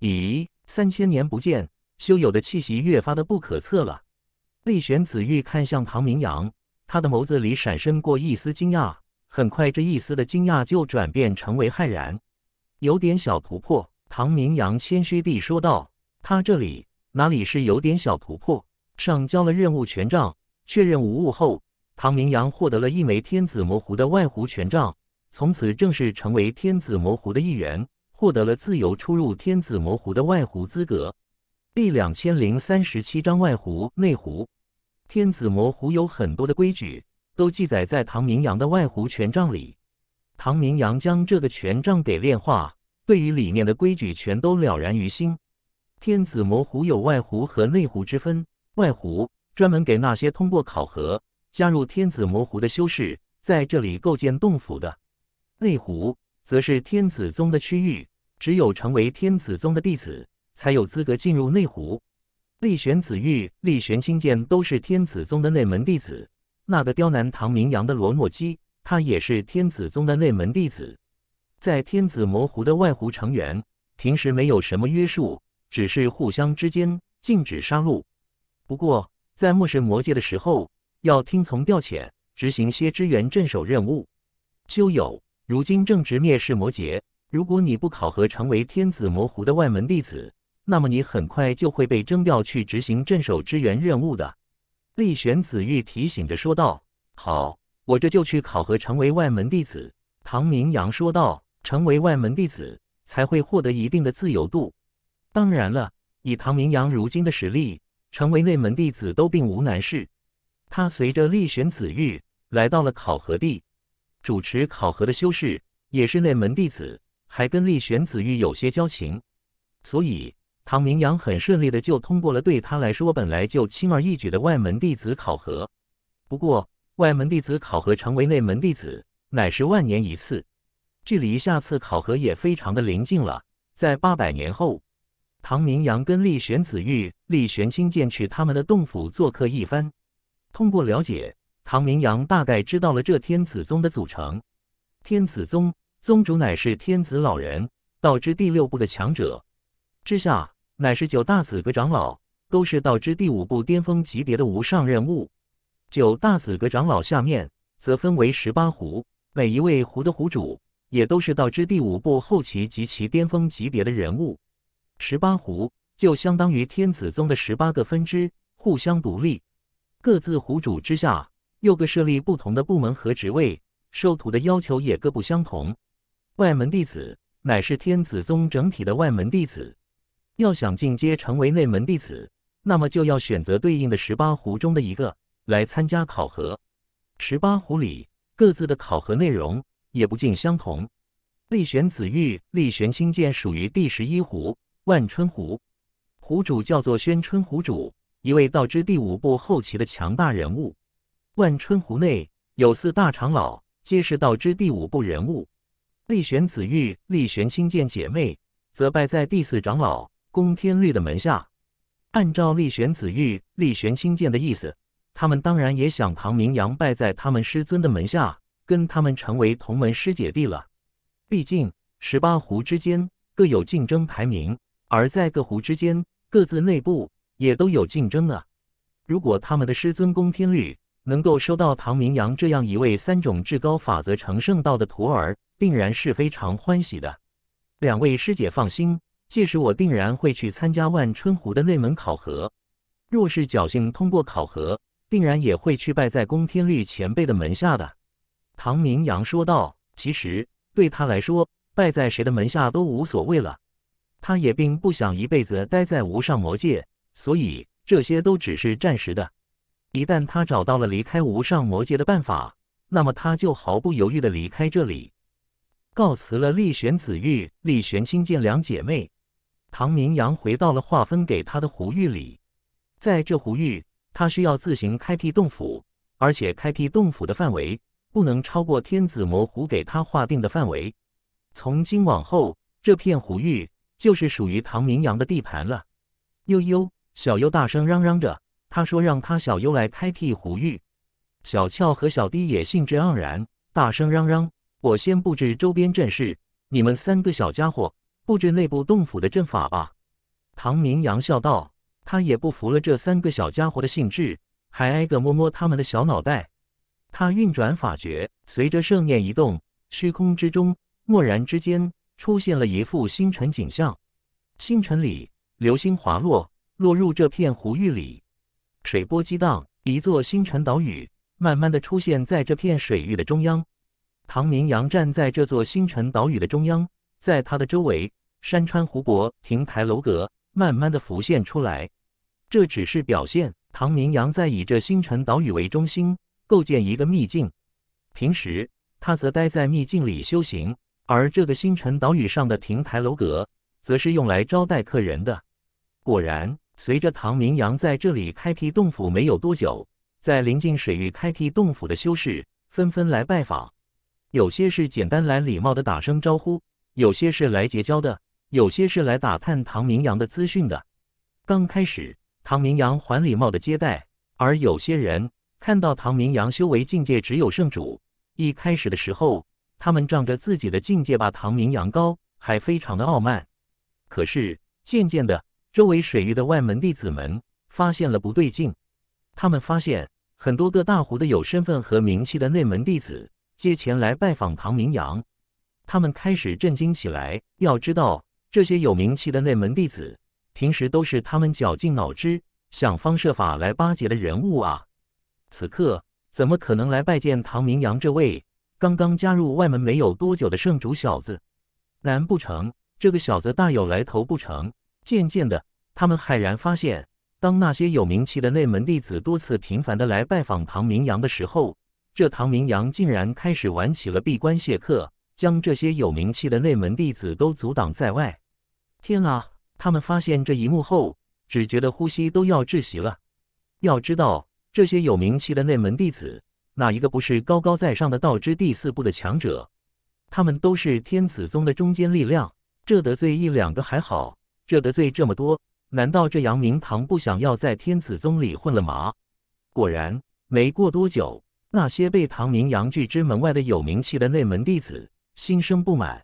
咦，三千年不见，修友的气息越发的不可测了。厉玄子玉看向唐明阳，他的眸子里闪身过一丝惊讶，很快这一丝的惊讶就转变成为骇然。有点小突破，唐明阳谦虚地说道。他这里哪里是有点小突破？上交了任务权杖，确认无误后，唐明阳获得了一枚天子魔狐的外狐权杖，从此正式成为天子魔狐的一员。获得了自由出入天子魔糊的外湖资格。第两千零三十七章外湖、内湖。天子魔糊有很多的规矩，都记载在唐明阳的外湖权杖里。唐明阳将这个权杖给炼化，对于里面的规矩全都了然于心。天子魔糊有外湖和内湖之分，外湖专门给那些通过考核加入天子魔糊的修士在这里构建洞府的，内湖则是天子宗的区域。只有成为天子宗的弟子，才有资格进入内湖。力玄子玉、力玄青剑都是天子宗的内门弟子。那个刁难唐明阳的罗诺基，他也是天子宗的内门弟子。在天子魔湖的外湖成员，平时没有什么约束，只是互相之间禁止杀戮。不过，在末世魔界的时候，要听从调遣，执行些支援镇守任务。修友，如今正值灭世魔劫。如果你不考核成为天子魔狐的外门弟子，那么你很快就会被征调去执行镇守支援任务的。”厉玄子玉提醒着说道。“好，我这就去考核成为外门弟子。”唐明阳说道。“成为外门弟子才会获得一定的自由度。当然了，以唐明阳如今的实力，成为内门弟子都并无难事。”他随着厉玄子玉来到了考核地，主持考核的修士也是内门弟子。还跟厉玄子玉有些交情，所以唐明阳很顺利的就通过了对他来说本来就轻而易举的外门弟子考核。不过外门弟子考核成为内门弟子乃是万年一次，距离下次考核也非常的临近了。在八百年后，唐明阳跟厉玄子玉、厉玄清剑去他们的洞府做客一番。通过了解，唐明阳大概知道了这天子宗的组成。天子宗。宗主乃是天子老人，道之第六部的强者之下，乃是九大子阁长老，都是道之第五部巅峰级别的无上人物。九大子阁长老下面则分为十八湖，每一位湖的湖主也都是道之第五部后期及其巅峰级别的人物。十八湖就相当于天子宗的十八个分支，互相独立，各自湖主之下又各设立不同的部门和职位，收徒的要求也各不相同。外门弟子乃是天子宗整体的外门弟子，要想进阶成为内门弟子，那么就要选择对应的十八湖中的一个来参加考核。十八湖里各自的考核内容也不尽相同。力玄子玉、力玄青剑属于第十一湖万春湖，湖主叫做宣春湖主，一位道之第五部后期的强大人物。万春湖内有四大长老，皆是道之第五部人物。立玄子玉、立玄青剑姐妹则拜在第四长老宫天律的门下。按照立玄子玉、立玄青剑的意思，他们当然也想唐明阳拜在他们师尊的门下，跟他们成为同门师姐弟了。毕竟十八湖之间各有竞争排名，而在各湖之间各自内部也都有竞争呢。如果他们的师尊宫天律能够收到唐明阳这样一位三种至高法则成圣道的徒儿，定然是非常欢喜的，两位师姐放心，届时我定然会去参加万春湖的内门考核。若是侥幸通过考核，定然也会去拜在宫天律前辈的门下的。唐明阳说道：“其实对他来说，拜在谁的门下都无所谓了。他也并不想一辈子待在无上魔界，所以这些都只是暂时的。一旦他找到了离开无上魔界的办法，那么他就毫不犹豫地离开这里。”告辞了，厉玄子玉、厉玄清见两姐妹，唐明阳回到了划分给他的湖域里。在这湖域，他需要自行开辟洞府，而且开辟洞府的范围不能超过天子魔湖给他划定的范围。从今往后，这片湖域就是属于唐明阳的地盘了。悠悠、小悠大声嚷嚷着，他说让他小悠来开辟湖域。小俏和小低也兴致盎然，大声嚷嚷。我先布置周边阵势，你们三个小家伙布置内部洞府的阵法吧。”唐明阳笑道。他也不服了这三个小家伙的兴致，还挨个摸摸他们的小脑袋。他运转法诀，随着圣念移动，虚空之中蓦然之间出现了一副星辰景象。星辰里，流星滑落，落入这片湖域里，水波激荡，一座星辰岛屿慢慢的出现在这片水域的中央。唐明阳站在这座星辰岛屿的中央，在他的周围，山川湖泊、亭台楼阁慢慢的浮现出来。这只是表现唐明阳在以这星辰岛屿为中心构建一个秘境。平时他则待在秘境里修行，而这个星辰岛屿上的亭台楼阁，则是用来招待客人的。果然，随着唐明阳在这里开辟洞府没有多久，在临近水域开辟洞府的修士纷纷来拜访。有些是简单来礼貌的打声招呼，有些是来结交的，有些是来打探唐明阳的资讯的。刚开始，唐明阳还礼貌的接待，而有些人看到唐明阳修为境界只有圣主，一开始的时候，他们仗着自己的境界把唐明阳高，还非常的傲慢。可是渐渐的，周围水域的外门弟子们发现了不对劲，他们发现很多个大湖的有身份和名气的内门弟子。接前来拜访唐明阳，他们开始震惊起来。要知道，这些有名气的内门弟子，平时都是他们绞尽脑汁、想方设法来巴结的人物啊。此刻，怎么可能来拜见唐明阳这位刚刚加入外门没有多久的圣主小子？难不成这个小子大有来头不成？渐渐的，他们骇然发现，当那些有名气的内门弟子多次频繁的来拜访唐明阳的时候。这唐明阳竟然开始玩起了闭关谢客，将这些有名气的内门弟子都阻挡在外。天啊！他们发现这一幕后，只觉得呼吸都要窒息了。要知道，这些有名气的内门弟子，哪一个不是高高在上的道之第四步的强者？他们都是天子宗的中坚力量。这得罪一两个还好，这得罪这么多，难道这杨明堂不想要在天子宗里混了吗？果然，没过多久。那些被唐明阳拒之门外的有名气的内门弟子心生不满，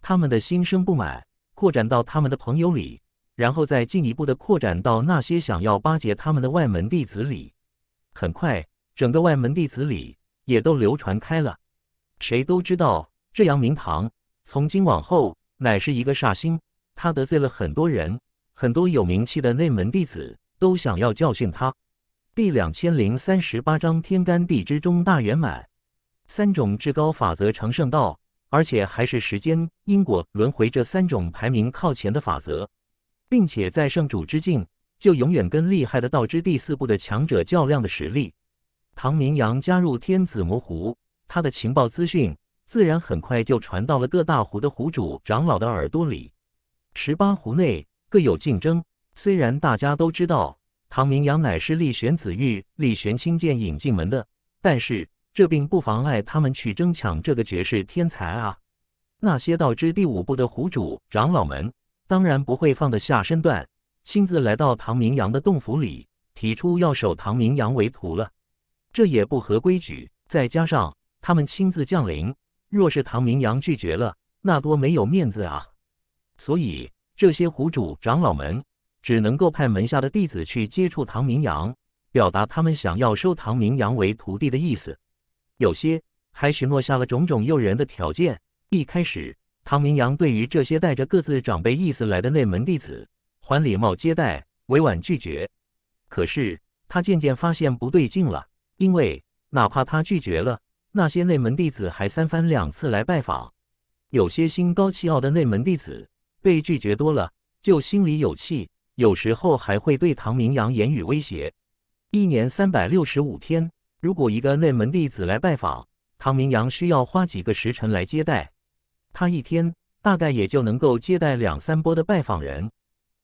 他们的心生不满扩展到他们的朋友里，然后再进一步的扩展到那些想要巴结他们的外门弟子里。很快，整个外门弟子里也都流传开了。谁都知道，这杨明堂从今往后乃是一个煞星，他得罪了很多人，很多有名气的内门弟子都想要教训他。第两千零三十八章天干地支中大圆满，三种至高法则成圣道，而且还是时间、因果、轮回这三种排名靠前的法则，并且在圣主之境，就永远跟厉害的道之第四部的强者较量的实力。唐明阳加入天子魔湖，他的情报资讯自然很快就传到了各大湖的湖主长老的耳朵里。十八湖内各有竞争，虽然大家都知道。唐明阳乃是力玄子玉、力玄青剑引进门的，但是这并不妨碍他们去争抢这个绝世天才啊！那些到之第五部的湖主长老们，当然不会放得下身段，亲自来到唐明阳的洞府里，提出要收唐明阳为徒了。这也不合规矩，再加上他们亲自降临，若是唐明阳拒绝了，那多没有面子啊！所以这些湖主长老们。只能够派门下的弟子去接触唐明阳，表达他们想要收唐明阳为徒弟的意思。有些还许诺下了种种诱人的条件。一开始，唐明阳对于这些带着各自长辈意思来的内门弟子，还礼貌接待，委婉拒绝。可是他渐渐发现不对劲了，因为哪怕他拒绝了，那些内门弟子还三番两次来拜访。有些心高气傲的内门弟子被拒绝多了，就心里有气。有时候还会对唐明阳言语威胁。一年三百六十五天，如果一个内门弟子来拜访唐明阳，需要花几个时辰来接待。他一天大概也就能够接待两三波的拜访人。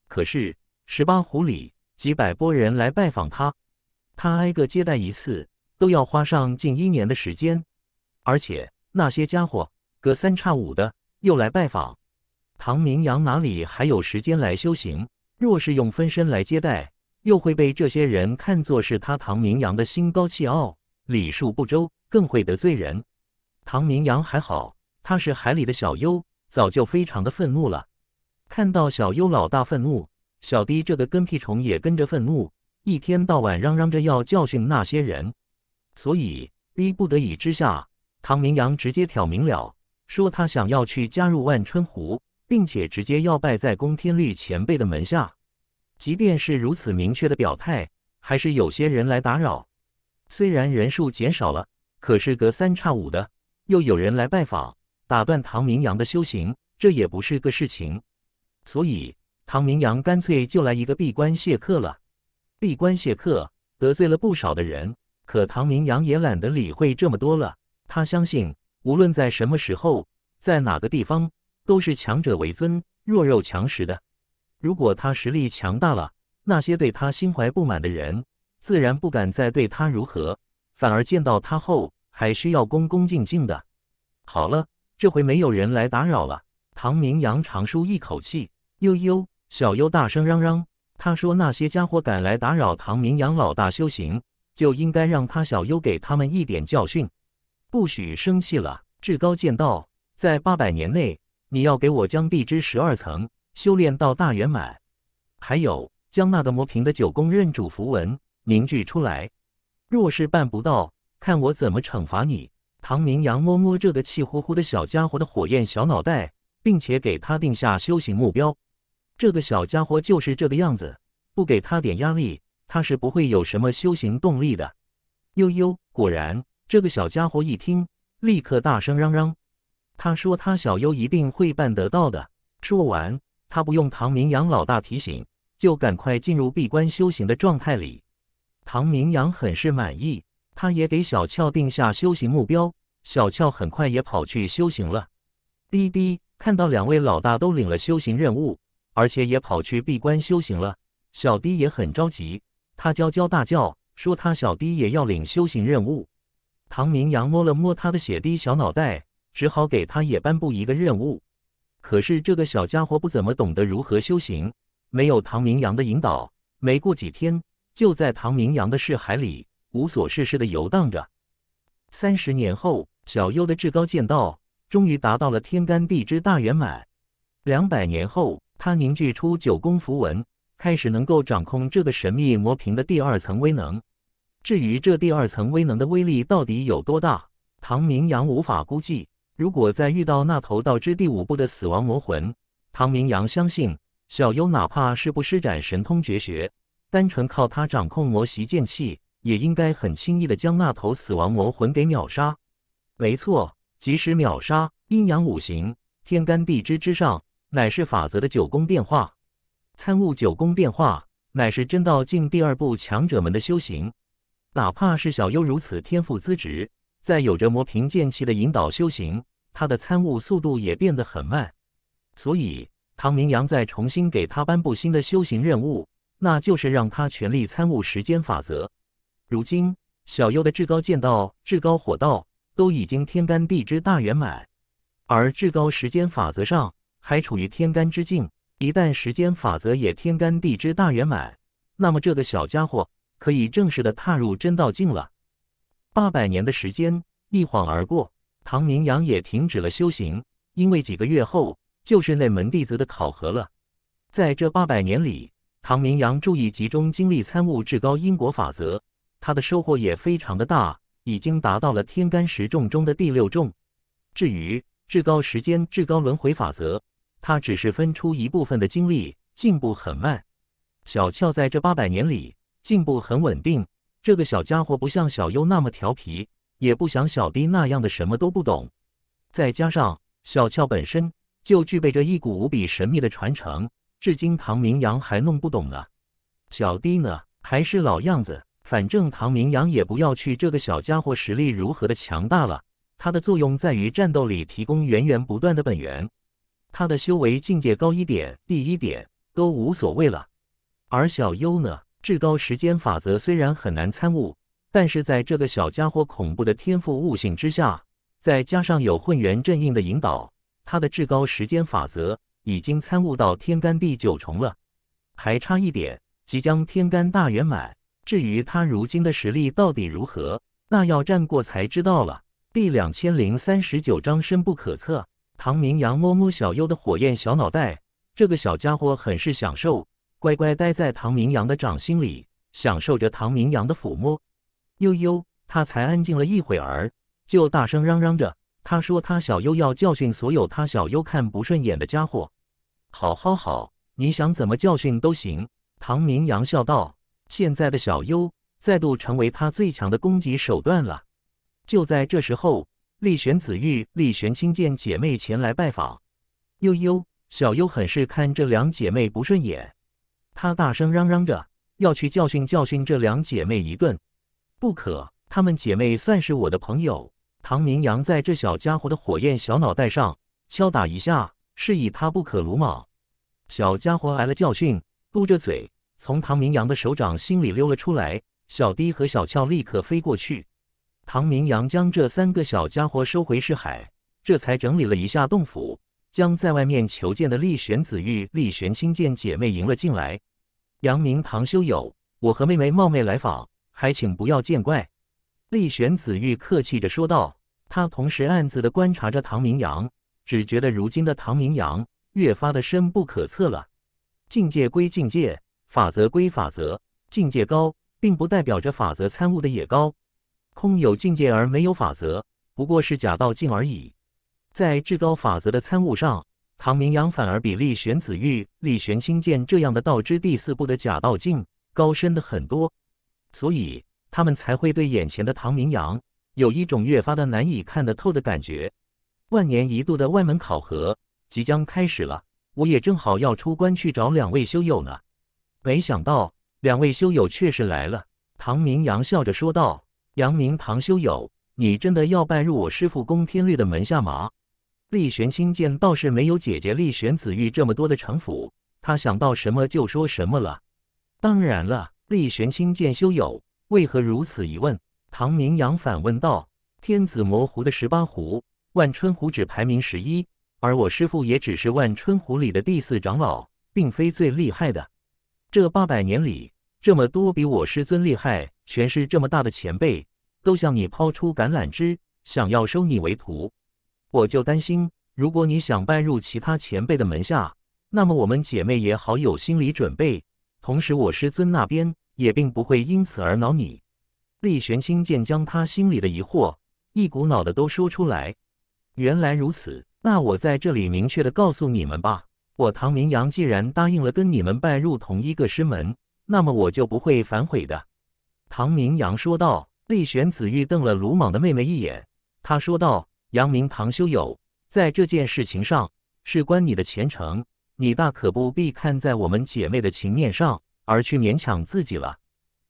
可是十八湖里几百波人来拜访他，他挨个接待一次都要花上近一年的时间。而且那些家伙隔三差五的又来拜访，唐明阳哪里还有时间来修行？若是用分身来接待，又会被这些人看作是他唐明阳的心高气傲、礼数不周，更会得罪人。唐明阳还好，他是海里的小优，早就非常的愤怒了。看到小优老大愤怒，小弟这个跟屁虫也跟着愤怒，一天到晚嚷嚷着要教训那些人。所以逼不得已之下，唐明阳直接挑明了，说他想要去加入万春湖。并且直接要拜在宫天律前辈的门下，即便是如此明确的表态，还是有些人来打扰。虽然人数减少了，可是隔三差五的又有人来拜访，打断唐明阳的修行，这也不是个事情。所以唐明阳干脆就来一个闭关谢客了。闭关谢客得罪了不少的人，可唐明阳也懒得理会这么多了。他相信，无论在什么时候，在哪个地方。都是强者为尊，弱肉强食的。如果他实力强大了，那些对他心怀不满的人，自然不敢再对他如何，反而见到他后还需要恭恭敬敬的。好了，这回没有人来打扰了。唐明阳长舒一口气。悠悠，小优大声嚷嚷，他说那些家伙敢来打扰唐明阳老大修行，就应该让他小优给他们一点教训。不许生气了。至高剑道在八百年内。你要给我将地之十二层修炼到大圆满，还有将那个磨平的九宫认主符文凝聚出来。若是办不到，看我怎么惩罚你！唐明阳摸摸这个气呼呼的小家伙的火焰小脑袋，并且给他定下修行目标。这个小家伙就是这个样子，不给他点压力，他是不会有什么修行动力的。悠悠，果然，这个小家伙一听，立刻大声嚷嚷。他说：“他小优一定会办得到的。”说完，他不用唐明阳老大提醒，就赶快进入闭关修行的状态里。唐明阳很是满意，他也给小俏定下修行目标。小俏很快也跑去修行了。滴滴看到两位老大都领了修行任务，而且也跑去闭关修行了，小滴也很着急。他娇娇大叫说：“他小滴也要领修行任务。”唐明阳摸了摸他的血滴小脑袋。只好给他也颁布一个任务，可是这个小家伙不怎么懂得如何修行，没有唐明阳的引导，没过几天就在唐明阳的视海里无所事事地游荡着。三十年后，小优的至高剑道终于达到了天干地支大圆满。两百年后，他凝聚出九宫符文，开始能够掌控这个神秘魔瓶的第二层威能。至于这第二层威能的威力到底有多大，唐明阳无法估计。如果再遇到那头道之第五部的死亡魔魂，唐明阳相信小优哪怕是不施展神通绝学，单纯靠他掌控魔袭剑气，也应该很轻易的将那头死亡魔魂给秒杀。没错，即使秒杀阴阳五行天干地支之上，乃是法则的九宫变化，参悟九宫变化，乃是真道境第二步强者们的修行。哪怕是小优如此天赋资质。在有着磨平剑气的引导修行，他的参悟速度也变得很慢。所以唐明阳在重新给他颁布新的修行任务，那就是让他全力参悟时间法则。如今小优的至高剑道、至高火道都已经天干地支大圆满，而至高时间法则上还处于天干之境。一旦时间法则也天干地支大圆满，那么这个小家伙可以正式的踏入真道境了。八百年的时间一晃而过，唐明阳也停止了修行，因为几个月后就是内门弟子的考核了。在这八百年里，唐明阳注意集中精力参悟至高因果法则，他的收获也非常的大，已经达到了天干十重中的第六重。至于至高时间、至高轮回法则，他只是分出一部分的精力，进步很慢。小俏在这八百年里进步很稳定。这个小家伙不像小优那么调皮，也不想小丁那样的什么都不懂。再加上小俏本身就具备着一股无比神秘的传承，至今唐明阳还弄不懂呢。小丁呢还是老样子，反正唐明阳也不要去这个小家伙实力如何的强大了，他的作用在于战斗里提供源源不断的本源。他的修为境界高一点、低一点都无所谓了。而小优呢？至高时间法则虽然很难参悟，但是在这个小家伙恐怖的天赋悟性之下，再加上有混元阵印的引导，他的至高时间法则已经参悟到天干第九重了，还差一点即将天干大圆满。至于他如今的实力到底如何，那要战过才知道了。第两千零三十九章深不可测。唐明阳摸摸小优的火焰小脑袋，这个小家伙很是享受。乖乖待在唐明阳的掌心里，享受着唐明阳的抚摸。悠悠，他才安静了一会儿，就大声嚷嚷着。他说：“他小优要教训所有他小优看不顺眼的家伙。”“好好好，你想怎么教训都行。”唐明阳笑道。现在的小优再度成为他最强的攻击手段了。就在这时候，丽玄紫玉、丽玄清见姐妹前来拜访。悠悠，小优很是看这两姐妹不顺眼。他大声嚷嚷着要去教训教训这两姐妹一顿，不可！她们姐妹算是我的朋友。唐明阳在这小家伙的火焰小脑袋上敲打一下，示意他不可鲁莽。小家伙挨了教训，嘟着嘴，从唐明阳的手掌心里溜了出来。小滴和小翘立刻飞过去。唐明阳将这三个小家伙收回尸海，这才整理了一下洞府。将在外面求见的厉玄子玉、厉玄清见姐妹迎了进来。杨明、唐修友，我和妹妹冒昧来访，还请不要见怪。厉玄子玉客气着说道。他同时暗自的观察着唐明阳，只觉得如今的唐明阳越发的深不可测了。境界归境界，法则归法则，境界高，并不代表着法则参悟的也高。空有境界而没有法则，不过是假道境而已。在至高法则的参悟上，唐明阳反而比厉玄子玉、厉玄清剑这样的道之第四步的假道境高深的很多，所以他们才会对眼前的唐明阳有一种越发的难以看得透的感觉。万年一度的外门考核即将开始了，我也正好要出关去找两位修友呢。没想到两位修友确实来了。唐明阳笑着说道：“杨明，唐修友，你真的要拜入我师父宫天律的门下吗？”厉玄清见倒是没有姐姐厉玄子玉这么多的城府，他想到什么就说什么了。当然了，厉玄清见修友，为何如此一问？唐明阳反问道：“天子魔湖的十八湖，万春湖只排名十一，而我师父也只是万春湖里的第四长老，并非最厉害的。这八百年里，这么多比我师尊厉害、权势这么大的前辈，都向你抛出橄榄枝，想要收你为徒。”我就担心，如果你想拜入其他前辈的门下，那么我们姐妹也好有心理准备。同时，我师尊那边也并不会因此而恼你。厉玄清见将他心里的疑惑一股脑的都说出来。原来如此，那我在这里明确的告诉你们吧，我唐明阳既然答应了跟你们拜入同一个师门，那么我就不会反悔的。唐明阳说道。厉玄子玉瞪了鲁莽的妹妹一眼，他说道。杨明，堂修友在这件事情上事关你的前程，你大可不必看在我们姐妹的情面上而去勉强自己了。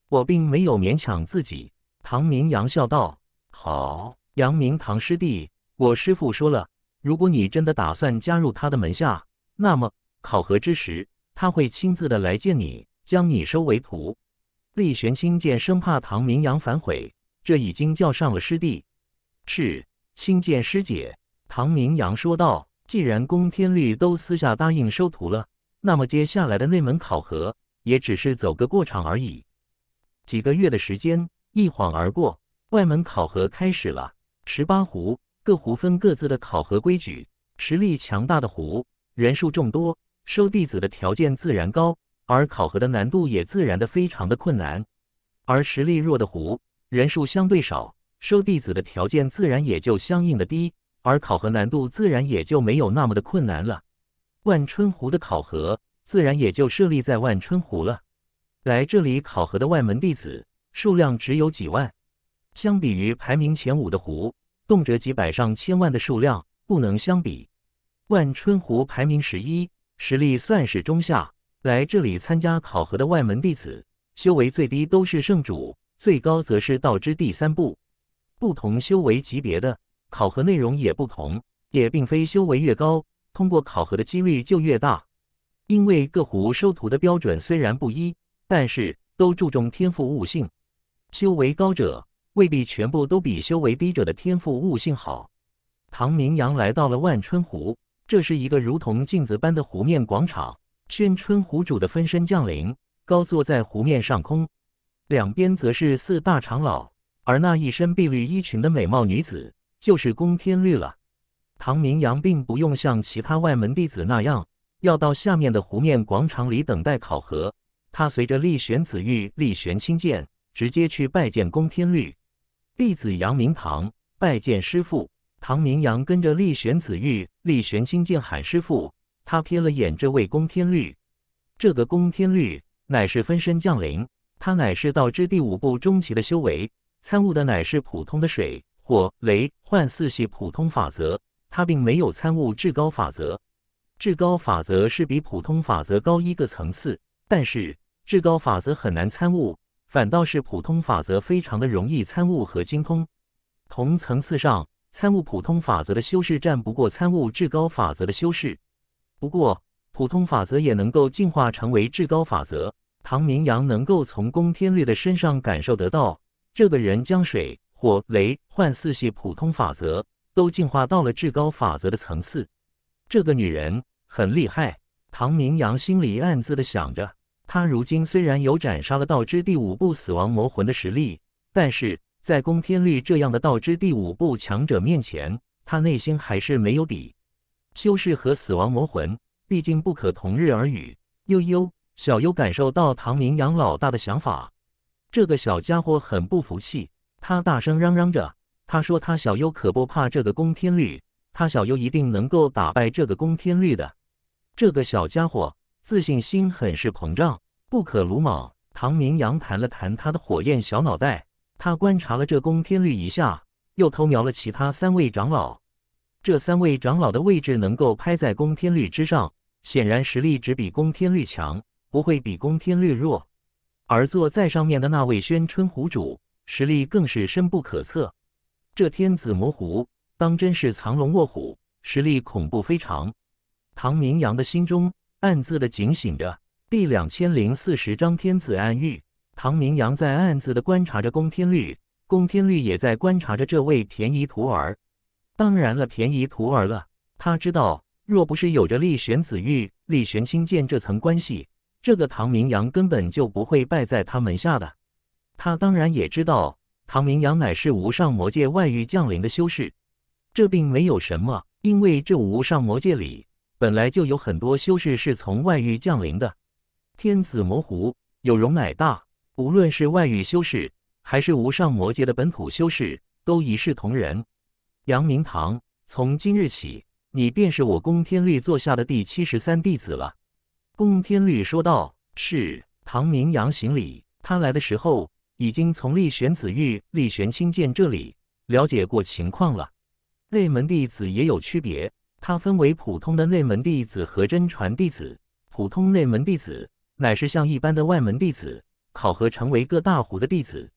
我并没有勉强自己。”唐明阳笑道，“好，杨明，堂师弟，我师父说了，如果你真的打算加入他的门下，那么考核之时他会亲自的来见你，将你收为徒。”厉玄清见生怕唐明阳反悔，这已经叫上了师弟，是。青剑师姐，唐明阳说道：“既然宫天律都私下答应收徒了，那么接下来的内门考核也只是走个过场而已。”几个月的时间一晃而过，外门考核开始了。十八湖，各湖分各自的考核规矩。实力强大的湖，人数众多，收弟子的条件自然高，而考核的难度也自然的非常的困难。而实力弱的湖，人数相对少。收弟子的条件自然也就相应的低，而考核难度自然也就没有那么的困难了。万春湖的考核自然也就设立在万春湖了。来这里考核的外门弟子数量只有几万，相比于排名前五的湖，动辄几百上千万的数量不能相比。万春湖排名十一，实力算是中下。来这里参加考核的外门弟子，修为最低都是圣主，最高则是道之第三步。不同修为级别的考核内容也不同，也并非修为越高，通过考核的几率就越大。因为各湖收徒的标准虽然不一，但是都注重天赋悟性。修为高者未必全部都比修为低者的天赋悟性好。唐明阳来到了万春湖，这是一个如同镜子般的湖面广场。宣春湖主的分身降临，高坐在湖面上空，两边则是四大长老。而那一身碧绿衣裙的美貌女子，就是宫天绿了。唐明阳并不用像其他外门弟子那样，要到下面的湖面广场里等待考核。他随着厉玄子玉、厉玄青剑，直接去拜见宫天绿弟子杨明堂，拜见师父唐明阳。跟着厉玄子玉、厉玄青剑喊师父。他瞥了眼这位宫天绿，这个宫天绿乃是分身降临，他乃是道之第五步中期的修为。参悟的乃是普通的水、火、雷、幻四系普通法则，他并没有参悟至高法则。至高法则是比普通法则高一个层次，但是至高法则很难参悟，反倒是普通法则非常的容易参悟和精通。同层次上，参悟普通法则的修士战不过参悟至高法则的修士。不过，普通法则也能够进化成为至高法则。唐明阳能够从宫天略的身上感受得到。这个人将水、火、雷、幻四系普通法则都进化到了至高法则的层次。这个女人很厉害，唐明阳心里暗自的想着。他如今虽然有斩杀了道之第五部死亡魔魂的实力，但是在公天律这样的道之第五部强者面前，他内心还是没有底。修士和死亡魔魂，毕竟不可同日而语。悠悠，小优感受到唐明阳老大的想法。这个小家伙很不服气，他大声嚷嚷着：“他说他小优可不怕这个宫天绿，他小优一定能够打败这个宫天绿的。”这个小家伙自信心很是膨胀，不可鲁莽。唐明阳弹了弹他的火焰小脑袋，他观察了这宫天绿一下，又偷瞄了其他三位长老。这三位长老的位置能够拍在宫天绿之上，显然实力只比宫天绿强，不会比宫天绿弱。而坐在上面的那位宣春虎主，实力更是深不可测。这天子魔虎当真是藏龙卧虎，实力恐怖非常。唐明阳的心中暗自的警醒着。第两千零四十章天子暗喻。唐明阳在暗自的观察着公天律，公天律也在观察着这位便宜徒儿。当然了，便宜徒儿了。他知道，若不是有着厉玄子玉、厉玄清剑这层关系，这个唐明阳根本就不会败在他门下的，他当然也知道唐明阳乃是无上魔界外域降临的修士，这并没有什么，因为这无上魔界里本来就有很多修士是从外域降临的。天子魔狐有容乃大，无论是外域修士还是无上魔界的本土修士，都一视同仁。杨明堂，从今日起，你便是我宫天律座下的第七十三弟子了。宫天律说道：“是唐明阳行礼。他来的时候，已经从厉玄子玉、厉玄清剑这里了解过情况了。内门弟子也有区别，他分为普通的内门弟子和真传弟子。普通内门弟子乃是像一般的外门弟子，考核成为各大湖的弟子；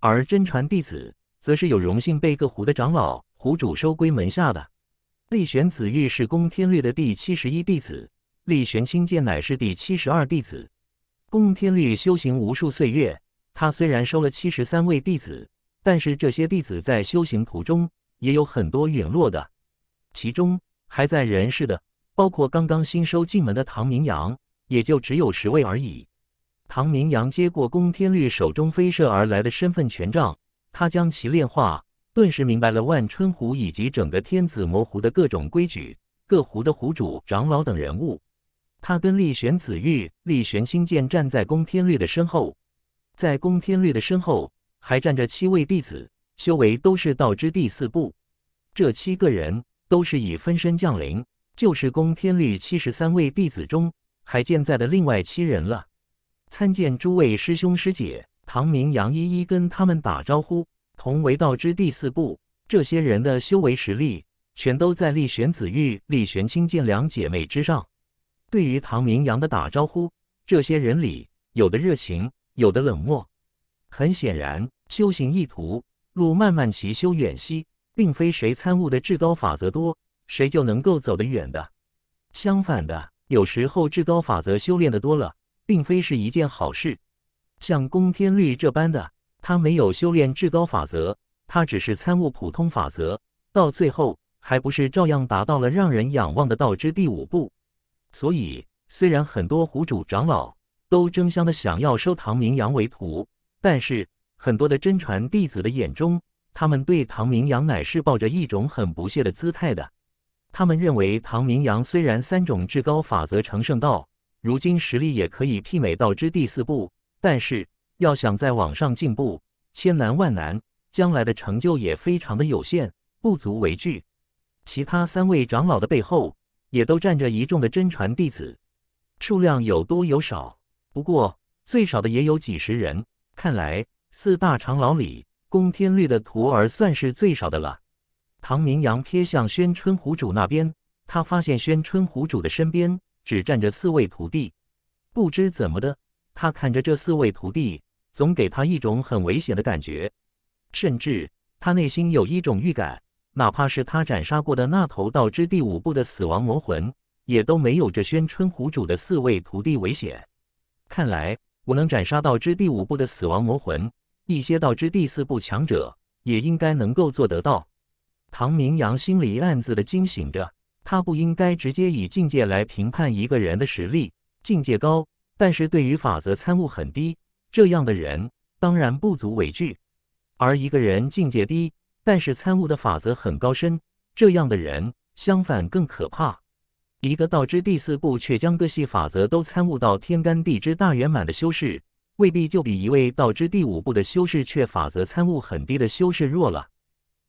而真传弟子，则是有荣幸被各湖的长老、湖主收归门下的。厉玄子玉是宫天律的第七十一弟子。”力玄清剑乃是第七十二弟子，公天律修行无数岁月。他虽然收了七十三位弟子，但是这些弟子在修行途中也有很多陨落的，其中还在人世的，包括刚刚新收进门的唐明阳，也就只有十位而已。唐明阳接过公天律手中飞射而来的身份权杖，他将其炼化，顿时明白了万春湖以及整个天子魔湖的各种规矩，各湖的湖主、长老等人物。他跟厉玄子玉、厉玄清剑站在宫天律的身后，在宫天律的身后还站着七位弟子，修为都是道之第四步。这七个人都是以分身降临，就是宫天律七十三位弟子中还健在的另外七人了。参见诸位师兄师姐，唐明、杨依依跟他们打招呼。同为道之第四步，这些人的修为实力全都在厉玄子玉、厉玄清剑两姐妹之上。对于唐明阳的打招呼，这些人里有的热情，有的冷漠。很显然，修行意图路漫漫其修远兮，并非谁参悟的至高法则多，谁就能够走得远的。相反的，有时候至高法则修炼的多了，并非是一件好事。像公天律这般的，他没有修炼至高法则，他只是参悟普通法则，到最后还不是照样达到了让人仰望的道之第五步。所以，虽然很多湖主长老都争相的想要收唐明阳为徒，但是很多的真传弟子的眼中，他们对唐明阳乃是抱着一种很不屑的姿态的。他们认为，唐明阳虽然三种至高法则成圣道，如今实力也可以媲美道之第四步，但是要想再往上进步，千难万难，将来的成就也非常的有限，不足为惧。其他三位长老的背后。也都站着一众的真传弟子，数量有多有少，不过最少的也有几十人。看来四大长老里，公天律的徒儿算是最少的了。唐明阳瞥向宣春湖主那边，他发现宣春湖主的身边只站着四位徒弟。不知怎么的，他看着这四位徒弟，总给他一种很危险的感觉，甚至他内心有一种预感。哪怕是他斩杀过的那头道之第五部的死亡魔魂，也都没有这宣春湖主的四位徒弟危险。看来，我能斩杀道之第五部的死亡魔魂，一些道之第四部强者也应该能够做得到。唐明阳心里暗自的惊醒着，他不应该直接以境界来评判一个人的实力。境界高，但是对于法则参悟很低，这样的人当然不足为惧。而一个人境界低，但是参悟的法则很高深，这样的人相反更可怕。一个道之第四步却将各系法则都参悟到天干地支大圆满的修士，未必就比一位道之第五步的修士却法则参悟很低的修士弱了。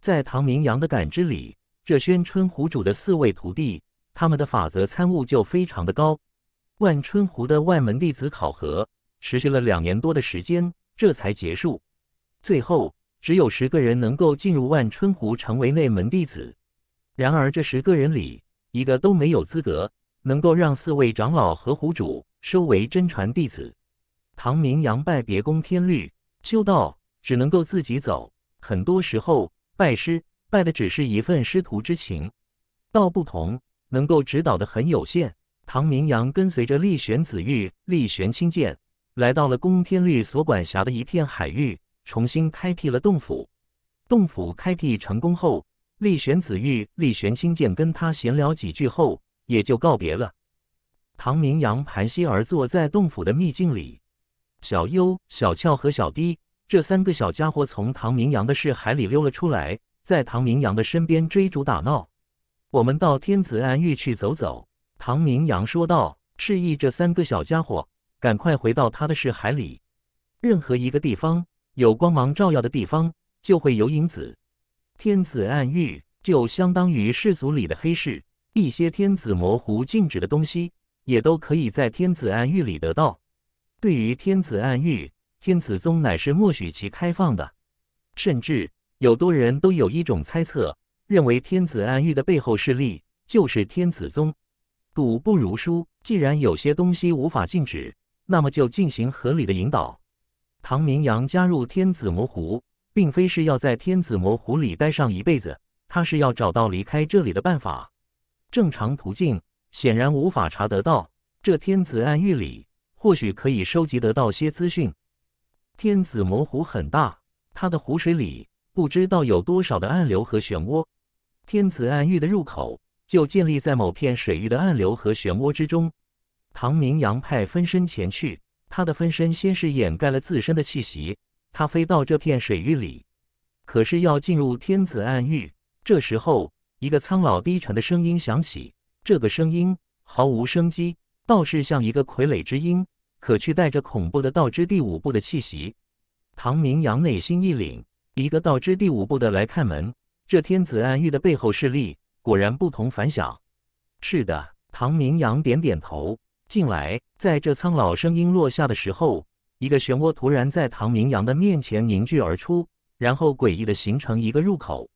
在唐明阳的感知里，这宣春湖主的四位徒弟，他们的法则参悟就非常的高。万春湖的外门弟子考核持续了两年多的时间，这才结束。最后。只有十个人能够进入万春湖，成为内门弟子。然而，这十个人里，一个都没有资格能够让四位长老和湖主收为真传弟子。唐明阳拜别公天律，修道只能够自己走。很多时候，拜师拜的只是一份师徒之情。道不同，能够指导的很有限。唐明阳跟随着厉玄子玉、厉玄青剑，来到了公天律所管辖的一片海域。重新开辟了洞府，洞府开辟成功后，厉玄子玉、厉玄清剑跟他闲聊几句后，也就告别了。唐明阳盘膝而坐在洞府的秘境里，小优、小俏和小低这三个小家伙从唐明阳的视海里溜了出来，在唐明阳的身边追逐打闹。我们到天子暗域去走走。”唐明阳说道，示意这三个小家伙赶快回到他的视海里，任何一个地方。有光芒照耀的地方，就会有影子。天子暗喻就相当于世俗里的黑市，一些天子模糊禁止的东西，也都可以在天子暗喻里得到。对于天子暗喻，天子宗乃是默许其开放的，甚至有多人都有一种猜测，认为天子暗喻的背后势力就是天子宗。赌不如输，既然有些东西无法禁止，那么就进行合理的引导。唐明阳加入天子魔湖，并非是要在天子魔湖里待上一辈子，他是要找到离开这里的办法。正常途径显然无法查得到，这天子暗域里或许可以收集得到些资讯。天子魔湖很大，它的湖水里不知道有多少的暗流和漩涡。天子暗域的入口就建立在某片水域的暗流和漩涡之中。唐明阳派分身前去。他的分身先是掩盖了自身的气息，他飞到这片水域里，可是要进入天子暗域。这时候，一个苍老低沉的声音响起，这个声音毫无生机，倒是像一个傀儡之音，可却带着恐怖的道之第五步的气息。唐明阳内心一凛，一个道之第五步的来看门，这天子暗域的背后势力果然不同凡响。是的，唐明阳点点头。进来，在这苍老声音落下的时候，一个漩涡突然在唐明阳的面前凝聚而出，然后诡异的形成一个入口。